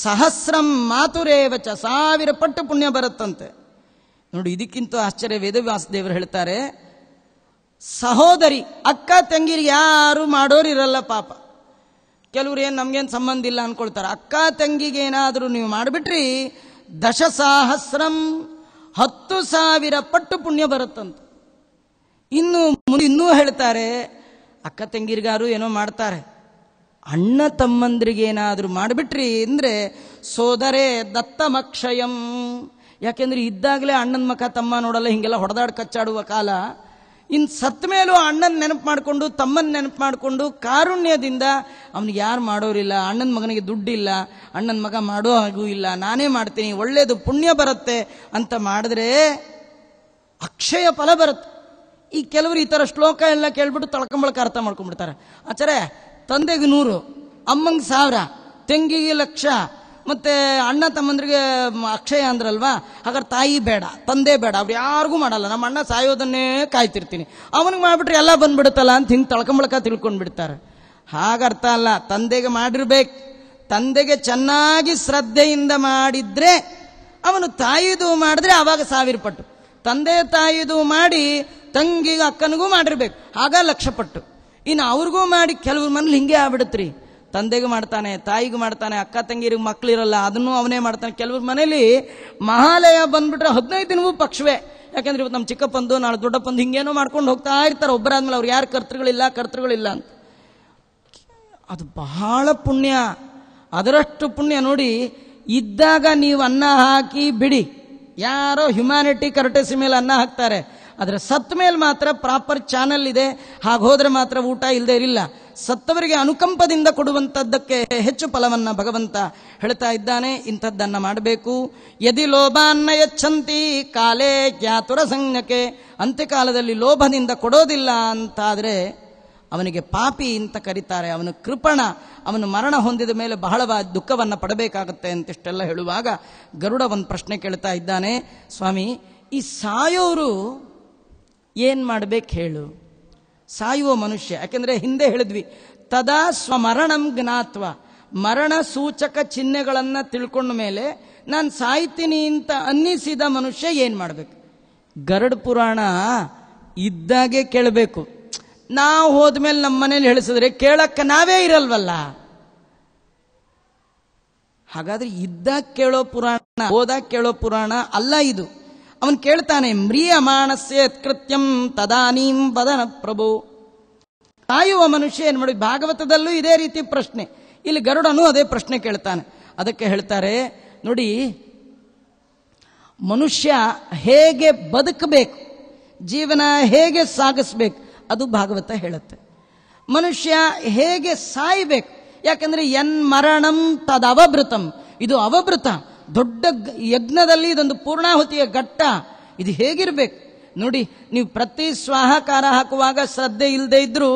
ಸಹಸ್ರಂ ವಚ ಸಾವಿರ ಪಟ್ಟು ಪುಣ್ಯ ಬರುತ್ತಂತೆ ನೋಡಿ ಇದಕ್ಕಿಂತ ಆಶ್ಚರ್ಯ ವೇದವ್ಯಾಸ ದೇವರು ಹೇಳ್ತಾರೆ ಸಹೋದರಿ ಅಕ್ಕ ತಂಗಿರಿ ಯಾರು ಮಾಡೋರಿರಲ್ಲ ಪಾಪ ಕೆಲವರು ಏನು ನಮಗೇನು ಸಂಬಂಧ ಇಲ್ಲ ಅಂದ್ಕೊಳ್ತಾರೆ ಅಕ್ಕ ತಂಗಿಗೆ ಏನಾದರೂ ನೀವು ಮಾಡಿಬಿಟ್ರಿ ದಶಸಾಹಸ್ರಂ ಹತ್ತು ಸಾವಿರ ಪಟ್ಟು ಪುಣ್ಯ ಬರುತ್ತಂತ ಇನ್ನು ಮುಂದೆ ಇನ್ನೂ ಹೇಳ್ತಾರೆ ಅಕ್ಕ ತಂಗಿರ್ಗಾರು ಏನೋ ಮಾಡ್ತಾರೆ ಅಣ್ಣ ತಮ್ಮಂದ್ರಿಗೆ ಏನಾದರೂ ಮಾಡಿಬಿಟ್ರಿ ಅಂದರೆ ಸೋದರೇ ದತ್ತಮಕ್ಷಯಂ ಯಾಕೆಂದ್ರೆ ಇದ್ದಾಗಲೇ ಅಣ್ಣನ ಮಖ ತಮ್ಮ ನೋಡಲ್ಲ ಹಿಂಗೆಲ್ಲ ಹೊಡೆದಾಡ್ ಕಚ್ಚಾಡುವ ಕಾಲ ಇನ್ನು ಸತ್ ಮೇಲೂ ಅಣ್ಣನ ನೆನಪು ಮಾಡಿಕೊಂಡು ತಮ್ಮನ ನೆನಪು ಮಾಡಿಕೊಂಡು ಕಾರುಣ್ಯದಿಂದ ಅವನಿಗೆ ಯಾರು ಮಾಡೋರಿಲ್ಲ ಅಣ್ಣನ ಮಗನಿಗೆ ದುಡ್ಡಿಲ್ಲ ಅಣ್ಣನ ಮಗ ಮಾಡೋ ಹಾಗೂ ಇಲ್ಲ ನಾನೇ ಮಾಡ್ತೀನಿ ಒಳ್ಳೆಯದು ಪುಣ್ಯ ಬರುತ್ತೆ ಅಂತ ಮಾಡಿದ್ರೆ ಅಕ್ಷಯ ಫಲ ಬರುತ್ತೆ ಈ ಕೆಲವರು ಈ ಥರ ಶ್ಲೋಕ ಎಲ್ಲ ಕೇಳ್ಬಿಟ್ಟು ತಳ್ಕೊಂಬಳಕ ಅರ್ಥ ಮಾಡ್ಕೊಂಡ್ಬಿಡ್ತಾರೆ ಆಚಾರೆ ತಂದೆಗೆ ನೂರು ಅಮ್ಮಂಗೆ ಸಾವಿರ ತೆಂಗಿಗೆ ಲಕ್ಷ ಮತ್ತೆ ಅಣ್ಣ ತಮ್ಮಂದ್ರಿಗೆ ಅಕ್ಷಯ ಅಂದ್ರಲ್ವಾ ಹಾಗಾದ್ರೆ ತಾಯಿ ಬೇಡ ತಂದೆ ಬೇಡ ಅವ್ರು ಯಾರಿಗೂ ಮಾಡಲ್ಲ ನಮ್ಮ ಅಣ್ಣ ಸಾಯೋದನ್ನೇ ಕಾಯ್ತಿರ್ತೀನಿ ಅವನಿಗೆ ಮಾಡಿಬಿಟ್ರೆ ಎಲ್ಲ ಬಂದ್ಬಿಡುತ್ತಲ್ಲ ಅಂತ ಹಿಂಗೆ ತಳ್ಕೊಂಬಳಕ ತಿಳ್ಕೊಂಡ್ಬಿಡ್ತಾರೆ ಹಾಗರ್ಥ ಅಲ್ಲ ತಂದೆಗೆ ಮಾಡಿರ್ಬೇಕು ತಂದೆಗೆ ಚೆನ್ನಾಗಿ ಶ್ರದ್ಧೆಯಿಂದ ಮಾಡಿದ್ರೆ ಅವನು ತಾಯಿದು ಮಾಡಿದ್ರೆ ಆವಾಗ ಸಾವಿರ ಪಟ್ಟು ತಂದೆ ತಾಯಿದು ಮಾಡಿ ತಂಗಿಗೆ ಅಕ್ಕನಿಗೂ ಮಾಡಿರ್ಬೇಕು ಆಗ ಲಕ್ಷ ಪಟ್ಟು ಇನ್ನು ಅವ್ರಿಗೂ ಮಾಡಿ ಕೆಲವ್ರ ಮನೇಲಿ ಹಿಂಗೆ ರೀ ತಂದೆಗೂ ಮಾಡ್ತಾನೆ ತಾಯಿಗೂ ಮಾಡ್ತಾನೆ ಅಕ್ಕ ತಂಗಿರಿಗೆ ಮಕ್ಕಳಿರಲ್ಲ ಅದನ್ನು ಅವನೇ ಮಾಡ್ತಾನೆ ಕೆಲವ್ರ ಮನೇಲಿ ಮಹಾಲಯ ಬಂದ್ಬಿಟ್ರೆ ಹದಿನೈದು ದಿನವೂ ಪಕ್ಷವೇ ಯಾಕಂದ್ರೆ ಇವತ್ತು ನಮ್ಮ ಚಿಕ್ಕಪ್ಪಂದು ನಾಳೆ ದೊಡ್ಡಪ್ಪಂದು ಹಿಂಗೇನೋ ಮಾಡ್ಕೊಂಡು ಹೋಗ್ತಾ ಇರ್ತಾರೆ ಒಬ್ಬರಾದ್ಮೇಲೆ ಅವ್ರು ಯಾರು ಕರ್ತೃಗಳಿಲ್ಲ ಕರ್ತೃಗಳಿಲ್ಲ ಅಂತ ಅದು ಬಹಳ ಪುಣ್ಯ ಅದರಷ್ಟು ಪುಣ್ಯ ನೋಡಿ ಇದ್ದಾಗ ನೀವು ಅನ್ನ ಹಾಕಿ ಬಿಡಿ ಯಾರೋ ಹ್ಯುಮ್ಯಾನಿಟಿ ಕರಟೆಸಿ ಮೇಲೆ ಅನ್ನ ಹಾಕ್ತಾರೆ ಆದರೆ ಸತ್ ಮೇಲೆ ಮಾತ್ರ ಪ್ರಾಪರ್ ಚಾನಲ್ ಇದೆ ಹಾಗೆ ಮಾತ್ರ ಊಟ ಇಲ್ಲದೆ ಇರಲಿಲ್ಲ ಸತ್ತವರಿಗೆ ಅನುಕಂಪದಿಂದ ಕೊಡುವಂಥದ್ದಕ್ಕೆ ಹೆಚ್ಚು ಫಲವನ್ನು ಭಗವಂತ ಹೇಳ್ತಾ ಇದ್ದಾನೆ ಇಂಥದ್ದನ್ನು ಮಾಡಬೇಕು ಯದಿ ಲೋಭಾನ್ನ ಯಚ್ಛಂತಿ ಕಾಲೇ ಜ್ಞಾತುರ ಸಂಘಕ್ಕೆ ಅಂತ್ಯಕಾಲದಲ್ಲಿ ಲೋಭದಿಂದ ಕೊಡೋದಿಲ್ಲ ಅಂತಾದರೆ ಅವನಿಗೆ ಪಾಪಿ ಅಂತ ಕರೀತಾರೆ ಅವನು ಕೃಪಣ ಅವನು ಮರಣ ಹೊಂದಿದ ಮೇಲೆ ಬಹಳ ದುಃಖವನ್ನು ಪಡಬೇಕಾಗುತ್ತೆ ಅಂತಿಷ್ಟೆಲ್ಲ ಹೇಳುವಾಗ ಗರುಡ ಒಂದು ಪ್ರಶ್ನೆ ಕೇಳ್ತಾ ಇದ್ದಾನೆ ಸ್ವಾಮಿ ಈ ಸಾಯೋರು ಏನು ಮಾಡಬೇಕು ಹೇಳು ಸಾಯುವ ಮನುಷ್ಯ ಯಾಕೆಂದರೆ ಹಿಂದೆ ಹೇಳಿದ್ವಿ ತದಾ ಸ್ವಮರಣಂ ಜ್ಞಾತ್ವ ಮರಣ ಸೂಚಕ ಚಿಹ್ನೆಗಳನ್ನು ತಿಳ್ಕೊಂಡ ಮೇಲೆ ನಾನು ಸಾಯ್ತೀನಿ ಅಂತ ಅನ್ನಿಸಿದ ಮನುಷ್ಯ ಏನು ಮಾಡಬೇಕು ಗರಡ್ ಪುರಾಣ ಇದ್ದಾಗೆ ಕೇಳಬೇಕು ನಾವು ಹೋದ್ಮೇಲೆ ನಮ್ಮ ಮನೇಲಿ ಹೇಳಿಸಿದ್ರೆ ಕೇಳಕ್ಕ ನಾವೇ ಇರಲ್ವಲ್ಲ ಹಾಗಾದ್ರೆ ಇದ್ದಾಗ ಕೇಳೋ ಪುರಾಣ ಹೋದಾಗ ಕೇಳೋ ಪುರಾಣ ಅಲ್ಲ ಇದು ಅವನು ಕೇಳ್ತಾನೆ ಮ್ರಿಯಮಾಣಸ್ಯ ಕೃತ್ಯಂ ತದಾನೀಂ ವದನ ಪ್ರಭು ಕಾಯುವ ಮನುಷ್ಯ ಏನು ಮಾಡಿ ಭಾಗವತದಲ್ಲೂ ಇದೇ ರೀತಿ ಪ್ರಶ್ನೆ ಇಲ್ಲಿ ಗರುಡನು ಅದೇ ಪ್ರಶ್ನೆ ಕೇಳ್ತಾನೆ ಅದಕ್ಕೆ ಹೇಳ್ತಾರೆ ನೋಡಿ ಮನುಷ್ಯ ಹೇಗೆ ಬದುಕಬೇಕು ಜೀವನ ಹೇಗೆ ಸಾಗಿಸ್ಬೇಕು ಅದು ಭಾಗವತ ಹೇಳುತ್ತೆ ಮನುಷ್ಯ ಹೇಗೆ ಸಾಯ್ಬೇಕು ಯಾಕಂದ್ರೆ ಎನ್ ಮರಣಂ ತದವಭೃತಂ ಇದು ಅವಭೃತ ದೊಡ್ಡ ಯಜ್ಞದಲ್ಲಿ ಇದೊಂದು ಪೂರ್ಣಾಹುತಿಯ ಘಟ್ಟ ಇದು ಹೇಗಿರ್ಬೇಕು ನೋಡಿ ನೀವು ಪ್ರತಿ ಸ್ವಾಹಾಕಾರ ಹಾಕುವಾಗ ಶ್ರದ್ಧೆ ಇಲ್ಲದೆ ಇದ್ದರೂ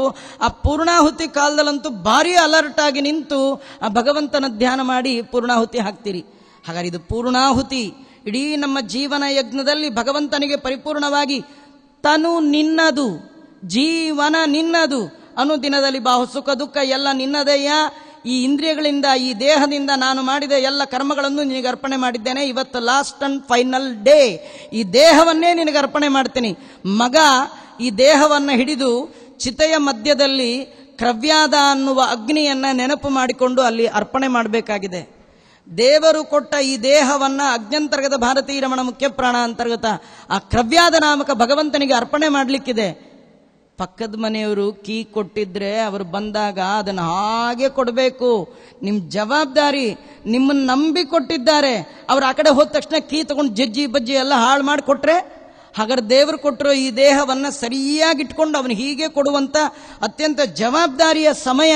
ಆ ಪೂರ್ಣಾಹುತಿ ಕಾಲದಲ್ಲಂತೂ ಭಾರಿ ಅಲರ್ಟ್ ಆಗಿ ನಿಂತು ಆ ಭಗವಂತನ ಧ್ಯಾನ ಮಾಡಿ ಪೂರ್ಣಾಹುತಿ ಹಾಕ್ತೀರಿ ಹಾಗಾದ್ರೆ ಇದು ಪೂರ್ಣಾಹುತಿ ಇಡೀ ನಮ್ಮ ಜೀವನ ಯಜ್ಞದಲ್ಲಿ ಭಗವಂತನಿಗೆ ಪರಿಪೂರ್ಣವಾಗಿ ತನು ನಿನ್ನದು ಜೀವನ ನಿನ್ನದು ದಿನದಲ್ಲಿ ಬಾಹು ಸುಖ ದುಃಖ ಎಲ್ಲ ನಿನ್ನದಯ್ಯ ಈ ಇಂದ್ರಿಯಗಳಿಂದ ಈ ದೇಹದಿಂದ ನಾನು ಮಾಡಿದ ಎಲ್ಲ ಕರ್ಮಗಳನ್ನು ನಿನಗೆ ಅರ್ಪಣೆ ಮಾಡಿದ್ದೇನೆ ಇವತ್ತು ಲಾಸ್ಟ್ ಅಂಡ್ ಫೈನಲ್ ಡೇ ಈ ದೇಹವನ್ನೇ ನಿನಗೆ ಅರ್ಪಣೆ ಮಾಡ್ತೀನಿ ಮಗ ಈ ದೇಹವನ್ನು ಹಿಡಿದು ಚಿತೆಯ ಮಧ್ಯದಲ್ಲಿ ಕ್ರವ್ಯಾದ ಅನ್ನುವ ಅಗ್ನಿಯನ್ನು ನೆನಪು ಮಾಡಿಕೊಂಡು ಅಲ್ಲಿ ಅರ್ಪಣೆ ಮಾಡಬೇಕಾಗಿದೆ ದೇವರು ಕೊಟ್ಟ ಈ ದೇಹವನ್ನು ಅಗ್ನಂತರ್ಗತ ಭಾರತೀಯ ರಮಣ ಮುಖ್ಯ ಪ್ರಾಣ ಅಂತರ್ಗತ ಆ ಕ್ರವ್ಯಾದ ನಾಮಕ ಭಗವಂತನಿಗೆ ಅರ್ಪಣೆ ಮಾಡಲಿಕ್ಕಿದೆ ಪಕ್ಕದ ಮನೆಯವರು ಕೀ ಕೊಟ್ಟಿದ್ರೆ ಅವರು ಬಂದಾಗ ಅದನ್ನು ಹಾಗೆ ಕೊಡಬೇಕು ನಿಮ್ಮ ಜವಾಬ್ದಾರಿ ನಿಮ್ಮನ್ನು ನಂಬಿ ಕೊಟ್ಟಿದ್ದಾರೆ ಅವ್ರು ಆ ಕಡೆ ಹೋದ ತಕ್ಷಣ ಕೀ ತಗೊಂಡು ಜಜ್ಜಿ ಬಜ್ಜಿ ಎಲ್ಲ ಹಾಳು ಮಾಡಿ ಕೊಟ್ಟರೆ ಹಾಗಾದ್ರೆ ದೇವರು ಕೊಟ್ಟರೋ ಈ ದೇಹವನ್ನು ಸರಿಯಾಗಿಟ್ಕೊಂಡು ಅವನು ಹೀಗೆ ಕೊಡುವಂಥ ಅತ್ಯಂತ ಜವಾಬ್ದಾರಿಯ ಸಮಯ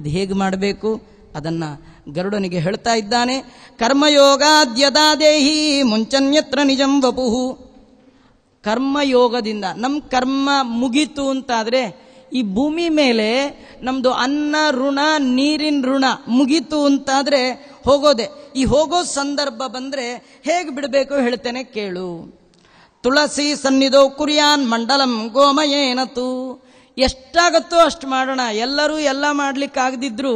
ಇದು ಹೇಗೆ ಮಾಡಬೇಕು ಅದನ್ನು ಗರುಡನಿಗೆ ಹೇಳ್ತಾ ಇದ್ದಾನೆ ಕರ್ಮಯೋಗಾದ್ಯದಾ ದೇಹಿ ಮುಂಚನ್ಯತ್ರ ನಿಜಂ ವಪುಹು ಕರ್ಮಯೋಗದಿಂದ ನಮ್ಮ ಕರ್ಮ ಮುಗೀತು ಅಂತಾದರೆ ಈ ಭೂಮಿ ಮೇಲೆ ನಮ್ಮದು ಅನ್ನ ಋಣ ನೀರಿನ ಋಣ ಮುಗೀತು ಅಂತಾದರೆ ಹೋಗೋದೆ ಈ ಹೋಗೋ ಸಂದರ್ಭ ಬಂದರೆ ಹೇಗೆ ಬಿಡಬೇಕು ಹೇಳ್ತೇನೆ ಕೇಳು ತುಳಸಿ ಸನ್ನಿಧೋ ಕುರಿಯಾನ್ ಮಂಡಲಂ ಗೋಮಯೇನತು ಎಷ್ಟಾಗತ್ತೋ ಅಷ್ಟು ಮಾಡೋಣ ಎಲ್ಲರೂ ಎಲ್ಲ ಆಗದಿದ್ರು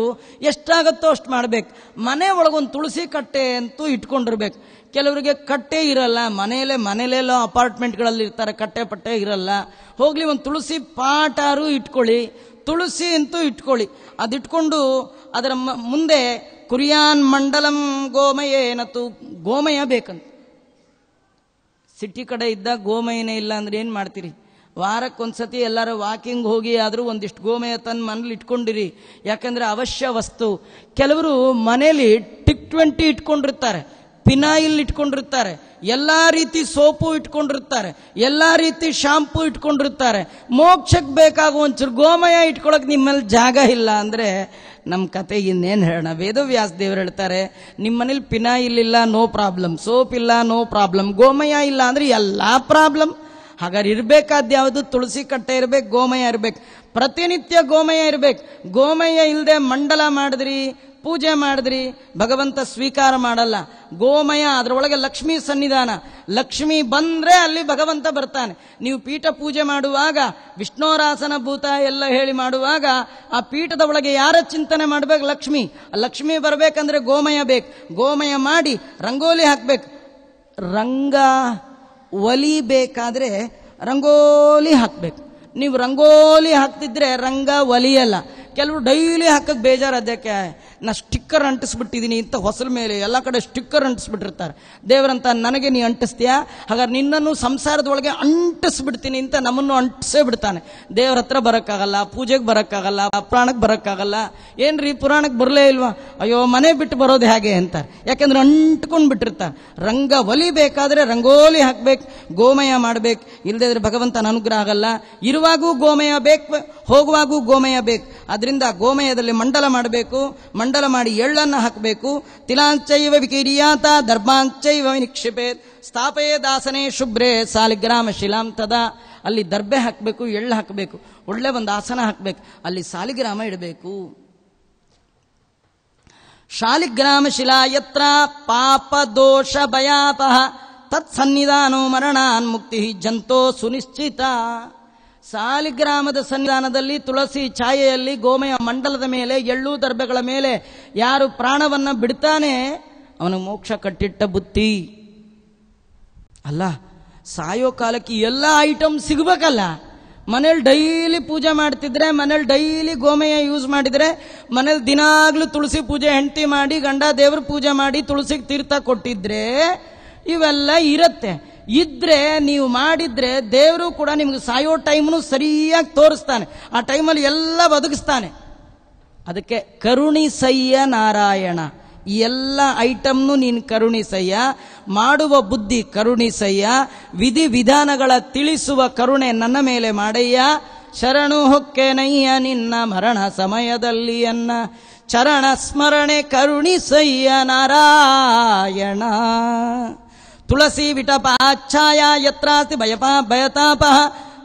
ಎಷ್ಟಾಗತ್ತೋ ಅಷ್ಟು ಮಾಡಬೇಕು ಮನೆ ಒಳಗೊಂದು ತುಳಸಿ ಕಟ್ಟೆ ಅಂತೂ ಇಟ್ಕೊಂಡಿರ್ಬೇಕು ಕೆಲವರಿಗೆ ಕಟ್ಟೆ ಇರಲ್ಲ ಮನೆಯಲ್ಲೇ ಮನೆಯಲ್ಲೇಲೋ ಅಪಾರ್ಟ್ಮೆಂಟ್ಗಳಲ್ಲಿ ಇರ್ತಾರೆ ಕಟ್ಟೆ ಪಟ್ಟೆ ಇರಲ್ಲ ಹೋಗಲಿ ಒಂದು ತುಳಸಿ ಪಾಟಾರು ಇಟ್ಕೊಳ್ಳಿ ತುಳಸಿ ಅಂತೂ ಇಟ್ಕೊಳ್ಳಿ ಅದಿಟ್ಕೊಂಡು ಅದರ ಮುಂದೆ ಕುರಿಯಾನ್ ಮಂಡಲಂ ಗೋಮಯ ಏನತ್ತು ಗೋಮಯ ಬೇಕಂತ ಸಿಟಿ ಕಡೆ ಇದ್ದಾಗ ಗೋಮಯನೇ ಇಲ್ಲ ಅಂದ್ರೆ ಏನು ಮಾಡ್ತೀರಿ ವಾರಕ್ಕೊಂದ್ಸತಿ ಎಲ್ಲರೂ ವಾಕಿಂಗ್ ಹೋಗಿ ಆದರೂ ಒಂದಿಷ್ಟು ಗೋಮಯ ತನ್ನ ಮನೇಲಿ ಇಟ್ಕೊಂಡಿರಿ ಯಾಕಂದರೆ ಅವಶ್ಯ ವಸ್ತು ಕೆಲವರು ಮನೇಲಿ ಟಿಕ್ ಟ್ವೆಂಟಿ ಇಟ್ಕೊಂಡಿರ್ತಾರೆ ಪಿನಾಯಿಲ್ ಇಟ್ಕೊಂಡಿರ್ತಾರೆ ಎಲ್ಲ ರೀತಿ ಸೋಪು ಇಟ್ಕೊಂಡಿರ್ತಾರೆ ಎಲ್ಲ ರೀತಿ ಶಾಂಪು ಇಟ್ಕೊಂಡಿರ್ತಾರೆ ಮೋಕ್ಷಕ್ಕೆ ಬೇಕಾಗುವ ಒಂಚೂರು ಗೋಮಯ ಇಟ್ಕೊಳಕ್ಕೆ ನಿಮ್ಮಲ್ಲಿ ಜಾಗ ಇಲ್ಲ ಅಂದರೆ ನಮ್ಮ ಕತೆ ಇನ್ನೇನು ಹೇಳೋಣ ವೇದವ್ಯಾಸ ದೇವರು ಹೇಳ್ತಾರೆ ನಿಮ್ಮ ಮನೇಲಿ ಪಿನಾಯಿಲ್ ಇಲ್ಲ ನೋ ಪ್ರಾಬ್ಲಮ್ ಸೋಪ್ ಇಲ್ಲ ನೋ ಪ್ರಾಬ್ಲಮ್ ಗೋಮಯ ಇಲ್ಲ ಅಂದರೆ ಎಲ್ಲ ಪ್ರಾಬ್ಲಮ್ ಹಾಗಾದ್ರೆ ಇರಬೇಕಾದ ಯಾವುದು ತುಳಸಿ ಕಟ್ಟೆ ಇರಬೇಕು ಗೋಮಯ ಇರಬೇಕು ಪ್ರತಿನಿತ್ಯ ಗೋಮಯ ಇರಬೇಕು ಗೋಮಯ ಇಲ್ಲದೆ ಮಂಡಲ ಮಾಡಿದ್ರಿ ಪೂಜೆ ಮಾಡಿದ್ರಿ ಭಗವಂತ ಸ್ವೀಕಾರ ಮಾಡಲ್ಲ ಗೋಮಯ ಅದರೊಳಗೆ ಲಕ್ಷ್ಮಿ ಸನ್ನಿಧಾನ ಲಕ್ಷ್ಮಿ ಬಂದ್ರೆ ಅಲ್ಲಿ ಭಗವಂತ ಬರ್ತಾನೆ ನೀವು ಪೀಠ ಪೂಜೆ ಮಾಡುವಾಗ ವಿಷ್ಣೋರಾಸನ ಭೂತ ಎಲ್ಲ ಹೇಳಿ ಮಾಡುವಾಗ ಆ ಪೀಠದ ಒಳಗೆ ಯಾರ ಚಿಂತನೆ ಮಾಡ್ಬೇಕು ಲಕ್ಷ್ಮಿ ಲಕ್ಷ್ಮಿ ಬರಬೇಕಂದ್ರೆ ಗೋಮಯ ಬೇಕು ಗೋಮಯ ಮಾಡಿ ರಂಗೋಲಿ ಹಾಕ್ಬೇಕು ರಂಗ ಒಲಿ ಬೇಕಾದ್ರೆ ರಂಗೋಲಿ ಹಾಕ್ಬೇಕು ನೀವು ರಂಗೋಲಿ ಹಾಕ್ತಿದ್ರೆ ರಂಗ ಒಲಿಯಲ್ಲ ಕೆಲವರು ಡೈಲಿ ಹಾಕಕ್ಕೆ ಬೇಜಾರು ಅದಕ್ಕೆ ನಾ ಸ್ಟಿಕ್ಕರ್ ಅಂಟಿಸ್ಬಿಟ್ಟಿದ್ದೀನಿ ಅಂತ ಹೊಸಲ ಮೇಲೆ ಎಲ್ಲ ಕಡೆ ಸ್ಟಿಕ್ಕರ್ ಅಂಟಿಸ್ಬಿಟ್ಟಿರ್ತಾರೆ ದೇವರಂತ ನನಗೆ ನೀ ಅಂಟಿಸ್ತೀಯಾ ಹಾಗಾದ್ರೆ ನಿನ್ನನ್ನು ಸಂಸಾರದೊಳಗೆ ಅಂಟಿಸ್ಬಿಡ್ತೀನಿ ಅಂತ ನಮ್ಮನ್ನು ಅಂಟಿಸೇ ಬಿಡ್ತಾನೆ ದೇವ್ರ ಹತ್ರ ಬರೋಕ್ಕಾಗಲ್ಲ ಪೂಜೆಗೆ ಬರೋಕ್ಕಾಗಲ್ಲ ಪುರಾಣಕ್ಕೆ ಬರೋಕ್ಕಾಗಲ್ಲ ಏನ್ರಿ ಪುರಾಣಕ್ಕೆ ಬರಲೇ ಇಲ್ವಾ ಅಯ್ಯೋ ಮನೆ ಬಿಟ್ಟು ಬರೋದು ಹೇಗೆ ಅಂತ ಯಾಕೆಂದ್ರೆ ಅಂಟ್ಕೊಂಡು ಬಿಟ್ಟಿರ್ತಾರೆ ರಂಗ ಬೇಕಾದರೆ ರಂಗೋಲಿ ಹಾಕ್ಬೇಕು ಗೋಮಯ ಮಾಡಬೇಕು ಇಲ್ಲದೇ ಇದ್ರೆ ಭಗವಂತನ ಅನುಗ್ರಹ ಆಗಲ್ಲ ಇರುವಾಗೂ ಗೋಮಯ ಬೇಕು ಹೋಗುವಾಗೂ ಗೋಮಯ ಬೇಕು ಅದರಿಂದ ಗೋಮಯದಲ್ಲಿ ಮಂಡಲ ಮಾಡಬೇಕು ಮಂಡ ಮಂಡಲ ಮಾಡಿ ಎಳ್ಳನ್ನು ಹಾಕಬೇಕು ತಿಲಾಂಚೈವ ವಿಕಿರಿಯಾತ ದರ್ಭಾಂಚೈವ ನಿಕ್ಷಿಪೇತ್ ಸ್ಥಾಪಯೇ ದಾಸನೇ ಶುಭ್ರೆ ಸಾಲಿಗ್ರಾಮ ಶಿಲಾಂತದ ಅಲ್ಲಿ ದರ್ಬೆ ಹಾಕಬೇಕು ಎಳ್ಳು ಹಾಕಬೇಕು ಒಳ್ಳೆ ಒಂದು ಆಸನ ಹಾಕಬೇಕು ಅಲ್ಲಿ ಸಾಲಿಗ್ರಾಮ ಇಡಬೇಕು ಶಾಲಿಗ್ರಾಮ ಶಿಲಾ ಯತ್ರ ಪಾಪ ದೋಷ ಭಯಾಪ ತತ್ಸನ್ನಿಧಾನೋ ಮರಣಾನ್ ಮುಕ್ತಿ ಜಂತೋ ಸುನಿಶ್ಚಿತ ಸಾಲಿಗ್ರಾಮದ ಸನ್ನಿಧಾನದಲ್ಲಿ ತುಳಸಿ ಛಾಯೆಯಲ್ಲಿ ಗೋಮಯ ಮಂಡಲದ ಮೇಲೆ ಎಳ್ಳು ದರ್ಬೆಗಳ ಮೇಲೆ ಯಾರು ಪ್ರಾಣವನ್ನ ಬಿಡ್ತಾನೆ ಅವನು ಮೋಕ್ಷ ಕಟ್ಟಿಟ್ಟ ಬುತ್ತಿ ಅಲ್ಲ ಸಾಯೋ ಕಾಲಕ್ಕೆ ಎಲ್ಲ ಐಟಮ್ ಸಿಗ್ಬೇಕಲ್ಲ ಮನೇಲಿ ಡೈಲಿ ಪೂಜೆ ಮಾಡ್ತಿದ್ರೆ ಮನೇಲಿ ಡೈಲಿ ಗೋಮಯ ಯೂಸ್ ಮಾಡಿದ್ರೆ ಮನೇಲಿ ದಿನಾಗ್ಲೂ ತುಳಸಿ ಪೂಜೆ ಹೆಂಡತಿ ಮಾಡಿ ಗಂಡ ದೇವ್ರ ಪೂಜೆ ಮಾಡಿ ತುಳಸಿಗೆ ತೀರ್ಥ ಕೊಟ್ಟಿದ್ರೆ ಇವೆಲ್ಲ ಇರುತ್ತೆ ಇದ್ರೆ ನೀವು ಮಾಡಿದ್ರೆ ದೇವರು ಕೂಡ ನಿಮ್ಗೆ ಸಾಯೋ ಟೈಮ್ನು ಸರಿಯಾಗಿ ತೋರಿಸ್ತಾನೆ ಆ ಟೈಮಲ್ಲಿ ಎಲ್ಲ ಬದುಕಿಸ್ತಾನೆ ಅದಕ್ಕೆ ಕರುಣಿಸಯ್ಯ ನಾರಾಯಣ ಈ ಎಲ್ಲ ಐಟಮ್ನು ನೀನು ಕರುಣಿಸಯ್ಯ ಮಾಡುವ ಬುದ್ಧಿ ಕರುಣಿಸಯ್ಯ ವಿಧಿ ವಿಧಾನಗಳ ತಿಳಿಸುವ ಕರುಣೆ ನನ್ನ ಮೇಲೆ ಮಾಡಯ್ಯ ಶರಣು ಹೊಕ್ಕೆನಯ್ಯ ನಿನ್ನ ಮರಣ ಸಮಯದಲ್ಲಿ ಅನ್ನ ಚರಣ ಸ್ಮರಣೆ ಕರುಣಿಸಯ್ಯ ನಾರಾಯಣ ತುಳಸಿ ವಿಟಪ ಆಚ್ಛಾಯ ಯತ್ರಾಸ್ತಿ ಭಯಪ ಭಯತಾಪ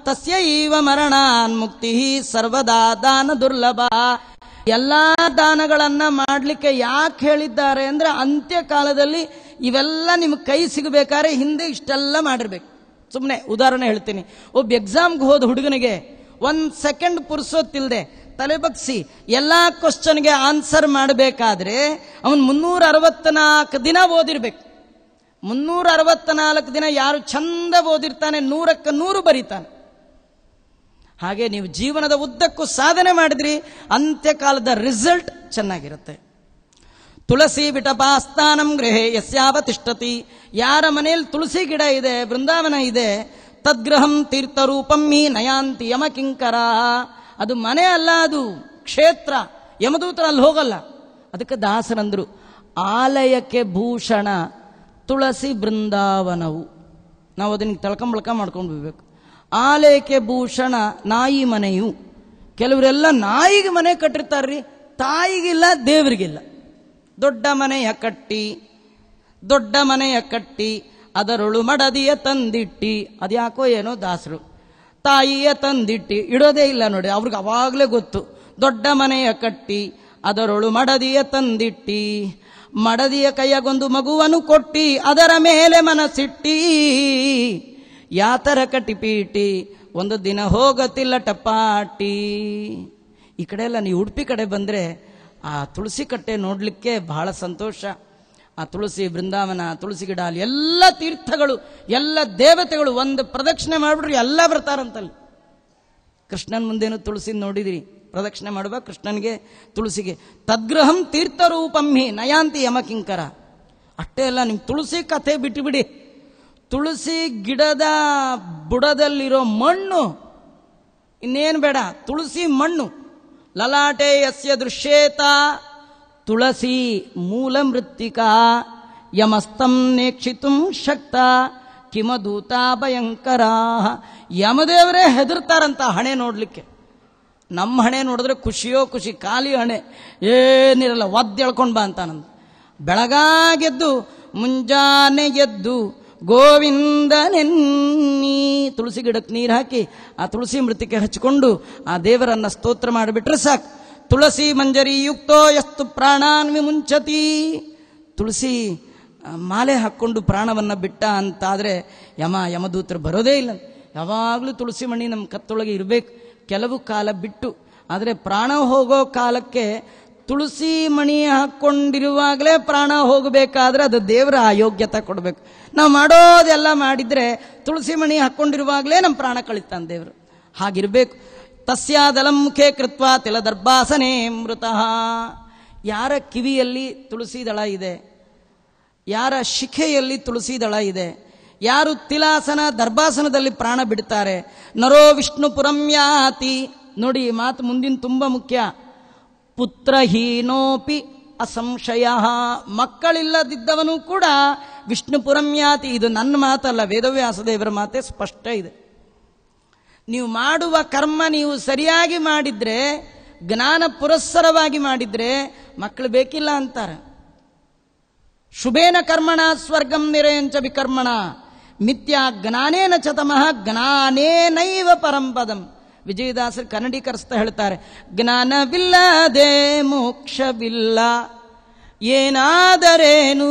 ತಸ್ಯೈವ ಮರಣಾನ್ ಮುಕ್ತಿ ಸರ್ವದಾ ದಾನ ದುರ್ಲಭ ಎಲ್ಲ ದಾನಗಳನ್ನ ಮಾಡಲಿಕ್ಕೆ ಯಾಕೆ ಹೇಳಿದ್ದಾರೆ ಅಂದ್ರೆ ಅಂತ್ಯಕಾಲದಲ್ಲಿ ಇವೆಲ್ಲ ನಿಮ್ಗೆ ಕೈ ಸಿಗಬೇಕಾದ್ರೆ ಹಿಂದೆ ಇಷ್ಟೆಲ್ಲ ಮಾಡಿರ್ಬೇಕು ಸುಮ್ಮನೆ ಉದಾಹರಣೆ ಹೇಳ್ತೀನಿ ಒಬ್ಬ ಎಕ್ಸಾಮ್ಗೆ ಹೋದ ಹುಡುಗನಿಗೆ ಒಂದು ಸೆಕೆಂಡ್ ಪುರ್ಸೋತಿಲ್ದೆ ತಲೆಬಗ್ಸಿ ಎಲ್ಲ ಕ್ವಶನ್ಗೆ ಆನ್ಸರ್ ಮಾಡಬೇಕಾದ್ರೆ ಅವನು ಮುನ್ನೂರ ಅರವತ್ನಾಲ್ಕು ದಿನ ಓದಿರ್ಬೇಕು ಮುನ್ನೂರ ನಾಲ್ಕು ದಿನ ಯಾರು ಚಂದ ಓದಿರ್ತಾನೆ ನೂರಕ್ಕೆ ನೂರು ಬರೀತಾನೆ ಹಾಗೆ ನೀವು ಜೀವನದ ಉದ್ದಕ್ಕೂ ಸಾಧನೆ ಮಾಡಿದ್ರಿ ಅಂತ್ಯಕಾಲದ ರಿಸಲ್ಟ್ ಚೆನ್ನಾಗಿರುತ್ತೆ ತುಳಸಿ ವಿಟಪಾಸ್ಥಾನಂ ಗೃಹೆ ಯಸ್ಯಾವ ತಿಷ್ಟತಿ ಯಾರ ಮನೆಯಲ್ಲಿ ತುಳಸಿ ಗಿಡ ಇದೆ ಬೃಂದಾವನ ಇದೆ ತದ್ಗ್ರಹಂ ತೀರ್ಥರೂಪಂ ಹಿ ನಯಾಂತಿ ಯಮಕಿಂಕರ ಅದು ಮನೆ ಅಲ್ಲ ಅದು ಕ್ಷೇತ್ರ ಯಮದೂತ್ರ ಅಲ್ಲಿ ಹೋಗಲ್ಲ ಅದಕ್ಕೆ ದಾಸರಂದ್ರು ಆಲಯಕ್ಕೆ ಭೂಷಣ ತುಳಸಿ ಬೃಂದಾವನವು ನಾವು ಅದನ್ನ ತಳ್ಕಂಬಳ್ಕ ಮಾಡ್ಕೊಂಡು ಬಿಡ್ಬೇಕು ಆಲೇಕೆ ಭೂಷಣ ನಾಯಿ ಮನೆಯು ಕೆಲವರೆಲ್ಲ ನಾಯಿಗೆ ಮನೆ ಕಟ್ಟಿರ್ತಾರ್ರಿ ತಾಯಿಗಿಲ್ಲ ದೇವರಿಗಿಲ್ಲ ದೊಡ್ಡ ಮನೆಯ ಕಟ್ಟಿ ದೊಡ್ಡ ಮನೆಯ ಕಟ್ಟಿ ಅದರೊಳು ಮಡದಿಯ ತಂದಿಟ್ಟಿ ಅದ್ಯಾಕೋ ಏನೋ ದಾಸರು ತಾಯಿಯ ತಂದಿಟ್ಟಿ ಇಡೋದೇ ಇಲ್ಲ ನೋಡಿ ಅವ್ರಿಗೆ ಅವಾಗಲೇ ಗೊತ್ತು ದೊಡ್ಡ ಮನೆಯ ಕಟ್ಟಿ ಅದರೊಳು ಮಡದಿಯ ತಂದಿಟ್ಟಿ ಮಡದಿಯ ಕೈಯಗೊಂದು ಮಗುವನು ಕೊಟ್ಟಿ ಅದರ ಮೇಲೆ ಮನಸ್ಸಿಟ್ಟಿ ಯಾತರ ಕಟಿಪೀಟಿ ಒಂದು ದಿನ ಹೋಗತಿಲ್ಲ ಟಪಾಟಿ ಈ ಕಡೆ ಎಲ್ಲ ನೀವು ಉಡುಪಿ ಕಡೆ ಬಂದರೆ ಆ ತುಳಸಿ ಕಟ್ಟೆ ನೋಡಲಿಕ್ಕೆ ಬಹಳ ಸಂತೋಷ ಆ ತುಳಸಿ ಬೃಂದಾವನ ತುಳಸಿ ಗಿಡ ಅಲ್ಲಿ ಎಲ್ಲ ತೀರ್ಥಗಳು ಎಲ್ಲ ದೇವತೆಗಳು ಒಂದು ಪ್ರದಕ್ಷಿಣೆ ಮಾಡಿಬಿಟ್ರೆ ಎಲ್ಲ ಬರ್ತಾರಂತಲ್ಲಿ ಕೃಷ್ಣನ ಮುಂದೇನು ತುಳಸಿ ನೋಡಿದಿರಿ ಪ್ರದಕ್ಷಿಣೆ ಮಾಡುವ ಕೃಷ್ಣನಿಗೆ ತುಳಸಿಗೆ ತದ್ಗ್ರಹಂ ತೀರ್ಥರೂಪಂ ಹಿ ನಯಾಂತಿ ಯಮಕಿಂಕರ ಅಷ್ಟೇ ಅಲ್ಲ ನಿಮ್ಮ ತುಳಸಿ ಕಥೆ ಬಿಟ್ಟುಬಿಡಿ ತುಳಸಿ ಗಿಡದ ಬುಡದಲ್ಲಿರೋ ಮಣ್ಣು ಇನ್ನೇನು ಬೇಡ ತುಳಸಿ ಮಣ್ಣು ಲಲಾಟೆ ಯಸ್ಯ ದೃಶ್ಯೇತ ತುಳಸಿ ಮೂಲ ಮೃತ್ತಿಕ ಯಮಸ್ತಂ ನೇಕ್ಷಿತು ಶಕ್ತ ಕಿಮದೂತ ಭಯಂಕರ ಯಮದೇವರೇ ಹೆದರ್ತಾರಂತ ಹಣೆ ನೋಡಲಿಕ್ಕೆ ನಮ್ಮ ಹಣೆ ನೋಡಿದ್ರೆ ಖುಷಿಯೋ ಖುಷಿ ಖಾಲಿ ಹಣೆ ಏನಿರಲ್ಲ ಒದ್ದೆಳ್ಕೊಂಡು ಬಾ ಅಂತ ನಂದು ಬೆಳಗಾಗೆದ್ದು ಮುಂಜಾನೆ ಎದ್ದು ಗೋವಿಂದ ನೆನ್ನಿ ತುಳಸಿ ಗಿಡಕ್ಕೆ ನೀರು ಹಾಕಿ ಆ ತುಳಸಿ ಮೃತಿಕೆ ಹಚ್ಕೊಂಡು ಆ ದೇವರನ್ನು ಸ್ತೋತ್ರ ಮಾಡಿಬಿಟ್ರೆ ಸಾಕು ತುಳಸಿ ಮಂಜರಿ ಯುಕ್ತೋ ಎಷ್ಟು ಪ್ರಾಣಾನ್ ವಿಮುಂಚತಿ ತುಳಸಿ ಮಾಲೆ ಹಾಕ್ಕೊಂಡು ಪ್ರಾಣವನ್ನು ಬಿಟ್ಟ ಅಂತಾದರೆ ಯಮ ಯಮದೂತರು ಬರೋದೇ ಇಲ್ಲ ಯಾವಾಗಲೂ ತುಳಸಿ ಮಣ್ಣಿ ನಮ್ಮ ಕತ್ತೊಳಗೆ ಇರಬೇಕು ಕೆಲವು ಕಾಲ ಬಿಟ್ಟು ಆದರೆ ಪ್ರಾಣ ಹೋಗೋ ಕಾಲಕ್ಕೆ ತುಳಸಿ ಮಣಿ ಹಾಕ್ಕೊಂಡಿರುವಾಗಲೇ ಪ್ರಾಣ ಹೋಗಬೇಕಾದ್ರೆ ಅದು ದೇವರ ಅಯೋಗ್ಯತೆ ಕೊಡಬೇಕು ನಾವು ಮಾಡೋದೆಲ್ಲ ಮಾಡಿದರೆ ತುಳಸಿ ಮಣಿ ಹಾಕ್ಕೊಂಡಿರುವಾಗಲೇ ನಮ್ಮ ಪ್ರಾಣ ಕಳಿತಾನೆ ದೇವರು ಹಾಗಿರಬೇಕು ತಸ್ಯಾದಲಂ ಮುಖೇ ಕೃತ್ವ ದರ್ಭಾಸನೆ ಮೃತ ಯಾರ ಕಿವಿಯಲ್ಲಿ ತುಳಸಿ ದಳ ಇದೆ ಯಾರ ಶಿಖೆಯಲ್ಲಿ ತುಳಸಿ ದಳ ಇದೆ ಯಾರು ತಿಲಾಸನ ದರ್ಭಾಸನದಲ್ಲಿ ಪ್ರಾಣ ಬಿಡ್ತಾರೆ ನರೋ ವಿಷ್ಣು ಪುರಮ್ಯಾತಿ ನೋಡಿ ಈ ಮಾತು ಮುಂದಿನ ತುಂಬ ಮುಖ್ಯ ಪುತ್ರಹೀನೋಪಿ ಅಸಂಶಯ ಮಕ್ಕಳಿಲ್ಲದಿದ್ದವನು ಕೂಡ ವಿಷ್ಣು ಪುರಮ್ಯಾತಿ ಇದು ನನ್ನ ಮಾತಲ್ಲ ವೇದವ್ಯಾಸದೇವರ ಮಾತೆ ಸ್ಪಷ್ಟ ಇದೆ ನೀವು ಮಾಡುವ ಕರ್ಮ ನೀವು ಸರಿಯಾಗಿ ಮಾಡಿದರೆ ಜ್ಞಾನ ಪುರಸ್ಸರವಾಗಿ ಮಾಡಿದರೆ ಮಕ್ಕಳು ಬೇಕಿಲ್ಲ ಅಂತಾರೆ ಶುಭೇನ ಕರ್ಮಣ ಸ್ವರ್ಗಂ ನಿರಯಂಚ ವಿಕರ್ಮಣ ಮಿಥ್ಯಾ ಜ್ಞಾನೇನ ಚತಮಃ ಜ್ಞಾನೇನೈವ ಪರಂಪದಂ ವಿಜಯದಾಸರು ಕನ್ನಡೀಕರಿಸ್ತಾ ಹೇಳ್ತಾರೆ ಜ್ಞಾನವಿಲ್ಲದೆ ಮೋಕ್ಷವಿಲ್ಲ ಏನಾದರೇನು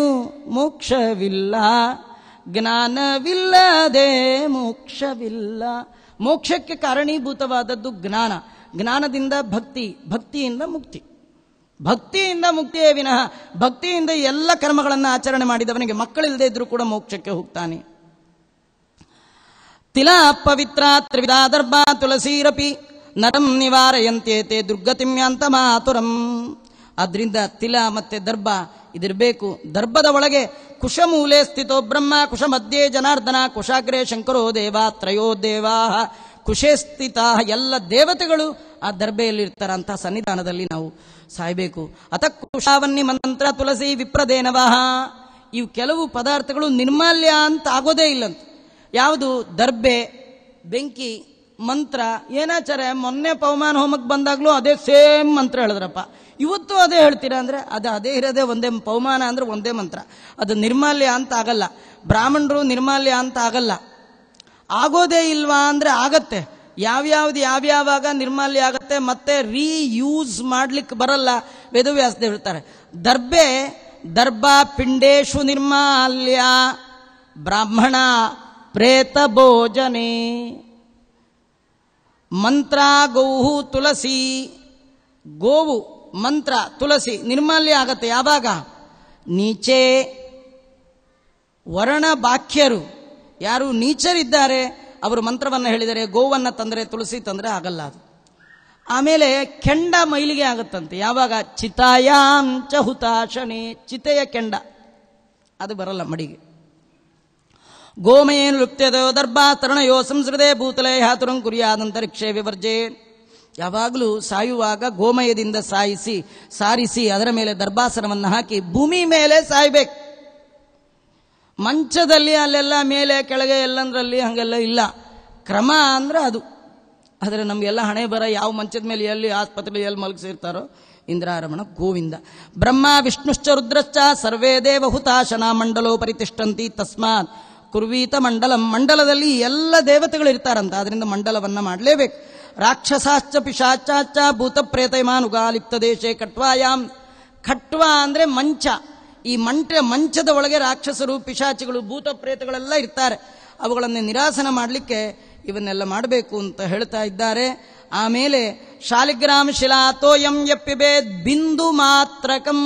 ಮೋಕ್ಷವಿಲ್ಲ ಜ್ಞಾನವಿಲ್ಲದೆ ಮೋಕ್ಷವಿಲ್ಲ ಮೋಕ್ಷಕ್ಕೆ ಕಾರಣೀಭೂತವಾದದ್ದು ಜ್ಞಾನ ಜ್ಞಾನದಿಂದ ಭಕ್ತಿ ಭಕ್ತಿಯಿಂದ ಮುಕ್ತಿ ಭಕ್ತಿಯಿಂದ ಮುಕ್ತಿಯೇ ವಿನಃ ಭಕ್ತಿಯಿಂದ ಎಲ್ಲ ಕರ್ಮಗಳನ್ನು ಆಚರಣೆ ಮಾಡಿದವನಿಗೆ ಮಕ್ಕಳಿಲ್ಲದೇ ಇದ್ರೂ ಕೂಡ ಮೋಕ್ಷಕ್ಕೆ ಹೋಗ್ತಾನೆ ತಿಲ ಪವಿತ್ರ ತ್ರಿವಿಧಾ ದರ್ಭಾ ತುಳಸೀರಪಿ ನರಂ ನಿವಾರಯಂತೆ ದುರ್ಗತಿಂ ಅಂತ ಮಾತುರಂ ಆದ್ದರಿಂದ ತಿಲ ಮತ್ತೆ ದರ್ಭ ಇದಿರಬೇಕು ದರ್ಬದ ಒಳಗೆ ಕುಶಮೂಲೆ ಸ್ಥಿತೋ ಬ್ರಹ್ಮ ಕುಶ ಮಧ್ಯೆ ಜನಾರ್ದನ ಕುಶಾಗ್ರೆ ಶಂಕರೋ ದೇವ ತ್ರಯೋ ದೇವಾ ಕುಶೇ ಸ್ಥಿತ ಎಲ್ಲ ದೇವತೆಗಳು ಆ ಅಂತ ಸನ್ನಿಧಾನದಲ್ಲಿ ನಾವು ಸಾಯಬೇಕು ಅತ ಕುಶಾವನ್ನಿ ಮಂತ್ರ ತುಳಸಿ ವಿಪ್ರದೇನವಹ ಇವು ಕೆಲವು ಪದಾರ್ಥಗಳು ನಿರ್ಮಾಲ್ಯ ಅಂತ ಆಗೋದೇ ಇಲ್ಲಂತ ಯಾವುದು ದರ್ಬೆ ಬೆಂಕಿ ಮಂತ್ರ ಏನಾಚಾರೆ ಮೊನ್ನೆ ಪವಮಾನ ಹೋಮಕ್ಕೆ ಬಂದಾಗಲೂ ಅದೇ ಸೇಮ್ ಮಂತ್ರ ಹೇಳಿದ್ರಪ್ಪ ಇವತ್ತು ಅದೇ ಹೇಳ್ತೀರಾ ಅಂದರೆ ಅದು ಅದೇ ಇರೋದೇ ಒಂದೇ ಪವಮಾನ ಅಂದರೆ ಒಂದೇ ಮಂತ್ರ ಅದು ನಿರ್ಮಾಲ್ಯ ಅಂತ ಆಗಲ್ಲ ಬ್ರಾಹ್ಮಣರು ನಿರ್ಮಾಲ್ಯ ಅಂತ ಆಗಲ್ಲ ಆಗೋದೇ ಇಲ್ವಾ ಅಂದರೆ ಆಗತ್ತೆ ಯಾವ್ಯಾವ್ದು ಯಾವ್ಯಾವಾಗ ನಿರ್ಮಾಲ್ಯ ಆಗುತ್ತೆ ಮತ್ತೆ ರೀಯೂಸ್ ಮಾಡ್ಲಿಕ್ಕೆ ಬರಲ್ಲ ವೇದವ್ಯಾಸದೇವ್ ಹೇಳ್ತಾರೆ ದರ್ಬೆ ದರ್ಬಾ ಪಿಂಡೇಶು ನಿರ್ಮಾಲ್ಯ ಬ್ರಾಹ್ಮಣ ಪ್ರೇತ ಭೋಜನೆ ಮಂತ್ರ ಗೋಹು ತುಳಸಿ ಗೋವು ಮಂತ್ರ ತುಳಸಿ ನಿರ್ಮಾಲ್ಯ ಆಗತ್ತೆ ಯಾವಾಗ ನೀಚೆ ವರ್ಣ ಬಾಕ್ಯರು ಯಾರು ನೀಚರಿದ್ದಾರೆ ಅವರು ಮಂತ್ರವನ್ನು ಹೇಳಿದರೆ ಗೋವನ್ನು ತಂದರೆ ತುಳಸಿ ತಂದರೆ ಆಗಲ್ಲ ಅದು ಆಮೇಲೆ ಕೆಂಡ ಮೈಲಿಗೆ ಆಗುತ್ತಂತೆ ಯಾವಾಗ ಚಿತಾಯಾಂಚ ಹುತಾಶನಿ ಚಿತೆಯ ಕೆಂಡ ಅದು ಬರಲ್ಲ ಮಡಿಗೆ ಗೋಮಯೇನು ದರ್ಭಾ ತರಣಯೋ ಸಂಸ್ಕೃತೆ ಭೂತಲೇ ಹಾತುರಂ ಕುರಿಯಾದಂತರಿಕ್ಷೇ ವಿವರ್ಜೆ ಯಾವಾಗಲೂ ಸಾಯುವಾಗ ಗೋಮಯದಿಂದ ಸಾಯಿಸಿ ಸಾರಿಸಿ ಅದರ ಮೇಲೆ ದರ್ಭಾಸನವನ್ನು ಹಾಕಿ ಭೂಮಿ ಮೇಲೆ ಸಾಯಬೇಕು ಮಂಚದಲ್ಲಿ ಅಲ್ಲೆಲ್ಲ ಮೇಲೆ ಕೆಳಗೆ ಎಲ್ಲಂದ್ರಲ್ಲಿ ಹಂಗೆಲ್ಲ ಇಲ್ಲ ಕ್ರಮ ಅಂದ್ರೆ ಅದು ಆದರೆ ನಮಗೆಲ್ಲ ಹಣೆ ಬರ ಯಾವ ಮಂಚದ ಮೇಲೆ ಎಲ್ಲಿ ಆಸ್ಪತ್ರೆ ಎಲ್ಲಿ ಮಲಗಿಸಿರ್ತಾರೋ ಇಂದ್ರಾರಮಣ ಗೋವಿಂದ ಬ್ರಹ್ಮ ವಿಷ್ಣುಶ್ಚ ರುದ್ರಶ್ಚ ಸರ್ವೇ ದೇವಹುತಾಶನ ಮಂಡಲೋ ಪರಿತಿಷ್ಠಂತಿ ತಸ್ಮಾತ್ ಕುರ್ವೀತ ಮಂಡಲಂ ಮಂಡಲದಲ್ಲಿ ಎಲ್ಲ ದೇವತೆಗಳು ಇರ್ತಾರಂತ ಅದರಿಂದ ಮಂಡಲವನ್ನ ಮಾಡಲೇಬೇಕು ರಾಕ್ಷಸಾಶ್ಚ ಪಿಶಾಚಾಚ ಭೂತ ಪ್ರೇತೈಮಾನುಗಾಲಿಪ್ತ ದೇಶೇ ಕಟ್ವಾಯಾಮ್ ಖಟ್ವಾ ಅಂದ್ರೆ ಮಂಚ ಈ ಮಂಟ ಮಂಚದ ಒಳಗೆ ರಾಕ್ಷಸರು ಪಿಶಾಚಿಗಳು ಭೂತ ಪ್ರೇತಗಳೆಲ್ಲ ಇರ್ತಾರೆ ಅವುಗಳನ್ನು ನಿರಾಸನ ಮಾಡಲಿಕ್ಕೆ ಇವನ್ನೆಲ್ಲ ಮಾಡಬೇಕು ಅಂತ ಹೇಳ್ತಾ ಇದ್ದಾರೆ ಆಮೇಲೆ ಶಾಲಿಗ್ರಾಮ ಶಿಲಾತೋಯಂ ಎಪ್ಪಿಬೇದ್ ಬಿಂದು ಮಾತ್ರಕಂ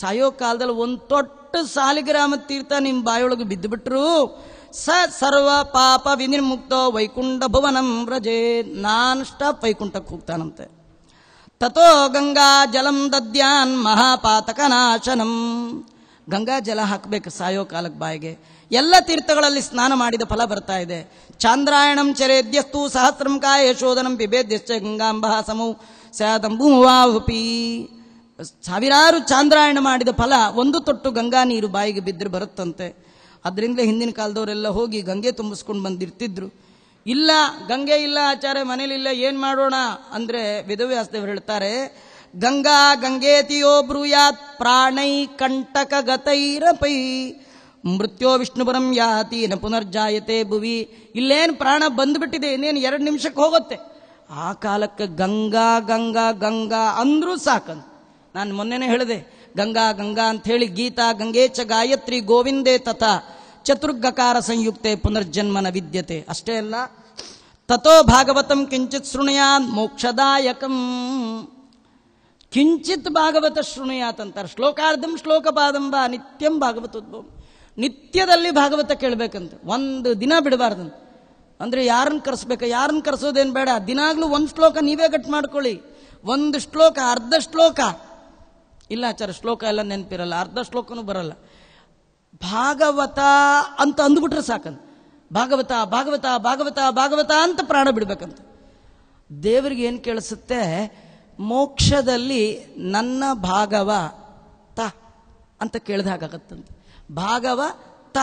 ಸಾಯೋ ಕಾಲದಲ್ಲಿ ಒಂದು ತೊಟ್ಟು ದೊಡ್ಡ ಸಾಲಿಗ್ರಾಮ ತೀರ್ಥ ನಿಮ್ಮ ಬಾಯೊಳಗೆ ಬಿಟ್ರು ಸ ಸರ್ವ ಪಾಪ ವಿನಿರ್ಮುಕ್ತ ವೈಕುಂಠ ಭುವನಂ ವ್ರಜೆ ನಾನ್ ವೈಕುಂಠಕ್ಕೆ ಹೋಗ್ತಾನಂತೆ ತಥೋ ಗಂಗಾ ಜಲಂ ದದ್ಯಾನ್ ಮಹಾಪಾತಕ ನಾಶನಂ ಗಂಗಾ ಜಲ ಹಾಕಬೇಕು ಸಾಯೋ ಕಾಲಕ್ಕೆ ಬಾಯಿಗೆ ಎಲ್ಲ ತೀರ್ಥಗಳಲ್ಲಿ ಸ್ನಾನ ಮಾಡಿದ ಫಲ ಬರ್ತಾ ಇದೆ ಚಾಂದ್ರಾಯಣಂ ಚರೇದ್ಯಸ್ತು ಸಹಸ್ರಂ ಕಾಯ ಯಶೋಧನಂ ಬಿಭೇದ್ಯಶ್ಚ ಗಂಗಾಂಬಹಾಸಮೌ ಸ್ಯಾದಂಬು ಸಾವಿರಾರು ಚಾಂದ್ರಾಯಣ ಮಾಡಿದ ಫಲ ಒಂದು ತೊಟ್ಟು ಗಂಗಾ ನೀರು ಬಾಯಿಗೆ ಬಿದ್ದರೆ ಬರುತ್ತಂತೆ ಅದರಿಂದ ಹಿಂದಿನ ಕಾಲದವರೆಲ್ಲ ಹೋಗಿ ಗಂಗೆ ತುಂಬಿಸ್ಕೊಂಡು ಬಂದಿರ್ತಿದ್ರು ಇಲ್ಲ ಗಂಗೆ ಇಲ್ಲ ಆಚಾರ್ಯ ಮನೇಲಿಲ್ಲ ಏನು ಮಾಡೋಣ ಅಂದರೆ ವಿಧವೆ ಹೇಳ್ತಾರೆ ಗಂಗಾ ಗಂಗೇತಿಯೋ ಬ್ರೂಯಾತ್ ಪ್ರಾಣೈ ಕಂಟಕ ಗತೈರಪೈ ಮೃತ್ಯೋ ವಿಷ್ಣುಪುರಂ ಯಾತಿ ನ ಪುನರ್ಜಾಯತೆ ಭುವಿ ಇಲ್ಲೇನು ಪ್ರಾಣ ಬಂದುಬಿಟ್ಟಿದೆ ಇನ್ನೇನು ಎರಡು ನಿಮಿಷಕ್ಕೆ ಹೋಗುತ್ತೆ ಆ ಕಾಲಕ್ಕೆ ಗಂಗಾ ಗಂಗಾ ಗಂಗಾ ಅಂದ್ರೂ ಸಾಕಂತ ನಾನು ಮೊನ್ನೆನೆ ಹೇಳಿದೆ ಗಂಗಾ ಗಂಗಾ ಅಂಥೇಳಿ ಗೀತಾ ಗಂಗೇಚ ಗಾಯತ್ರಿ ಗೋವಿಂದೇ ತಥಾ ಚತುರ್ಗಕಾರ ಸಂಯುಕ್ತೆ ಪುನರ್ಜನ್ಮನ ವಿದ್ಯತೆ ಅಷ್ಟೇ ಅಲ್ಲ ತಥೋ ಭಾಗವತಂ ಕಿಂಚಿತ್ ಶೃಣುಯಾನ್ ಮೋಕ್ಷದಾಯಕಂ ಕಿಂಚಿತ್ ಭಾಗವತ ಶೃಣುಯಾತ್ ಅಂತಾರೆ ಶ್ಲೋಕಾರ್ಧಂ ಶ್ಲೋಕಪಾದಂಬ ನಿತ್ಯಂ ಭಾಗವತೋದ್ಭವ ನಿತ್ಯದಲ್ಲಿ ಭಾಗವತ ಕೇಳಬೇಕಂತ ಒಂದು ದಿನ ಬಿಡಬಾರ್ದಂತ ಅಂದರೆ ಯಾರನ್ನು ಕರೆಸ್ಬೇಕು ಯಾರನ್ನು ಕರೆಸೋದೇನು ಬೇಡ ದಿನಾಗಲೂ ಒಂದು ಶ್ಲೋಕ ನೀವೇ ಕಟ್ ಮಾಡ್ಕೊಳ್ಳಿ ಒಂದು ಶ್ಲೋಕ ಅರ್ಧ ಶ್ಲೋಕ ಇಲ್ಲ ಆಚಾರ ಶ್ಲೋಕ ಎಲ್ಲ ನೆನಪಿರಲ್ಲ ಅರ್ಧ ಶ್ಲೋಕನೂ ಬರಲ್ಲ ಭಾಗವತ ಅಂತ ಅಂದ್ಬಿಟ್ರೆ ಸಾಕಂತ ಭಾಗವತ ಭಾಗವತ ಭಾಗವತ ಭಾಗವತ ಅಂತ ಪ್ರಾಣ ಬಿಡಬೇಕಂತ ದೇವರಿಗೆ ಏನು ಕೇಳಿಸುತ್ತೆ ಮೋಕ್ಷದಲ್ಲಿ ನನ್ನ ಭಾಗವ ತ ಅಂತ ಕೇಳ್ದಾಗತ್ತಂತೆ ಭಾಗವ ತ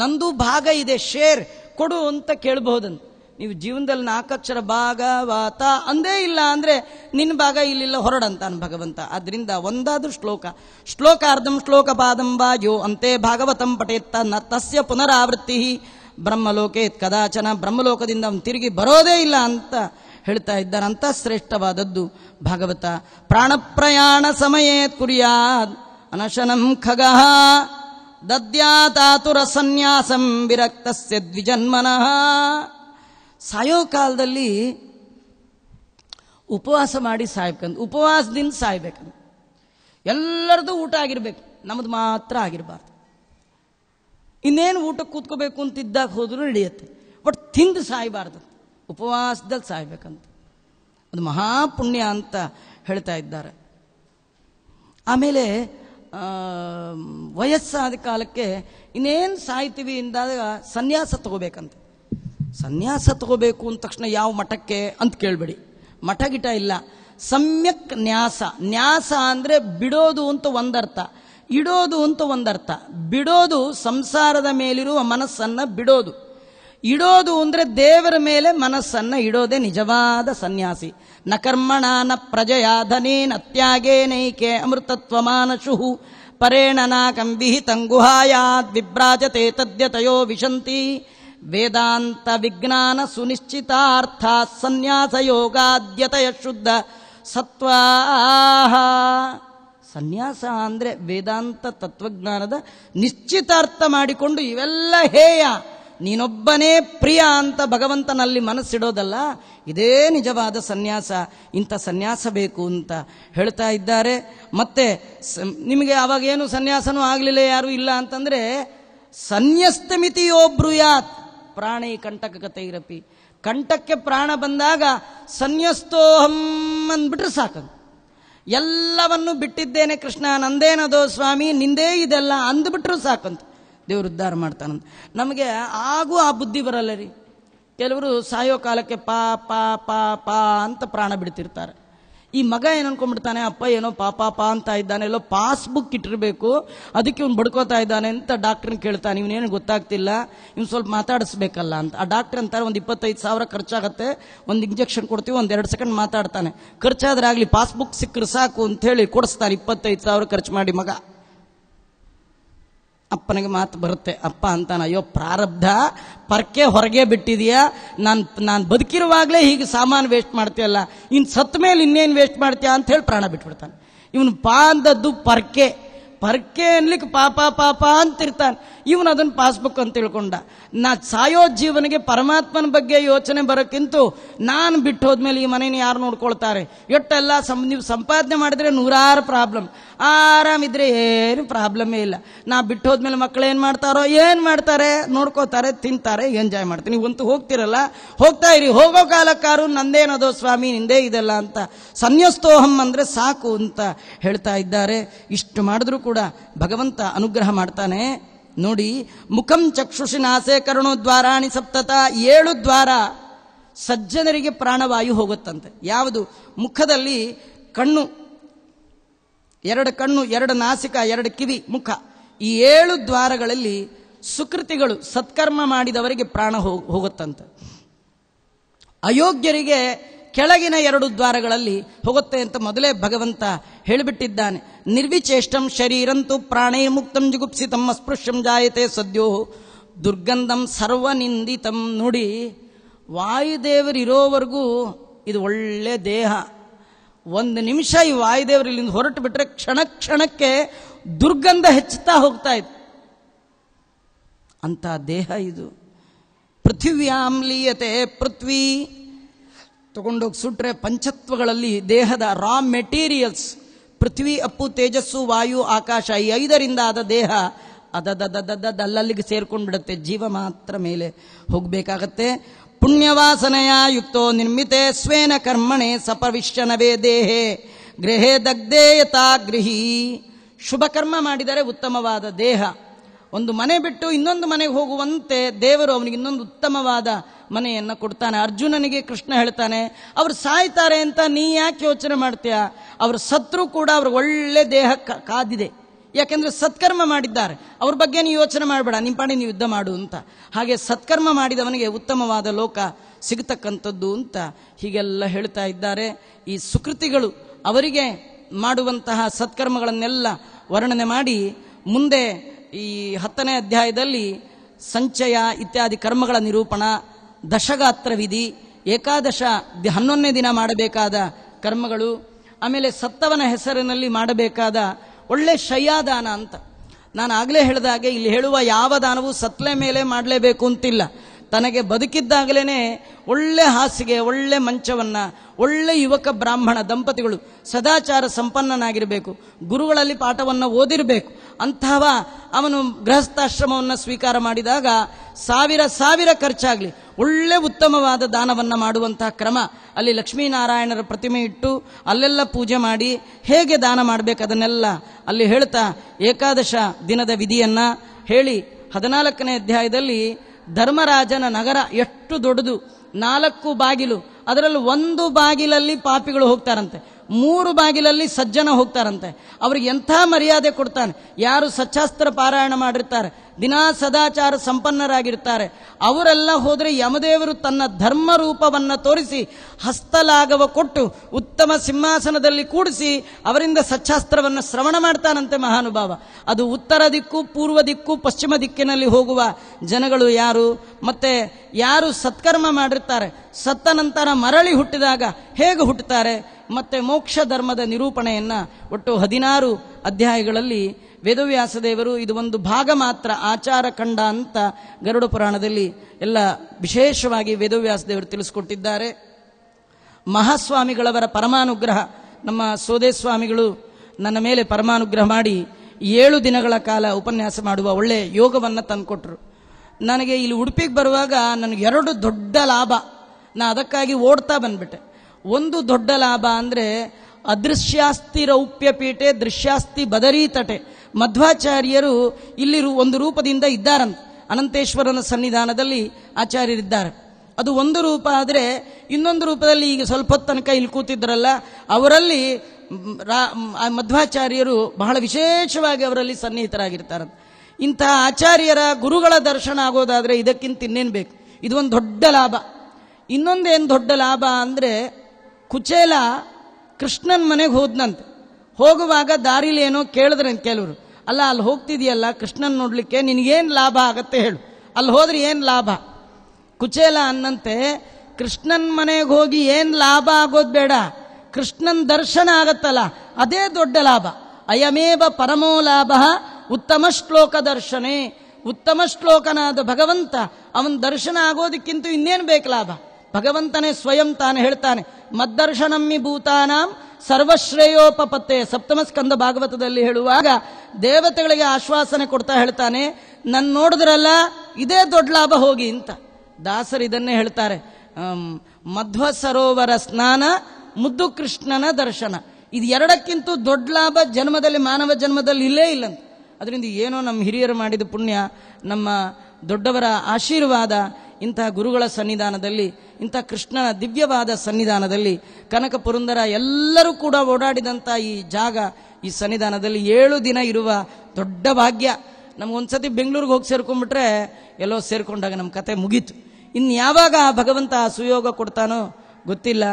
ನಂದು ಭಾಗ ಇದೆ ಶೇರ್ ಕೊಡು ಅಂತ ಕೇಳಬಹುದಂತ ನೀವು ಜೀವನದಲ್ಲಿ ನಾಲ್ಕಕ್ಷರ ಭಾಗವಾತ ಅಂದೇ ಇಲ್ಲ ಅಂದರೆ ನಿನ್ನ ಭಾಗ ಇಲ್ಲಿಲ್ಲ ಹೊರಡಂತಾನೆ ಭಗವಂತ ಅದರಿಂದ ಒಂದಾದ್ರೂ ಶ್ಲೋಕ ಶ್ಲೋಕಾರ್ಧಂ ಶ್ಲೋಕ ಪಾದಂ ವಾಯೋ ಅಂತೆ ಭಾಗವತಂ ಪಟೇತ್ತ ನ ತಸ್ಯ ಪುನರಾವೃತ್ತಿ ಬ್ರಹ್ಮಲೋಕೆ ಕದಾಚನ ಬ್ರಹ್ಮಲೋಕದಿಂದ ಅವನು ತಿರುಗಿ ಬರೋದೇ ಇಲ್ಲ ಅಂತ ಹೇಳ್ತಾ ಇದ್ದಾನಂತ ಶ್ರೇಷ್ಠವಾದದ್ದು ಭಾಗವತ ಪ್ರಾಣಪ್ರಯಾಣ ಸಮಯೇ ಕುರಿಯಾದ್ ಅನಶನಂ ಖಗ ದದ್ಯಾತಾತುರ ಸನ್ಯಾಸಂ ವಿರಕ್ತಸ್ಯ ದ್ವಿಜನ್ಮನಃ ಸಾಯೋ ಕಾಲದಲ್ಲಿ ಉಪವಾಸ ಮಾಡಿ ಸಾಯ್ಬೇಕಂತ ಉಪವಾಸದಿಂದ ಸಾಯ್ಬೇಕಂತ ಎಲ್ಲರದು ಊಟ ಆಗಿರಬೇಕು ನಮ್ಮದು ಮಾತ್ರ ಆಗಿರಬಾರ್ದು ಇನ್ನೇನು ಊಟಕ್ಕೆ ಕೂತ್ಕೋಬೇಕು ಅಂತಿದ್ದಾಗ ಹೋದರೂ ನಡೆಯುತ್ತೆ ಬಟ್ ತಿಂದು ಸಾಯಬಾರ್ದು ಉಪವಾಸದಲ್ಲಿ ಸಾಯ್ಬೇಕಂತ ಅದು ಮಹಾಪುಣ್ಯ ಅಂತ ಹೇಳ್ತಾ ಇದ್ದಾರೆ ಆಮೇಲೆ ವಯಸ್ಸಾದ ಕಾಲಕ್ಕೆ ಇನ್ನೇನು ಸಾಯ್ತೀವಿ ಅಂದಾಗ ಸನ್ಯಾಸ ತಗೋಬೇಕಂತ ಸನ್ಯಾಸ ತಗೋಬೇಕು ಅಂದ ತಕ್ಷಣ ಯಾವ ಮಠಕ್ಕೆ ಅಂತ ಕೇಳಬೇಡಿ ಮಠ ಗಿಟ ಇಲ್ಲ ಸಮ್ಯಕ್ ನ್ಯಾಸ ನ್ಯಾಸ ಅಂದರೆ ಬಿಡೋದು ಅಂತ ಒಂದರ್ಥ ಇಡೋದು ಅಂತ ಒಂದರ್ಥ ಬಿಡೋದು ಸಂಸಾರದ ಮೇಲಿರುವ ಮನಸ್ಸನ್ನು ಬಿಡೋದು ಇಡೋದು ಅಂದರೆ ದೇವರ ಮೇಲೆ ಮನಸ್ಸನ್ನು ಇಡೋದೇ ನಿಜವಾದ ಸನ್ಯಾಸಿ ನ ಕರ್ಮಣ ನ ಪ್ರಜಯಾಧನೇನ ನೈಕೆ ಅಮೃತತ್ವಮಾನಶುಹು ಕಂಬಿಹಿ ತಂಗುಹಾಯಾತ್ ವಿಭ್ರಾಜತೆ ತದ್ಯತಯೋ ವಿಶಂತಿ ವೇದಾಂತ ವಿಜ್ಞಾನ ಸುನಿಶ್ಚಿತಾರ್ಥ ಸನ್ಯಾಸ ಯೋಗಾದ್ಯತೆಯ ಶುದ್ಧ ಸತ್ವಾಹ ಸನ್ಯಾಸ ಅಂದರೆ ವೇದಾಂತ ತತ್ವಜ್ಞಾನದ ನಿಶ್ಚಿತಾರ್ಥ ಮಾಡಿಕೊಂಡು ಇವೆಲ್ಲ ಹೇಯ ನೀನೊಬ್ಬನೇ ಪ್ರಿಯ ಅಂತ ಭಗವಂತನಲ್ಲಿ ಮನಸ್ಸಿಡೋದಲ್ಲ ಇದೇ ನಿಜವಾದ ಸನ್ಯಾಸ ಇಂಥ ಸನ್ಯಾಸ ಬೇಕು ಅಂತ ಹೇಳ್ತಾ ಇದ್ದಾರೆ ಮತ್ತೆ ನಿಮಗೆ ಅವಾಗೇನು ಸನ್ಯಾಸನೂ ಆಗಲಿಲ್ಲ ಯಾರೂ ಇಲ್ಲ ಅಂತಂದರೆ ಸನ್ಯಸ್ತ ಮಿತಿಯೋ ಪ್ರಾಣಿ ಕಂಟಕ ಕತೆ ಇರಪಿ ಕಂಟಕ್ಕೆ ಪ್ರಾಣ ಬಂದಾಗ ಸನ್ಯಸ್ತೋಹಂ ಅಂದ್ಬಿಟ್ರೆ ಸಾಕಂತ ಎಲ್ಲವನ್ನು ಬಿಟ್ಟಿದ್ದೇನೆ ಕೃಷ್ಣ ನಂದೇನದೋ ಸ್ವಾಮಿ ನಿಂದೇ ಇದೆಲ್ಲ ಅಂದ್ಬಿಟ್ರು ಸಾಕಂತ ದೇವರು ಉದ್ಧಾರ ಮಾಡ್ತಾನಂತ ನಮಗೆ ಆಗೂ ಆ ಬುದ್ಧಿ ಬರಲ್ಲ ರೀ ಕೆಲವರು ಸಾಯೋ ಕಾಲಕ್ಕೆ ಪಾ ಪಾ ಪಾ ಪಾ ಅಂತ ಪ್ರಾಣ ಬಿಡ್ತಿರ್ತಾರೆ ಈ ಮಗ ಏನು ಅನ್ಕೊಂಡ್ಬಿಡ್ತಾನೆ ಅಪ್ಪ ಏನೋ ಪಾಪ ಪಾ ಅಂತ ಇದ್ದಾನೆ ಎಲ್ಲೋ ಪಾಸ್ಬುಕ್ ಇಟ್ಟಿರಬೇಕು ಅದಕ್ಕೆ ಇವ್ನು ಬಡ್ಕೋತಾ ಇದ್ದಾನೆ ಅಂತ ಡಾಕ್ಟ್ರನ್ನ ಕೇಳ್ತಾನೆ ಇವನೇನು ಗೊತ್ತಾಗ್ತಿಲ್ಲ ಇವ್ನು ಸ್ವಲ್ಪ ಮಾತಾಡಿಸ್ಬೇಕಲ್ಲ ಅಂತ ಆ ಡಾಕ್ಟ್ರ್ ಅಂತಾರೆ ಒಂದು ಇಪ್ಪತ್ತೈದು ಸಾವಿರ ಖರ್ಚಾಗತ್ತೆ ಒಂದು ಇಂಜೆಕ್ಷನ್ ಕೊಡ್ತೀವಿ ಒಂದು ಎರಡು ಸೆಕೆಂಡ್ ಮಾತಾಡ್ತಾನೆ ಖರ್ಚಾದ್ರೆ ಆಗಲಿ ಪಾಸ್ಬುಕ್ ಸಿಕ್ಕರೆ ಸಾಕು ಅಂತ ಹೇಳಿ ಕೊಡಿಸ್ತಾನೆ ಇಪ್ಪತ್ತೈದು ಸಾವಿರ ಖರ್ಚು ಮಾಡಿ ಮಗ ಅಪ್ಪನಿಗೆ ಮಾತು ಬರುತ್ತೆ ಅಪ್ಪ ಅಂತಾನ ಅಯ್ಯೋ ಪ್ರಾರಬ್ಧ ಪರ್ಕೆ ಹೊರಗೆ ಬಿಟ್ಟಿದೀಯಾ ನಾನು ನಾನು ಬದುಕಿರುವಾಗಲೇ ಹೀಗೆ ಸಾಮಾನು ವೇಸ್ಟ್ ಮಾಡ್ತೀಯಲ್ಲ ಇನ್ನು ಸತ್ತ ಮೇಲೆ ಇನ್ನೇನು ವೇಸ್ಟ್ ಮಾಡ್ತೀಯ ಅಂತ ಹೇಳಿ ಪ್ರಾಣ ಬಿಟ್ಬಿಡ್ತಾನೆ ಇವನು ಪಾ ಅಂದದ್ದು ಪರ್ಕೆ ಪರ್ಕೆ ಅನ್ಲಿಕ್ಕೆ ಪಾಪ ಪಾಪ ಅಂತಿರ್ತಾನೆ ಇವನು ಅದನ್ನು ಪಾಸ್ಬುಕ್ ಅಂತ ತಿಳ್ಕೊಂಡ ನಾ ಸಾಯೋ ಜೀವನಿಗೆ ಪರಮಾತ್ಮನ ಬಗ್ಗೆ ಯೋಚನೆ ಬರೋಕ್ಕಿಂತ ನಾನು ಬಿಟ್ಟು ಹೋದ್ಮೇಲೆ ಈ ಮನೇನ ಯಾರು ನೋಡ್ಕೊಳ್ತಾರೆ ಎಟ್ಟೆಲ್ಲ ಸಂ ನೀವು ಸಂಪಾದನೆ ಮಾಡಿದ್ರೆ ನೂರಾರು ಪ್ರಾಬ್ಲಮ್ ಆರಾಮಿದ್ರೆ ಏನು ಪ್ರಾಬ್ಲಮೇ ಇಲ್ಲ ನಾ ಬಿಟ್ಟು ಹೋದ್ಮೇಲೆ ಮಕ್ಕಳು ಏನು ಮಾಡ್ತಾರೋ ಏನು ಮಾಡ್ತಾರೆ ನೋಡ್ಕೋತಾರೆ ತಿಂತಾರೆ ಎಂಜಾಯ್ ನೀವು ಅಂತೂ ಹೋಗ್ತಿರಲ್ಲ ಹೋಗ್ತಾ ಇರಿ ಹೋಗೋ ಕಾಲಕ್ಕಾರು ನಂದೇನದೋ ಸ್ವಾಮಿ ನಿಂದೇ ಇದೆಲ್ಲ ಅಂತ ಸನ್ಯಸ್ತೋಹಂ ಅಂದರೆ ಸಾಕು ಅಂತ ಹೇಳ್ತಾ ಇದ್ದಾರೆ ಇಷ್ಟು ಮಾಡಿದ್ರೂ ಕೂಡ ಭಗವಂತ ಅನುಗ್ರಹ ಮಾಡ್ತಾನೆ ನೋಡಿ ಮುಖಂ ಚಕ್ಷುಷಿನಾಸೆ ಕರುಣು ದ್ವಾರಾಣಿ ಸಪ್ತತ ಏಳು ದ್ವಾರ ಸಜ್ಜನರಿಗೆ ಪ್ರಾಣವಾಯು ಹೋಗುತ್ತಂತೆ ಯಾವುದು ಮುಖದಲ್ಲಿ ಕಣ್ಣು ಎರಡು ಕಣ್ಣು ಎರಡು ನಾಸಿಕ ಎರಡು ಕಿವಿ ಮುಖ ಈ ಏಳು ದ್ವಾರಗಳಲ್ಲಿ ಸುಕೃತಿಗಳು ಸತ್ಕರ್ಮ ಮಾಡಿದವರಿಗೆ ಪ್ರಾಣ ಹೋಗುತ್ತಂತೆ ಅಯೋಗ್ಯರಿಗೆ ಕೆಳಗಿನ ಎರಡು ದ್ವಾರಗಳಲ್ಲಿ ಹೋಗುತ್ತೆ ಅಂತ ಮೊದಲೇ ಭಗವಂತ ಹೇಳಿಬಿಟ್ಟಿದ್ದಾನೆ ನಿರ್ವಿಚೇಷ್ಟಂ ಶರೀರಂತೂ ಪ್ರಾಣೇ ಮುಕ್ತಂ ತಮ್ಮ ಅಸ್ಪೃಶ್ಯಂ ಜಾಯತೆ ಸದ್ಯೋ ದುರ್ಗಂಧಂ ಸರ್ವನಿಂದಿತಂ ನುಡಿ ವಾಯುದೇವರಿರೋವರೆಗೂ ಇದು ಒಳ್ಳೆ ದೇಹ ಒಂದು ನಿಮಿಷ ಈ ವಾಯುದೇವರು ಇಲ್ಲಿಂದ ಹೊರಟು ಬಿಟ್ಟರೆ ಕ್ಷಣ ಕ್ಷಣಕ್ಕೆ ದುರ್ಗಂಧ ಹೆಚ್ಚುತ್ತಾ ಹೋಗ್ತಾ ಇತ್ತು ಅಂಥ ದೇಹ ಇದು ಪೃಥಿವ್ಯಾಮ್ಲೀಯತೆ ಪೃಥ್ವಿ ತಗೊಂಡೋಗಿ ಸುಟ್ರೆ ಪಂಚತ್ವಗಳಲ್ಲಿ ದೇಹದ ರಾ ಮೆಟೀರಿಯಲ್ಸ್ ಪೃಥ್ವಿ ಅಪ್ಪು ತೇಜಸ್ಸು ವಾಯು ಆಕಾಶ ಈ ಐದರಿಂದ ಆದ ದೇಹ ಅದದದದದ ಅಲ್ಲಲ್ಲಿಗೆ ಸೇರ್ಕೊಂಡು ಬಿಡುತ್ತೆ ಜೀವ ಮಾತ್ರ ಮೇಲೆ ಹೋಗಬೇಕಾಗತ್ತೆ ಪುಣ್ಯವಾಸನೆಯ ಯುಕ್ತೋ ನಿರ್ಮಿತೆ ಸ್ವೇನ ಕರ್ಮಣೆ ಸಪವಿಶ್ಚನವೇ ದೇಹೆ ಗೃಹೇ ದಗ್ಧೇಯತಾ ಗೃಹಿ ಶುಭ ಕರ್ಮ ಮಾಡಿದರೆ ಉತ್ತಮವಾದ ದೇಹ ಒಂದು ಮನೆ ಬಿಟ್ಟು ಇನ್ನೊಂದು ಮನೆಗೆ ಹೋಗುವಂತೆ ದೇವರು ಅವನಿಗೆ ಇನ್ನೊಂದು ಉತ್ತಮವಾದ ಮನೆಯನ್ನು ಕೊಡ್ತಾನೆ ಅರ್ಜುನನಿಗೆ ಕೃಷ್ಣ ಹೇಳ್ತಾನೆ ಅವರು ಸಾಯ್ತಾರೆ ಅಂತ ನೀ ಯಾಕೆ ಯೋಚನೆ ಮಾಡ್ತೀಯ ಅವ್ರ ಸತ್ರು ಕೂಡ ಅವ್ರ ಒಳ್ಳೆ ದೇಹ ಕಾದಿದೆ ಯಾಕೆಂದರೆ ಸತ್ಕರ್ಮ ಮಾಡಿದ್ದಾರೆ ಅವ್ರ ಬಗ್ಗೆ ನೀವು ಯೋಚನೆ ಮಾಡಬೇಡ ನಿಮ್ಮ ಪಾಡಿ ನೀವು ಯುದ್ಧ ಮಾಡು ಅಂತ ಹಾಗೆ ಸತ್ಕರ್ಮ ಮಾಡಿದವನಿಗೆ ಉತ್ತಮವಾದ ಲೋಕ ಸಿಗತಕ್ಕಂಥದ್ದು ಅಂತ ಹೀಗೆಲ್ಲ ಹೇಳ್ತಾ ಇದ್ದಾರೆ ಈ ಸುಕೃತಿಗಳು ಅವರಿಗೆ ಮಾಡುವಂತಹ ಸತ್ಕರ್ಮಗಳನ್ನೆಲ್ಲ ವರ್ಣನೆ ಮಾಡಿ ಮುಂದೆ ಈ ಹತ್ತನೇ ಅಧ್ಯಾಯದಲ್ಲಿ ಸಂಚಯ ಇತ್ಯಾದಿ ಕರ್ಮಗಳ ನಿರೂಪಣ ದಶಗಾತ್ರ ವಿಧಿ ಏಕಾದಶ ಹನ್ನೊಂದನೇ ದಿನ ಮಾಡಬೇಕಾದ ಕರ್ಮಗಳು ಆಮೇಲೆ ಸತ್ತವನ ಹೆಸರಿನಲ್ಲಿ ಮಾಡಬೇಕಾದ ಒಳ್ಳೆ ಶಯ್ಯಾದಾನ ಅಂತ ನಾನು ಆಗಲೇ ಹೇಳಿದಾಗೆ ಇಲ್ಲಿ ಹೇಳುವ ಯಾವ ದಾನವೂ ಸತ್ಲೆ ಮೇಲೆ ಮಾಡಲೇಬೇಕು ಅಂತಿಲ್ಲ ತನಗೆ ಬದುಕಿದ್ದಾಗಲೇ ಒಳ್ಳೆ ಹಾಸಿಗೆ ಒಳ್ಳೆ ಮಂಚವನ್ನು ಒಳ್ಳೆ ಯುವಕ ಬ್ರಾಹ್ಮಣ ದಂಪತಿಗಳು ಸದಾಚಾರ ಸಂಪನ್ನನಾಗಿರಬೇಕು ಗುರುಗಳಲ್ಲಿ ಪಾಠವನ್ನು ಓದಿರಬೇಕು ಅಂತಹವ ಅವನು ಗೃಹಸ್ಥಾಶ್ರಮವನ್ನು ಸ್ವೀಕಾರ ಮಾಡಿದಾಗ ಸಾವಿರ ಸಾವಿರ ಖರ್ಚಾಗಲಿ ಒಳ್ಳೆ ಉತ್ತಮವಾದ ದಾನವನ್ನು ಮಾಡುವಂತಹ ಕ್ರಮ ಅಲ್ಲಿ ಲಕ್ಷ್ಮೀನಾರಾಯಣರ ಪ್ರತಿಮೆ ಇಟ್ಟು ಅಲ್ಲೆಲ್ಲ ಪೂಜೆ ಮಾಡಿ ಹೇಗೆ ದಾನ ಮಾಡಬೇಕು ಅದನ್ನೆಲ್ಲ ಅಲ್ಲಿ ಹೇಳ್ತಾ ಏಕಾದಶ ದಿನದ ವಿಧಿಯನ್ನು ಹೇಳಿ ಹದಿನಾಲ್ಕನೇ ಅಧ್ಯಾಯದಲ್ಲಿ ಧರ್ಮರಾಜನ ನಗರ ಎಷ್ಟು ದೊಡ್ಡದು ನಾಲ್ಕು ಬಾಗಿಲು ಅದರಲ್ಲಿ ಒಂದು ಬಾಗಿಲಲ್ಲಿ ಪಾಪಿಗಳು ಹೋಗ್ತಾರಂತೆ ಮೂರು ಬಾಗಿಲಲ್ಲಿ ಸಜ್ಜನ ಹೋಗ್ತಾರಂತೆ ಅವ್ರಿಗೆ ಎಂಥ ಮರ್ಯಾದೆ ಕೊಡ್ತಾನೆ ಯಾರು ಸಚ್ಚಾಸ್ತ್ರ ಪಾರಾಯಣ ಮಾಡಿರ್ತಾರೆ ದಿನಾ ಸದಾಚಾರ ಸಂಪನ್ನರಾಗಿರ್ತಾರೆ ಅವರೆಲ್ಲ ಹೋದರೆ ಯಮದೇವರು ತನ್ನ ಧರ್ಮ ರೂಪವನ್ನು ತೋರಿಸಿ ಹಸ್ತಲಾಗವ ಕೊಟ್ಟು ಉತ್ತಮ ಸಿಂಹಾಸನದಲ್ಲಿ ಕೂಡಿಸಿ ಅವರಿಂದ ಸಚ್ಚಾಸ್ತ್ರವನ್ನು ಶ್ರವಣ ಮಾಡ್ತಾನಂತೆ ಮಹಾನುಭಾವ ಅದು ಉತ್ತರ ದಿಕ್ಕು ಪೂರ್ವ ದಿಕ್ಕು ಪಶ್ಚಿಮ ದಿಕ್ಕಿನಲ್ಲಿ ಹೋಗುವ ಜನಗಳು ಯಾರು ಮತ್ತೆ ಯಾರು ಸತ್ಕರ್ಮ ಮಾಡಿರ್ತಾರೆ ಸತ್ತ ನಂತರ ಮರಳಿ ಹುಟ್ಟಿದಾಗ ಹೇಗೆ ಹುಟ್ಟುತ್ತಾರೆ ಮತ್ತೆ ಮೋಕ್ಷ ಧರ್ಮದ ನಿರೂಪಣೆಯನ್ನು ಒಟ್ಟು ಹದಿನಾರು ಅಧ್ಯಾಯಗಳಲ್ಲಿ ವೇದವ್ಯಾಸ ದೇವರು ಇದು ಒಂದು ಭಾಗ ಮಾತ್ರ ಆಚಾರ ಖಂಡ ಅಂತ ಗರುಡ ಪುರಾಣದಲ್ಲಿ ಎಲ್ಲ ವಿಶೇಷವಾಗಿ ವೇದವ್ಯಾಸ ದೇವರು ತಿಳಿಸ್ಕೊಟ್ಟಿದ್ದಾರೆ ಮಹಾಸ್ವಾಮಿಗಳವರ ಪರಮಾನುಗ್ರಹ ನಮ್ಮ ಸೋದೆ ಸ್ವಾಮಿಗಳು ನನ್ನ ಮೇಲೆ ಪರಮಾನುಗ್ರಹ ಮಾಡಿ ಏಳು ದಿನಗಳ ಕಾಲ ಉಪನ್ಯಾಸ ಮಾಡುವ ಒಳ್ಳೆಯ ಯೋಗವನ್ನು ತಂದುಕೊಟ್ರು ನನಗೆ ಇಲ್ಲಿ ಉಡುಪಿಗೆ ಬರುವಾಗ ನನಗೆ ಎರಡು ದೊಡ್ಡ ಲಾಭ ನಾ ಅದಕ್ಕಾಗಿ ಓಡ್ತಾ ಬಂದ್ಬಿಟ್ಟೆ ಒಂದು ದೊಡ್ಡ ಲಾಭ ಅಂದರೆ ಅದೃಶ್ಯಾಸ್ತಿ ರೌಪ್ಯ ಪೀಠೆ ದೃಶ್ಯಾಸ್ತಿ ಬದರೀತಟೆ ಮಧ್ವಾಚಾರ್ಯರು ಇಲ್ಲಿ ಒಂದು ರೂಪದಿಂದ ಇದ್ದಾರಂತೆ ಅನಂತೇಶ್ವರನ ಸನ್ನಿಧಾನದಲ್ಲಿ ಆಚಾರ್ಯರಿದ್ದಾರೆ ಅದು ಒಂದು ರೂಪ ಆದರೆ ಇನ್ನೊಂದು ರೂಪದಲ್ಲಿ ಈಗ ಸ್ವಲ್ಪ ಹೊತ್ತು ತನಕ ಇಲ್ಲಿ ಕೂತಿದ್ರಲ್ಲ ಅವರಲ್ಲಿ ಮಧ್ವಾಚಾರ್ಯರು ಬಹಳ ವಿಶೇಷವಾಗಿ ಅವರಲ್ಲಿ ಸನ್ನಿಹಿತರಾಗಿರ್ತಾರೆ ಇಂತಹ ಆಚಾರ್ಯರ ಗುರುಗಳ ದರ್ಶನ ಆಗೋದಾದರೆ ಇದಕ್ಕಿಂತ ಇನ್ನೇನು ಬೇಕು ಇದೊಂದು ದೊಡ್ಡ ಲಾಭ ಇನ್ನೊಂದೇನು ದೊಡ್ಡ ಲಾಭ ಅಂದರೆ ಕುಚೇಲ ಕೃಷ್ಣನ ಮನೆಗೆ ಹೋದನಂತೆ ಹೋಗುವಾಗ ದಾರಿಲಿ ಏನೋ ಕೇಳಿದ್ರೆ ಕೆಲವರು ಅಲ್ಲ ಅಲ್ಲಿ ಹೋಗ್ತಿದೆಯಲ್ಲ ಕೃಷ್ಣನ್ ನೋಡಲಿಕ್ಕೆ ನಿನಗೇನು ಲಾಭ ಆಗತ್ತೆ ಹೇಳು ಅಲ್ಲಿ ಹೋದ್ರೆ ಏನು ಲಾಭ ಕುಚೇಲ ಅನ್ನಂತೆ ಕೃಷ್ಣನ್ ಮನೆಗೆ ಹೋಗಿ ಏನು ಲಾಭ ಆಗೋದು ಬೇಡ ಕೃಷ್ಣನ್ ದರ್ಶನ ಆಗತ್ತಲ್ಲ ಅದೇ ದೊಡ್ಡ ಲಾಭ ಅಯಮೇವ ಪರಮೋ ಲಾಭ ಉತ್ತಮ ಶ್ಲೋಕ ದರ್ಶನೇ ಉತ್ತಮ ಶ್ಲೋಕನಾದ ಭಗವಂತ ಅವನ ದರ್ಶನ ಆಗೋದಕ್ಕಿಂತ ಇನ್ನೇನು ಬೇಕು ಲಾಭ ಭಗವಂತನೇ ಸ್ವಯಂ ತಾನೇ ಹೇಳ್ತಾನೆ ಮದ್ದರ್ಶನಮ್ಮಿ ಭೂತಾನಾಂ ಸರ್ವಶ್ರೇಯೋಪಪತ್ತೆ ಸಪ್ತಮ ಸ್ಕಂದ ಭಾಗವತದಲ್ಲಿ ಹೇಳುವಾಗ ದೇವತೆಗಳಿಗೆ ಆಶ್ವಾಸನೆ ಕೊಡ್ತಾ ಹೇಳ್ತಾನೆ ನನ್ನ ನೋಡಿದ್ರಲ್ಲ ಇದೇ ದೊಡ್ಡ ಲಾಭ ಹೋಗಿ ಅಂತ ದಾಸರು ಇದನ್ನೇ ಹೇಳ್ತಾರೆ ಮಧ್ವ ಸರೋವರ ಸ್ನಾನ ಮುದ್ದು ಕೃಷ್ಣನ ದರ್ಶನ ಇದು ಎರಡಕ್ಕಿಂತ ದೊಡ್ಡ ಲಾಭ ಜನ್ಮದಲ್ಲಿ ಮಾನವ ಜನ್ಮದಲ್ಲಿ ಇಲ್ಲೇ ಇಲ್ಲ ಅದರಿಂದ ಏನೋ ನಮ್ಮ ಹಿರಿಯರು ಮಾಡಿದ ಪುಣ್ಯ ನಮ್ಮ ದೊಡ್ಡವರ ಆಶೀರ್ವಾದ ಇಂತಹ ಗುರುಗಳ ಸನ್ನಿಧಾನದಲ್ಲಿ ಇಂಥ ಕೃಷ್ಣನ ದಿವ್ಯವಾದ ಸನ್ನಿಧಾನದಲ್ಲಿ ಕನಕ ಪುರಂದರ ಎಲ್ಲರೂ ಕೂಡ ಓಡಾಡಿದಂಥ ಈ ಜಾಗ ಈ ಸನ್ನಿಧಾನದಲ್ಲಿ ಏಳು ದಿನ ಇರುವ ದೊಡ್ಡ ಭಾಗ್ಯ ನಮಗೊಂದ್ಸತಿ ಬೆಂಗಳೂರಿಗೆ ಹೋಗಿ ಸೇರ್ಕೊಂಡ್ಬಿಟ್ರೆ ಎಲ್ಲೋ ಸೇರಿಕೊಂಡಾಗ ನಮ್ಮ ಕತೆ ಮುಗೀತು ಇನ್ನು ಯಾವಾಗ ಆ ಭಗವಂತ ಆ ಸುಯೋಗ ಕೊಡ್ತಾನೋ ಗೊತ್ತಿಲ್ಲ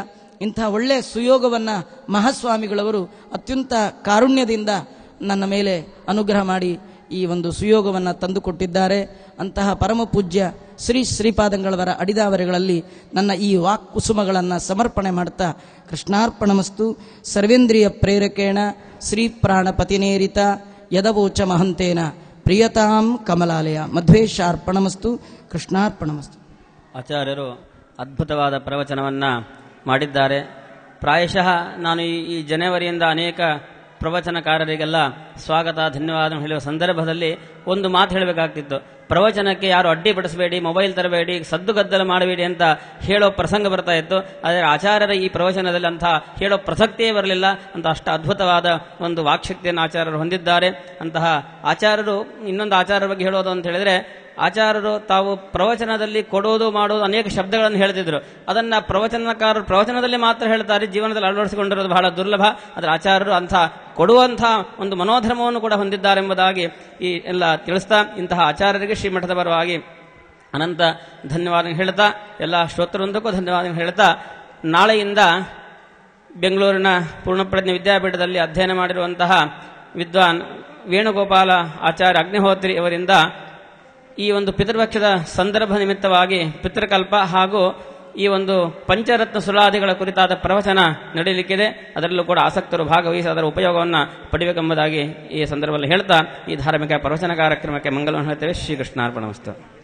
ಇಂಥ ಒಳ್ಳೆಯ ಸುಯೋಗವನ್ನು ಮಹಾಸ್ವಾಮಿಗಳವರು ಅತ್ಯಂತ ಕಾರುಣ್ಯದಿಂದ ನನ್ನ ಮೇಲೆ ಅನುಗ್ರಹ ಮಾಡಿ ಈ ಒಂದು ಸುಯೋಗವನ್ನು ತಂದುಕೊಟ್ಟಿದ್ದಾರೆ ಅಂತಹ ಪರಮ ಪೂಜ್ಯ ಶ್ರೀ ಶ್ರೀಪಾದಂಗಳವರ ಅಡಿದಾವರೆಗಳಲ್ಲಿ ನನ್ನ ಈ ವಾಕ್ ಕುಸುಮಗಳನ್ನು ಸಮರ್ಪಣೆ ಮಾಡ್ತಾ ಕೃಷ್ಣಾರ್ಪಣಮಸ್ತು ಸರ್ವೇಂದ್ರಿಯ ಪ್ರೇರಕೇಣ ಶ್ರೀ ಪ್ರಾಣಪತಿನೇರಿತ ಯದವೋಚ ಮಹಂತೇನ ಪ್ರಿಯತಾಂ ಕಮಲಾಲಯ ಮಧ್ವೇಶಾರ್ಪಣಮಸ್ತು ಕೃಷ್ಣಾರ್ಪಣಮಸ್ತು ಆಚಾರ್ಯರು ಅದ್ಭುತವಾದ ಪ್ರವಚನವನ್ನು ಮಾಡಿದ್ದಾರೆ ಪ್ರಾಯಶಃ ನಾನು ಈ ಜನವರಿಯಿಂದ ಅನೇಕ ಪ್ರವಚನಕಾರರಿಗೆಲ್ಲ ಸ್ವಾಗತ ಧನ್ಯವಾದ ಹೇಳುವ ಸಂದರ್ಭದಲ್ಲಿ ಒಂದು ಮಾತು ಹೇಳಬೇಕಾಗ್ತಿತ್ತು ಪ್ರವಚನಕ್ಕೆ ಯಾರು ಪಡಿಸಬೇಡಿ ಮೊಬೈಲ್ ತರಬೇಡಿ ಸದ್ದುಗದ್ದಲು ಮಾಡಬೇಡಿ ಅಂತ ಹೇಳೋ ಪ್ರಸಂಗ ಬರ್ತಾ ಇತ್ತು ಆದರೆ ಆಚಾರ್ಯರ ಈ ಪ್ರವಚನದಲ್ಲಿ ಅಂತಹ ಹೇಳೋ ಪ್ರಸಕ್ತಿಯೇ ಬರಲಿಲ್ಲ ಅಂತ ಅಷ್ಟು ಅದ್ಭುತವಾದ ಒಂದು ವಾಕ್ಶಕ್ತಿಯನ್ನು ಆಚಾರ್ಯರು ಹೊಂದಿದ್ದಾರೆ ಅಂತಹ ಆಚಾರ್ಯರು ಇನ್ನೊಂದು ಆಚಾರ ಬಗ್ಗೆ ಹೇಳೋದು ಅಂತ ಹೇಳಿದ್ರೆ ಆಚಾರ್ಯರು ತಾವು ಪ್ರವಚನದಲ್ಲಿ ಕೊಡೋದು ಮಾಡೋದು ಅನೇಕ ಶಬ್ದಗಳನ್ನು ಹೇಳ್ತಿದ್ರು ಅದನ್ನು ಪ್ರವಚನಕಾರರು ಪ್ರವಚನದಲ್ಲಿ ಮಾತ್ರ ಹೇಳ್ತಾರೆ ಜೀವನದಲ್ಲಿ ಅಳವಡಿಸಿಕೊಂಡಿರೋದು ಬಹಳ ದುರ್ಲಭ ಆದರೆ ಆಚಾರ್ಯರು ಅಂಥ ಕೊಡುವಂಥ ಒಂದು ಮನೋಧರ್ಮವನ್ನು ಕೂಡ ಹೊಂದಿದ್ದಾರೆಂಬುದಾಗಿ ಈ ಎಲ್ಲ ತಿಳಿಸ್ತಾ ಇಂತಹ ಆಚಾರ್ಯರಿಗೆ ಶ್ರೀಮಠದ ಪರವಾಗಿ ಅನಂತ ಧನ್ಯವಾದ ಹೇಳ್ತಾ ಎಲ್ಲ ಶ್ರೋತೃವೃಂದಕ್ಕೂ ಧನ್ಯವಾದ ಹೇಳ್ತಾ ನಾಳೆಯಿಂದ ಬೆಂಗಳೂರಿನ ಪೂರ್ಣಪ್ರಜ್ಞೆ ವಿದ್ಯಾಪೀಠದಲ್ಲಿ ಅಧ್ಯಯನ ಮಾಡಿರುವಂತಹ ವಿದ್ವಾನ್ ವೇಣುಗೋಪಾಲ ಆಚಾರ್ಯ ಅಗ್ನಿಹೋತ್ರಿ ಅವರಿಂದ ಈ ಒಂದು ಪಿತೃಪಕ್ಷದ ಸಂದರ್ಭ ನಿಮಿತ್ತವಾಗಿ ಪಿತೃಕಲ್ಪ ಹಾಗೂ ಈ ಒಂದು ಪಂಚರತ್ನ ಸುಲಾದಿಗಳ ಕುರಿತಾದ ಪ್ರವಚನ ನಡೆಯಲಿಕ್ಕಿದೆ ಅದರಲ್ಲೂ ಕೂಡ ಆಸಕ್ತರು ಭಾಗವಹಿಸಿ ಅದರ ಉಪಯೋಗವನ್ನು ಪಡಿಬೇಕೆಂಬುದಾಗಿ ಈ ಸಂದರ್ಭದಲ್ಲಿ ಹೇಳ್ತಾ ಈ ಧಾರ್ಮಿಕ ಪ್ರವಚನ ಕಾರ್ಯಕ್ರಮಕ್ಕೆ ಮಂಗಲವನ್ನು ಹೇಳ್ತೇವೆ ಶ್ರೀಕೃಷ್ಣಾರ್ಪಣ ವಸ್ತು